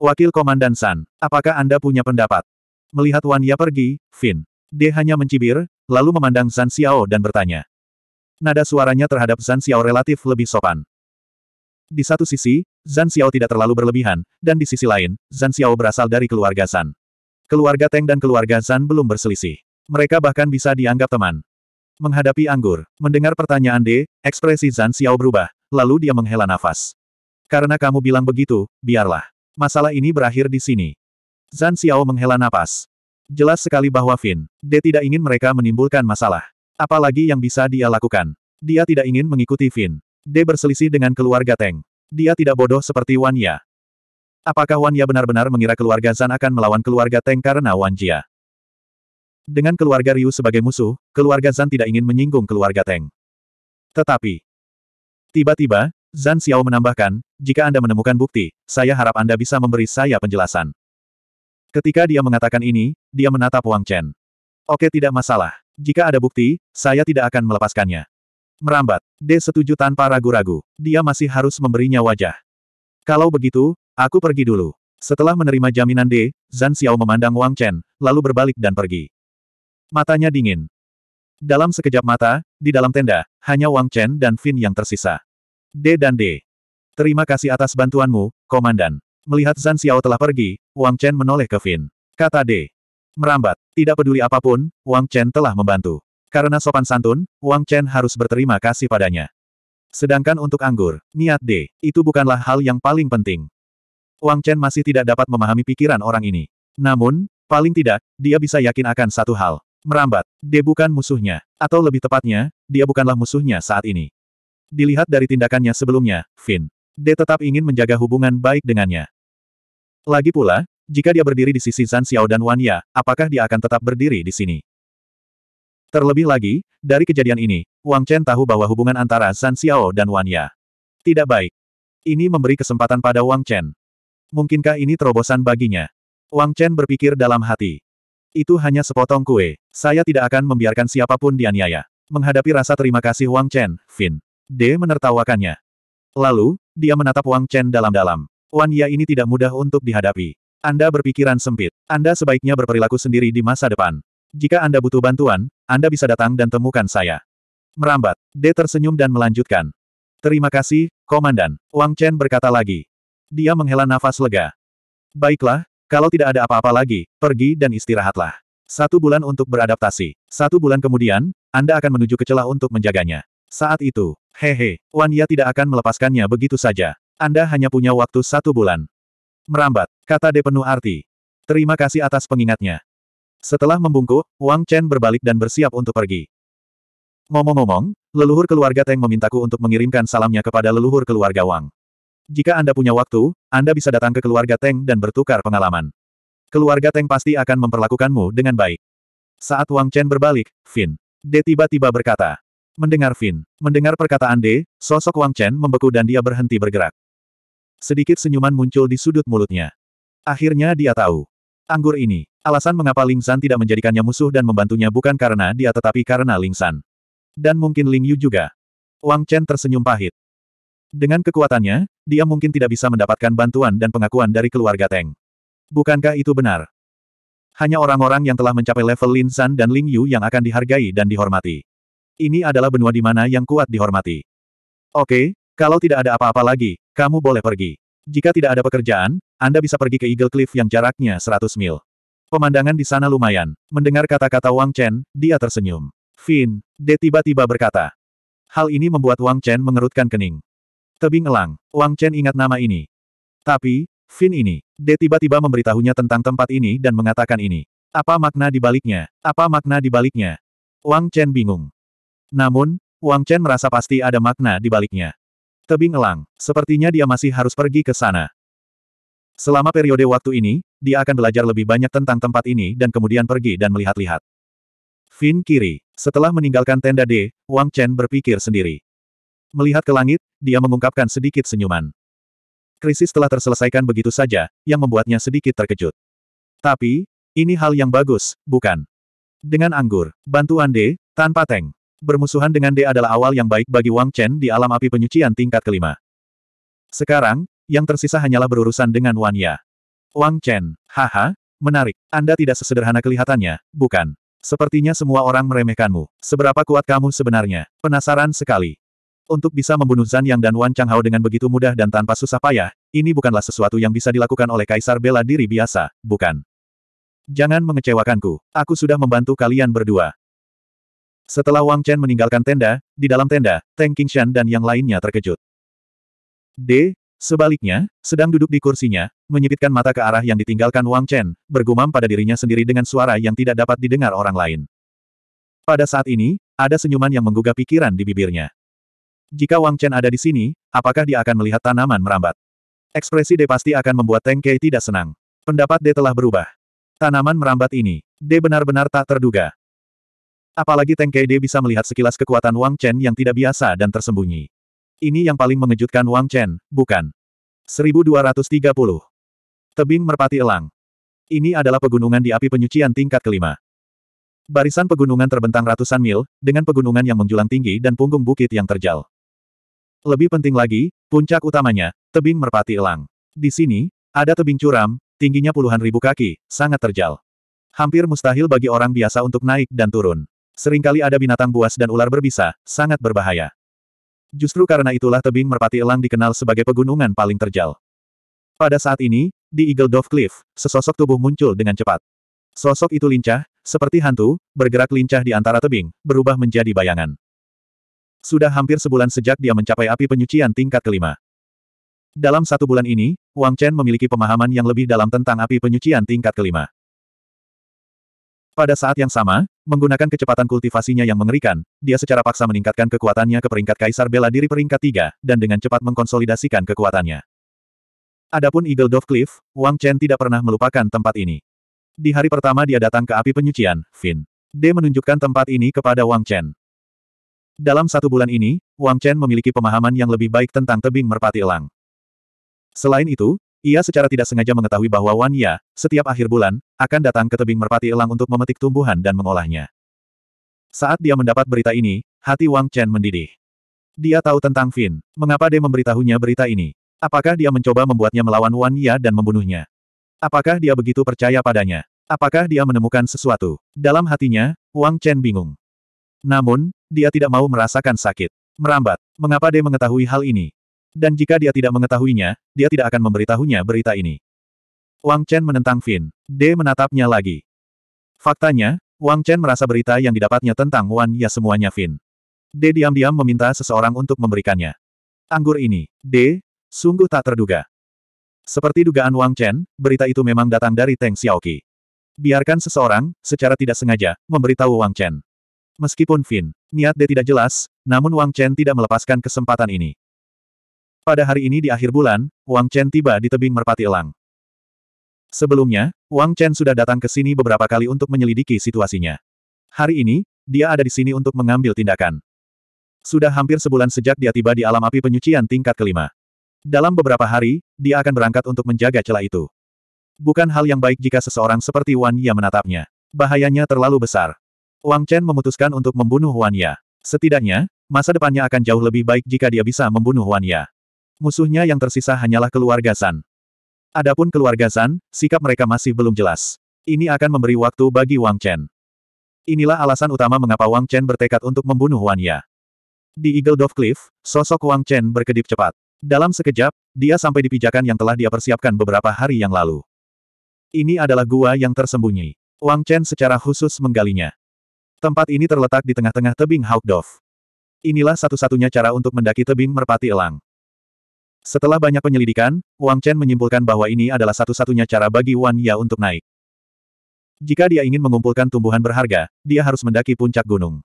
Wakil Komandan San, apakah Anda punya pendapat? Melihat Wan Ya pergi, Fin. Dia hanya mencibir, lalu memandang Zan Xiao dan bertanya. Nada suaranya terhadap Zan Xiao relatif lebih sopan. Di satu sisi, Zan Xiao tidak terlalu berlebihan, dan di sisi lain, Zan Xiao berasal dari keluarga San. Keluarga Teng dan keluarga Zan belum berselisih. Mereka bahkan bisa dianggap teman. Menghadapi anggur, mendengar pertanyaan D, ekspresi Zan Xiao berubah, lalu dia menghela nafas. Karena kamu bilang begitu, biarlah. Masalah ini berakhir di sini. Zan Xiao menghela nafas. Jelas sekali bahwa Fin, D tidak ingin mereka menimbulkan masalah. Apalagi yang bisa dia lakukan. Dia tidak ingin mengikuti Fin. D berselisih dengan keluarga Teng. Dia tidak bodoh seperti Wan Ya. Apakah Wan Ya benar-benar mengira keluarga Zan akan melawan keluarga Teng karena Wan Jia? Dengan keluarga Ryu sebagai musuh, keluarga Zan tidak ingin menyinggung keluarga Teng. Tetapi, tiba-tiba, Zan Xiao menambahkan, jika Anda menemukan bukti, saya harap Anda bisa memberi saya penjelasan. Ketika dia mengatakan ini, dia menatap Wang Chen. Oke tidak masalah. Jika ada bukti, saya tidak akan melepaskannya. Merambat, D setuju tanpa ragu-ragu. Dia masih harus memberinya wajah. Kalau begitu, aku pergi dulu. Setelah menerima jaminan D, Zan Xiao memandang Wang Chen, lalu berbalik dan pergi. Matanya dingin. Dalam sekejap mata, di dalam tenda, hanya Wang Chen dan Fin yang tersisa. D dan D. Terima kasih atas bantuanmu, Komandan. Melihat Zan Xiao telah pergi, Wang Chen menoleh ke Fin. Kata D. Merambat. Tidak peduli apapun, Wang Chen telah membantu. Karena sopan santun, Wang Chen harus berterima kasih padanya. Sedangkan untuk anggur, niat D, itu bukanlah hal yang paling penting. Wang Chen masih tidak dapat memahami pikiran orang ini. Namun, paling tidak, dia bisa yakin akan satu hal. Merambat, dia bukan musuhnya. Atau lebih tepatnya, dia bukanlah musuhnya saat ini. Dilihat dari tindakannya sebelumnya, Finn. Dia tetap ingin menjaga hubungan baik dengannya. Lagi pula, jika dia berdiri di sisi Zan Xiao dan Wan Ya, apakah dia akan tetap berdiri di sini? Terlebih lagi, dari kejadian ini, Wang Chen tahu bahwa hubungan antara Zan Xiao dan Wan Ya tidak baik. Ini memberi kesempatan pada Wang Chen. Mungkinkah ini terobosan baginya? Wang Chen berpikir dalam hati. Itu hanya sepotong kue. Saya tidak akan membiarkan siapapun dianiaya. Menghadapi rasa terima kasih Wang Chen, Fin. D menertawakannya. Lalu, dia menatap Wang Chen dalam-dalam. Wan Ya ini tidak mudah untuk dihadapi. Anda berpikiran sempit. Anda sebaiknya berperilaku sendiri di masa depan. Jika Anda butuh bantuan, Anda bisa datang dan temukan saya. Merambat, D tersenyum dan melanjutkan. Terima kasih, Komandan. Wang Chen berkata lagi. Dia menghela nafas lega. Baiklah, kalau tidak ada apa-apa lagi, pergi dan istirahatlah. Satu bulan untuk beradaptasi. Satu bulan kemudian, Anda akan menuju ke celah untuk menjaganya. Saat itu, hehe, Wan Ya tidak akan melepaskannya begitu saja. Anda hanya punya waktu satu bulan. Merambat, kata De penuh arti. Terima kasih atas pengingatnya. Setelah membungkuk, Wang Chen berbalik dan bersiap untuk pergi. Ngomong-ngomong, leluhur keluarga Teng memintaku untuk mengirimkan salamnya kepada leluhur keluarga Wang. Jika Anda punya waktu, Anda bisa datang ke keluarga Teng dan bertukar pengalaman. Keluarga Teng pasti akan memperlakukanmu dengan baik. Saat Wang Chen berbalik, Fin. De tiba-tiba berkata. Mendengar Fin. Mendengar perkataan De, sosok Wang Chen membeku dan dia berhenti bergerak. Sedikit senyuman muncul di sudut mulutnya. Akhirnya dia tahu. Anggur ini. Alasan mengapa Ling San tidak menjadikannya musuh dan membantunya bukan karena dia tetapi karena Ling San. Dan mungkin Ling Yu juga. Wang Chen tersenyum pahit. Dengan kekuatannya, dia mungkin tidak bisa mendapatkan bantuan dan pengakuan dari keluarga Teng. Bukankah itu benar? Hanya orang-orang yang telah mencapai level Lin San dan Ling Yu yang akan dihargai dan dihormati. Ini adalah benua di mana yang kuat dihormati. Oke, kalau tidak ada apa-apa lagi, kamu boleh pergi. Jika tidak ada pekerjaan, Anda bisa pergi ke Eagle Cliff yang jaraknya 100 mil. Pemandangan di sana lumayan. Mendengar kata-kata Wang Chen, dia tersenyum. Fin, D tiba-tiba berkata. Hal ini membuat Wang Chen mengerutkan kening. Tebing elang, Wang Chen ingat nama ini. Tapi, Fin ini, dia tiba-tiba memberitahunya tentang tempat ini dan mengatakan ini. Apa makna dibaliknya? Apa makna dibaliknya? Wang Chen bingung. Namun, Wang Chen merasa pasti ada makna dibaliknya. Tebing elang, sepertinya dia masih harus pergi ke sana. Selama periode waktu ini, dia akan belajar lebih banyak tentang tempat ini dan kemudian pergi dan melihat-lihat. Fin kiri. Setelah meninggalkan tenda D, Wang Chen berpikir sendiri. Melihat ke langit, dia mengungkapkan sedikit senyuman. Krisis telah terselesaikan begitu saja, yang membuatnya sedikit terkejut. Tapi, ini hal yang bagus, bukan? Dengan anggur, bantuan D, tanpa teng. Bermusuhan dengan D adalah awal yang baik bagi Wang Chen di alam api penyucian tingkat kelima. Sekarang, yang tersisa hanyalah berurusan dengan Wan Ya. Wang Chen, haha, menarik. Anda tidak sesederhana kelihatannya, bukan? Sepertinya semua orang meremehkanmu. Seberapa kuat kamu sebenarnya? Penasaran sekali. Untuk bisa membunuh Zan Yang dan Wan Changhao dengan begitu mudah dan tanpa susah payah, ini bukanlah sesuatu yang bisa dilakukan oleh kaisar bela diri biasa, bukan? Jangan mengecewakanku, aku sudah membantu kalian berdua. Setelah Wang Chen meninggalkan tenda, di dalam tenda, Tang Qingshan dan yang lainnya terkejut. D. Sebaliknya, sedang duduk di kursinya, menyipitkan mata ke arah yang ditinggalkan Wang Chen, bergumam pada dirinya sendiri dengan suara yang tidak dapat didengar orang lain. Pada saat ini, ada senyuman yang menggugah pikiran di bibirnya. Jika Wang Chen ada di sini, apakah dia akan melihat tanaman merambat? Ekspresi de pasti akan membuat Teng Kei tidak senang. Pendapat de telah berubah. Tanaman merambat ini, de benar-benar tak terduga. Apalagi Teng Kei de bisa melihat sekilas kekuatan Wang Chen yang tidak biasa dan tersembunyi. Ini yang paling mengejutkan Wang Chen, bukan? 1230. Tebing Merpati Elang. Ini adalah pegunungan di api penyucian tingkat kelima. Barisan pegunungan terbentang ratusan mil, dengan pegunungan yang menjulang tinggi dan punggung bukit yang terjal. Lebih penting lagi, puncak utamanya, tebing merpati elang. Di sini, ada tebing curam, tingginya puluhan ribu kaki, sangat terjal. Hampir mustahil bagi orang biasa untuk naik dan turun. Seringkali ada binatang buas dan ular berbisa, sangat berbahaya. Justru karena itulah tebing merpati elang dikenal sebagai pegunungan paling terjal. Pada saat ini, di Eagle Dove Cliff, sesosok tubuh muncul dengan cepat. Sosok itu lincah, seperti hantu, bergerak lincah di antara tebing, berubah menjadi bayangan. Sudah hampir sebulan sejak dia mencapai api penyucian tingkat kelima. Dalam satu bulan ini, Wang Chen memiliki pemahaman yang lebih dalam tentang api penyucian tingkat kelima. Pada saat yang sama, menggunakan kecepatan kultivasinya yang mengerikan, dia secara paksa meningkatkan kekuatannya ke peringkat kaisar bela diri peringkat tiga, dan dengan cepat mengkonsolidasikan kekuatannya. Adapun Eagle Dove Cliff, Wang Chen tidak pernah melupakan tempat ini. Di hari pertama dia datang ke api penyucian, Fin. D menunjukkan tempat ini kepada Wang Chen. Dalam satu bulan ini, Wang Chen memiliki pemahaman yang lebih baik tentang tebing merpati elang. Selain itu, ia secara tidak sengaja mengetahui bahwa Wan Ya, setiap akhir bulan, akan datang ke tebing merpati elang untuk memetik tumbuhan dan mengolahnya. Saat dia mendapat berita ini, hati Wang Chen mendidih. Dia tahu tentang Fin. Mengapa dia memberitahunya berita ini? Apakah dia mencoba membuatnya melawan Wan Ya dan membunuhnya? Apakah dia begitu percaya padanya? Apakah dia menemukan sesuatu? Dalam hatinya, Wang Chen bingung. Namun, dia tidak mau merasakan sakit. Merambat. Mengapa dia mengetahui hal ini? Dan jika dia tidak mengetahuinya, dia tidak akan memberitahunya berita ini. Wang Chen menentang Fin. D menatapnya lagi. Faktanya, Wang Chen merasa berita yang didapatnya tentang Wan Ya semuanya Fin. D diam-diam meminta seseorang untuk memberikannya. Anggur ini, D, sungguh tak terduga. Seperti dugaan Wang Chen, berita itu memang datang dari Teng Xiaoqi. Biarkan seseorang, secara tidak sengaja, memberitahu Wang Chen. Meskipun Fin, niat dia tidak jelas, namun Wang Chen tidak melepaskan kesempatan ini. Pada hari ini di akhir bulan, Wang Chen tiba di tebing merpati elang. Sebelumnya, Wang Chen sudah datang ke sini beberapa kali untuk menyelidiki situasinya. Hari ini, dia ada di sini untuk mengambil tindakan. Sudah hampir sebulan sejak dia tiba di alam api penyucian tingkat kelima. Dalam beberapa hari, dia akan berangkat untuk menjaga celah itu. Bukan hal yang baik jika seseorang seperti Wan Ya menatapnya. Bahayanya terlalu besar. Wang Chen memutuskan untuk membunuh Huan Ya. Setidaknya, masa depannya akan jauh lebih baik jika dia bisa membunuh Huan Ya. Musuhnya yang tersisa hanyalah keluarga San. Adapun keluarga San, sikap mereka masih belum jelas. Ini akan memberi waktu bagi Wang Chen. Inilah alasan utama mengapa Wang Chen bertekad untuk membunuh Huan Ya. Di Eagle Dove Cliff, sosok Wang Chen berkedip cepat. Dalam sekejap, dia sampai di pijakan yang telah dia persiapkan beberapa hari yang lalu. Ini adalah gua yang tersembunyi. Wang Chen secara khusus menggalinya. Tempat ini terletak di tengah-tengah tebing Haukdorf. Inilah satu-satunya cara untuk mendaki tebing merpati elang. Setelah banyak penyelidikan, Wang Chen menyimpulkan bahwa ini adalah satu-satunya cara bagi Wan Ya untuk naik. Jika dia ingin mengumpulkan tumbuhan berharga, dia harus mendaki puncak gunung.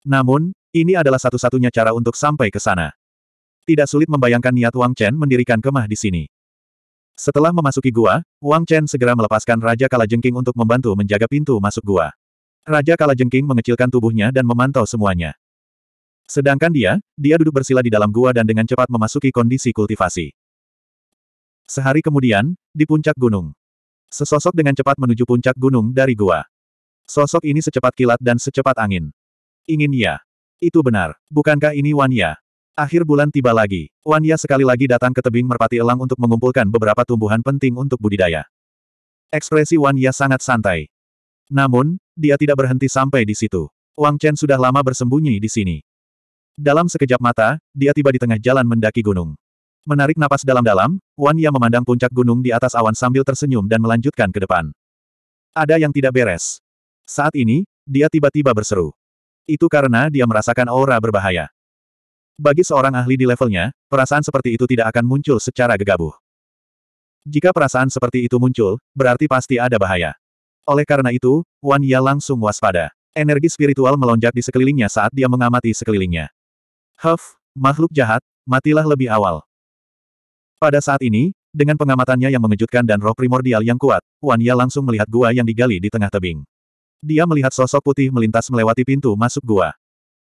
Namun, ini adalah satu-satunya cara untuk sampai ke sana. Tidak sulit membayangkan niat Wang Chen mendirikan kemah di sini. Setelah memasuki gua, Wang Chen segera melepaskan Raja Kalajengking untuk membantu menjaga pintu masuk gua. Raja Kala Jengking mengecilkan tubuhnya dan memantau semuanya. Sedangkan dia, dia duduk bersila di dalam gua dan dengan cepat memasuki kondisi kultivasi. Sehari kemudian, di puncak gunung. Sesosok dengan cepat menuju puncak gunung dari gua. Sosok ini secepat kilat dan secepat angin. Ingin ya. Itu benar. Bukankah ini Wan ya? Akhir bulan tiba lagi. Wanya sekali lagi datang ke tebing merpati elang untuk mengumpulkan beberapa tumbuhan penting untuk budidaya. Ekspresi Wanya sangat santai. Namun, dia tidak berhenti sampai di situ. Wang Chen sudah lama bersembunyi di sini. Dalam sekejap mata, dia tiba di tengah jalan mendaki gunung. Menarik napas dalam-dalam, Wan Ya memandang puncak gunung di atas awan sambil tersenyum dan melanjutkan ke depan. Ada yang tidak beres. Saat ini, dia tiba-tiba berseru. Itu karena dia merasakan aura berbahaya. Bagi seorang ahli di levelnya, perasaan seperti itu tidak akan muncul secara gegabah. Jika perasaan seperti itu muncul, berarti pasti ada bahaya. Oleh karena itu, Wan Ya langsung waspada. Energi spiritual melonjak di sekelilingnya saat dia mengamati sekelilingnya. Huff, makhluk jahat, matilah lebih awal. Pada saat ini, dengan pengamatannya yang mengejutkan dan roh primordial yang kuat, Wan Ya langsung melihat gua yang digali di tengah tebing. Dia melihat sosok putih melintas melewati pintu masuk gua.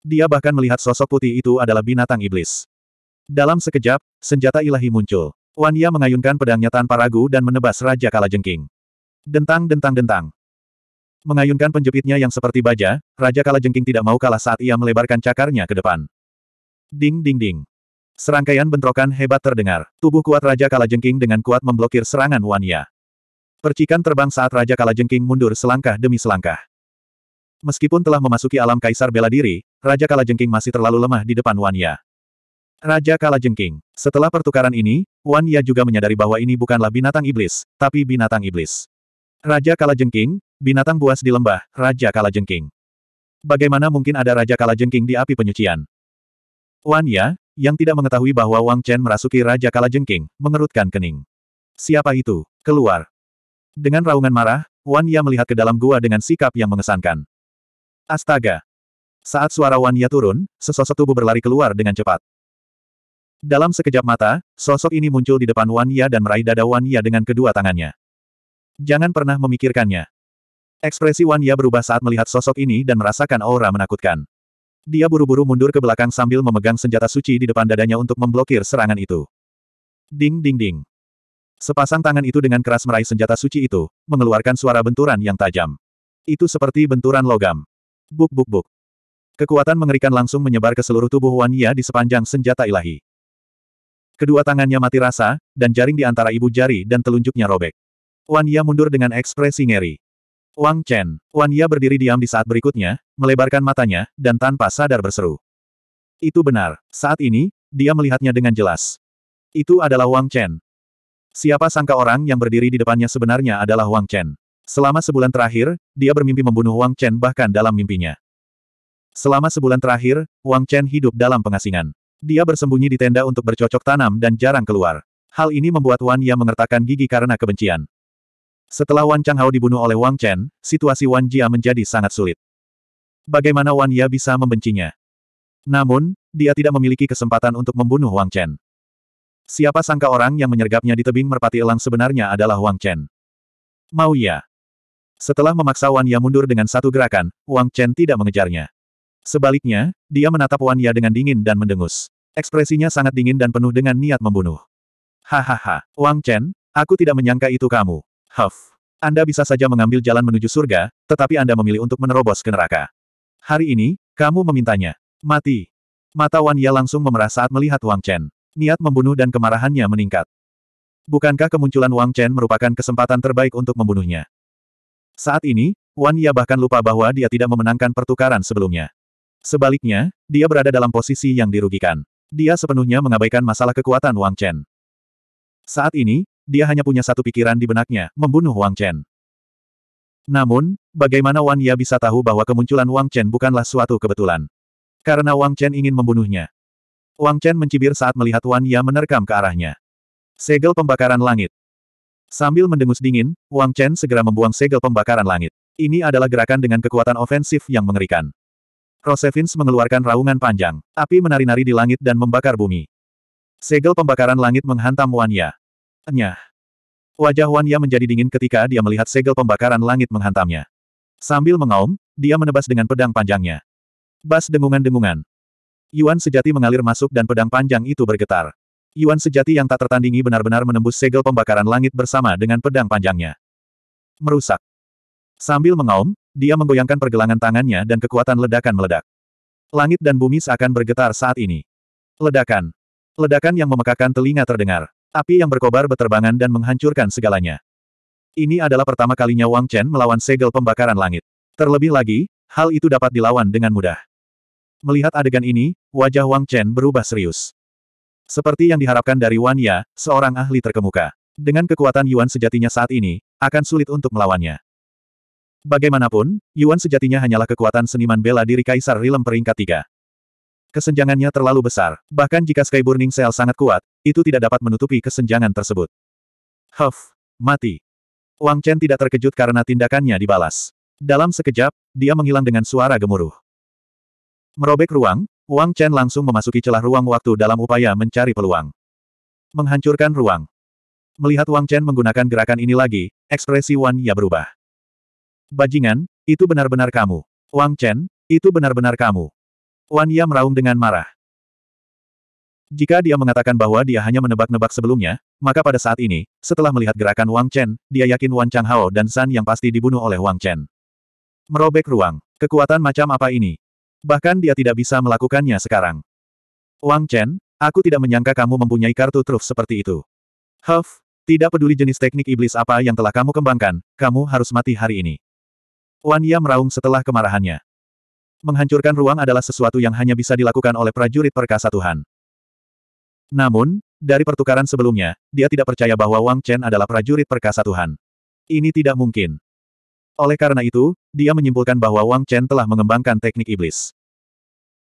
Dia bahkan melihat sosok putih itu adalah binatang iblis. Dalam sekejap, senjata ilahi muncul. Wan Ya mengayunkan pedangnya tanpa ragu dan menebas Raja Kalajengking. Dentang dentang dentang. Mengayunkan penjepitnya yang seperti baja, Raja Kalajengking tidak mau kalah saat ia melebarkan cakarnya ke depan. Ding ding ding. Serangkaian bentrokan hebat terdengar. Tubuh kuat Raja Kalajengking dengan kuat memblokir serangan Wanya. Percikan terbang saat Raja Kalajengking mundur selangkah demi selangkah. Meskipun telah memasuki alam kaisar bela diri, Raja Kalajengking masih terlalu lemah di depan Wanya. Raja Kalajengking. Setelah pertukaran ini, Wanya juga menyadari bahwa ini bukanlah binatang iblis, tapi binatang iblis. Raja Kalajengking, binatang buas di lembah, Raja Kalajengking. Bagaimana mungkin ada Raja Kalajengking di api penyucian? Wan Ya, yang tidak mengetahui bahwa Wang Chen merasuki Raja Kalajengking, mengerutkan kening. Siapa itu? Keluar. Dengan raungan marah, Wan Ya melihat ke dalam gua dengan sikap yang mengesankan. Astaga! Saat suara Wan Ya turun, sesosok tubuh berlari keluar dengan cepat. Dalam sekejap mata, sosok ini muncul di depan Wan Ya dan meraih dada Wan Ya dengan kedua tangannya. Jangan pernah memikirkannya. Ekspresi Wan Ya berubah saat melihat sosok ini dan merasakan aura menakutkan. Dia buru-buru mundur ke belakang sambil memegang senjata suci di depan dadanya untuk memblokir serangan itu. Ding ding ding. Sepasang tangan itu dengan keras meraih senjata suci itu, mengeluarkan suara benturan yang tajam. Itu seperti benturan logam. Buk buk buk. Kekuatan mengerikan langsung menyebar ke seluruh tubuh Wan Ya di sepanjang senjata ilahi. Kedua tangannya mati rasa, dan jaring di antara ibu jari dan telunjuknya robek. Wan Ya mundur dengan ekspresi ngeri. Wang Chen, Wan Ya berdiri diam di saat berikutnya, melebarkan matanya, dan tanpa sadar berseru. Itu benar, saat ini, dia melihatnya dengan jelas. Itu adalah Wang Chen. Siapa sangka orang yang berdiri di depannya sebenarnya adalah Wang Chen. Selama sebulan terakhir, dia bermimpi membunuh Wang Chen bahkan dalam mimpinya. Selama sebulan terakhir, Wang Chen hidup dalam pengasingan. Dia bersembunyi di tenda untuk bercocok tanam dan jarang keluar. Hal ini membuat Wan Ya mengertakkan gigi karena kebencian. Setelah Wan Chang Hao dibunuh oleh Wang Chen, situasi Wan Jia menjadi sangat sulit. Bagaimana Wan Ya bisa membencinya? Namun, dia tidak memiliki kesempatan untuk membunuh Wang Chen. Siapa sangka orang yang menyergapnya di tebing merpati elang sebenarnya adalah Wang Chen. Mau ya. Setelah memaksa Wan Ya mundur dengan satu gerakan, Wang Chen tidak mengejarnya. Sebaliknya, dia menatap Wan Ya dengan dingin dan mendengus. Ekspresinya sangat dingin dan penuh dengan niat membunuh. Hahaha, Wang Chen, aku tidak menyangka itu kamu. Huff. Anda bisa saja mengambil jalan menuju surga, tetapi Anda memilih untuk menerobos ke neraka. Hari ini, kamu memintanya. Mati. Mata Wan Ya langsung memerah saat melihat Wang Chen. Niat membunuh dan kemarahannya meningkat. Bukankah kemunculan Wang Chen merupakan kesempatan terbaik untuk membunuhnya? Saat ini, Wan Ya bahkan lupa bahwa dia tidak memenangkan pertukaran sebelumnya. Sebaliknya, dia berada dalam posisi yang dirugikan. Dia sepenuhnya mengabaikan masalah kekuatan Wang Chen. Saat ini, dia hanya punya satu pikiran di benaknya, membunuh Wang Chen. Namun, bagaimana Wan Ya bisa tahu bahwa kemunculan Wang Chen bukanlah suatu kebetulan? Karena Wang Chen ingin membunuhnya. Wang Chen mencibir saat melihat Wan Ya menerkam ke arahnya. Segel pembakaran langit. Sambil mendengus dingin, Wang Chen segera membuang segel pembakaran langit. Ini adalah gerakan dengan kekuatan ofensif yang mengerikan. Rosevins mengeluarkan raungan panjang. Api menari-nari di langit dan membakar bumi. Segel pembakaran langit menghantam Wan Ya. Nyah. Wajah Ya menjadi dingin ketika dia melihat segel pembakaran langit menghantamnya. Sambil mengaum, dia menebas dengan pedang panjangnya. Bas dengungan-dengungan. Yuan sejati mengalir masuk dan pedang panjang itu bergetar. Yuan sejati yang tak tertandingi benar-benar menembus segel pembakaran langit bersama dengan pedang panjangnya. Merusak. Sambil mengaum, dia menggoyangkan pergelangan tangannya dan kekuatan ledakan meledak. Langit dan bumi seakan bergetar saat ini. Ledakan. Ledakan yang memekakan telinga terdengar. Api yang berkobar beterbangan dan menghancurkan segalanya. Ini adalah pertama kalinya Wang Chen melawan segel pembakaran langit. Terlebih lagi, hal itu dapat dilawan dengan mudah. Melihat adegan ini, wajah Wang Chen berubah serius. Seperti yang diharapkan dari Wan Ya, seorang ahli terkemuka. Dengan kekuatan Yuan sejatinya saat ini, akan sulit untuk melawannya. Bagaimanapun, Yuan sejatinya hanyalah kekuatan seniman bela diri Kaisar Rilem peringkat tiga. Kesenjangannya terlalu besar, bahkan jika Sky Burning Cell sangat kuat, itu tidak dapat menutupi kesenjangan tersebut. Huff! Mati! Wang Chen tidak terkejut karena tindakannya dibalas. Dalam sekejap, dia menghilang dengan suara gemuruh. Merobek ruang, Wang Chen langsung memasuki celah ruang waktu dalam upaya mencari peluang. Menghancurkan ruang. Melihat Wang Chen menggunakan gerakan ini lagi, ekspresi Wan Ya berubah. Bajingan, itu benar-benar kamu. Wang Chen, itu benar-benar kamu. Wan Ya meraung dengan marah. Jika dia mengatakan bahwa dia hanya menebak-nebak sebelumnya, maka pada saat ini, setelah melihat gerakan Wang Chen, dia yakin Wan Chang Hao dan San yang pasti dibunuh oleh Wang Chen. Merobek ruang. Kekuatan macam apa ini? Bahkan dia tidak bisa melakukannya sekarang. Wang Chen, aku tidak menyangka kamu mempunyai kartu truf seperti itu. Huff, tidak peduli jenis teknik iblis apa yang telah kamu kembangkan, kamu harus mati hari ini. Wan Ya meraung setelah kemarahannya menghancurkan ruang adalah sesuatu yang hanya bisa dilakukan oleh prajurit perkasa Tuhan. Namun, dari pertukaran sebelumnya, dia tidak percaya bahwa Wang Chen adalah prajurit perkasa Tuhan. Ini tidak mungkin. Oleh karena itu, dia menyimpulkan bahwa Wang Chen telah mengembangkan teknik iblis.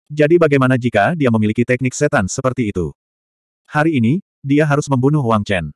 Jadi bagaimana jika dia memiliki teknik setan seperti itu? Hari ini, dia harus membunuh Wang Chen.